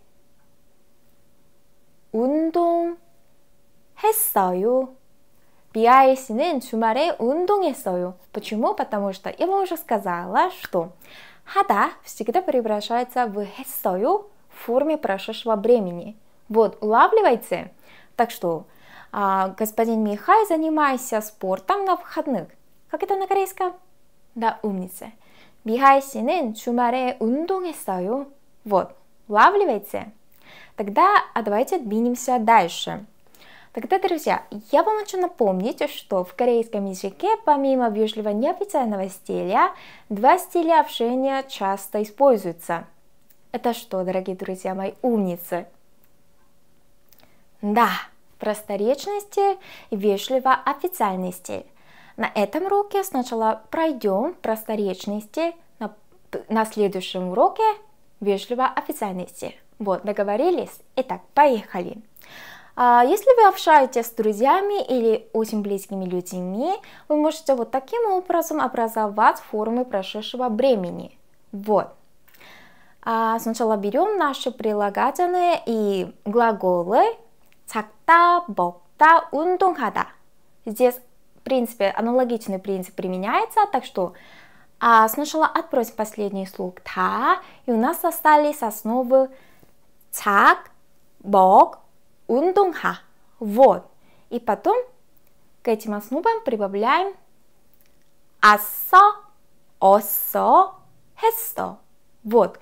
했어요. Биаи 씨는 주말에 운동했어요. Почему? Потому что я вам уже сказала, что 하다 всегда превращается в 했어요 в форме прошедшего времени. Вот, улавливайте. Так что, а, господин Михай, занимайся спортом на выходных. Как это на корейском? Да, умница. Михай 씨는 주말에 운동했어요. Вот, улавливайте. Тогда а давайте двинемся дальше. Тогда, друзья, я вам хочу напомнить, что в корейском языке, помимо вежливо неофициального стиля, два стиля общения часто используются. Это что, дорогие друзья мои, умницы? Да, просторечный стиль и вежливо официальный стиль. На этом уроке сначала пройдем просторечный стиль, на, на следующем уроке вежливо официальный стиль. Вот, договорились? Итак, поехали! Поехали! А если вы общаетесь с друзьями или очень близкими людьми, вы можете вот таким образом образовать формы прошедшего времени. Вот. А сначала берем наши прилагательные и глаголы 작다, 먹다, 운동하다. Здесь, в принципе, аналогичный принцип применяется, так что а сначала отбросим последний слог та, и у нас остались основы цак, бог, ундунга. Вот. И потом к этим основам прибавляем асо, осо, хесто. Вот.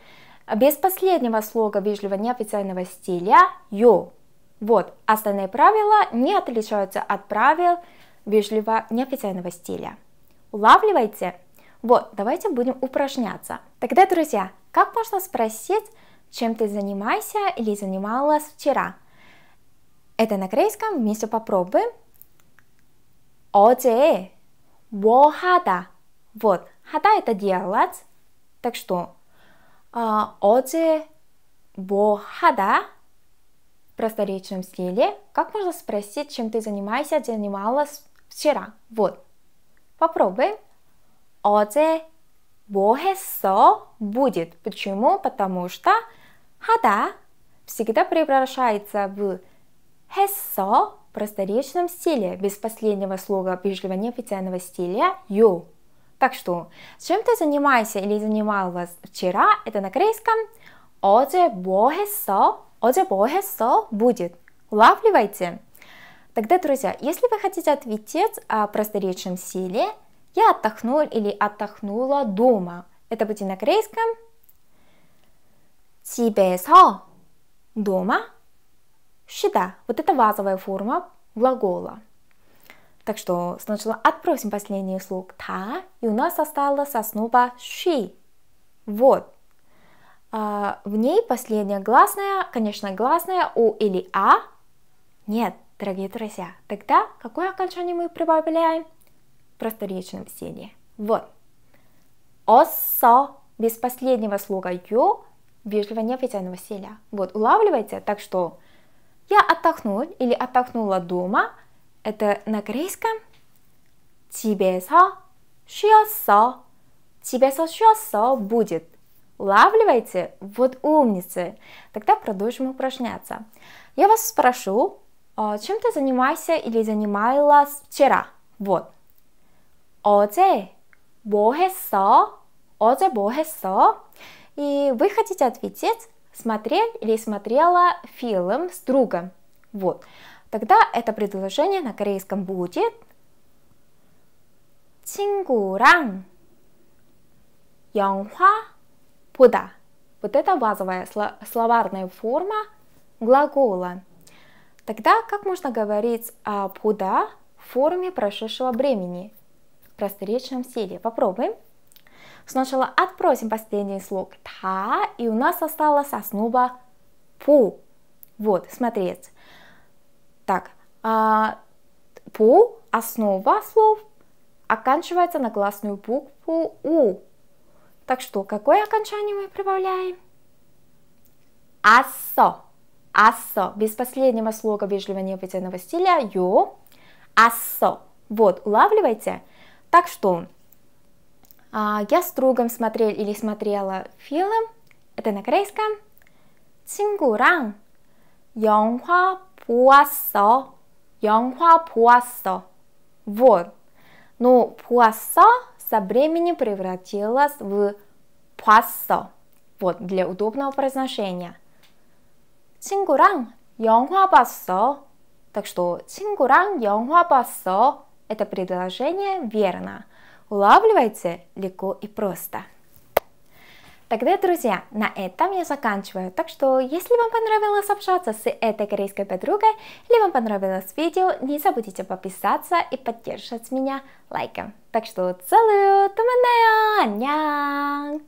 Без последнего слога вежливо неофициального стиля йо. Вот. Остальные правила не отличаются от правил вежливо неофициального стиля. Улавливайте? Вот, давайте будем упражняться. Тогда, друзья, как можно спросить, чем ты занимаешься или занималась вчера? Это на корейском вместе попробуем. 어제 뭐 하다. Вот, 하다 это делать. Так что, а, 어제 뭐 하다 просто стиле. Как можно спросить, чем ты занимаешься, занималась вчера? Вот. Попробуем. 어제 뭐 했어? Будет. Почему? Потому что 하다 всегда превращается в Хессо в просторечном стиле, без последнего слога вежливо неофициального стиля ю. Так что, чем ты занимаешься или занималась вчера, это на корейском «Оде бохесо», «Оде бохесо» будет. Улавливайте. Тогда, друзья, если вы хотите ответить о просторечном стиле, я отдохнул или отдохнула дома. Это будет на корейском 집에서 дома счета. Вот это базовая форма глагола. Так что сначала отбросим последний слог та, и у нас осталось основа ши. Вот. А, в ней последняя гласная, конечно, гласная у или а. Нет, дорогие друзья. Тогда какое окончание мы прибавляем? Просторечном стиле. Вот. Осо без последнего слога ю вежливо официального стиля. Вот, улавливаете? Так что я отдохнул или отдохнула дома. Это на корейском. 집에서 쉬었어. 집에서 쉬었어 будет. Лавливайте, вот умницы. Тогда продолжим упражняться. Я вас спрошу, а, чем ты занимаешься или занималась вчера? Вот. 어제 뭐 했어? 어제 뭐 했어? И вы хотите ответить смотрел или смотрела фильм с другом. Вот. Тогда это предложение на корейском будет 친구랑 영화 보다. Вот это базовая словарная форма глагола. Тогда как можно говорить о «пуда» в форме прошедшего времени в просторечном стиле? Попробуем. Сначала отбросим последний слог та, и у нас осталось основа пу. Вот, смотрите. Так, а, пу, основа слов, оканчивается на гласную букву у. Так что, какое окончание мы прибавляем? Асо. Асо. Без последнего слога вежливо необъятного стиля. ю. Асо. Вот, улавливайте. Так что, а Я с другом смотрел или смотрела фильм, это на корейском. 친구랑 영화 보았어. 영화 보았어. Вот. Но ну, 보았어 со временем превратилось в 봤어. Вот, для удобного произношения. 친구랑 영화 봤어. Так что 친구랑 영화 봤어 это предложение верно улавливаете легко и просто. Тогда, друзья, на этом я заканчиваю. Так что, если вам понравилось общаться с этой корейской подругой, или вам понравилось видео, не забудьте подписаться и поддержать меня лайком. Так что, целую, туманео, 안녕!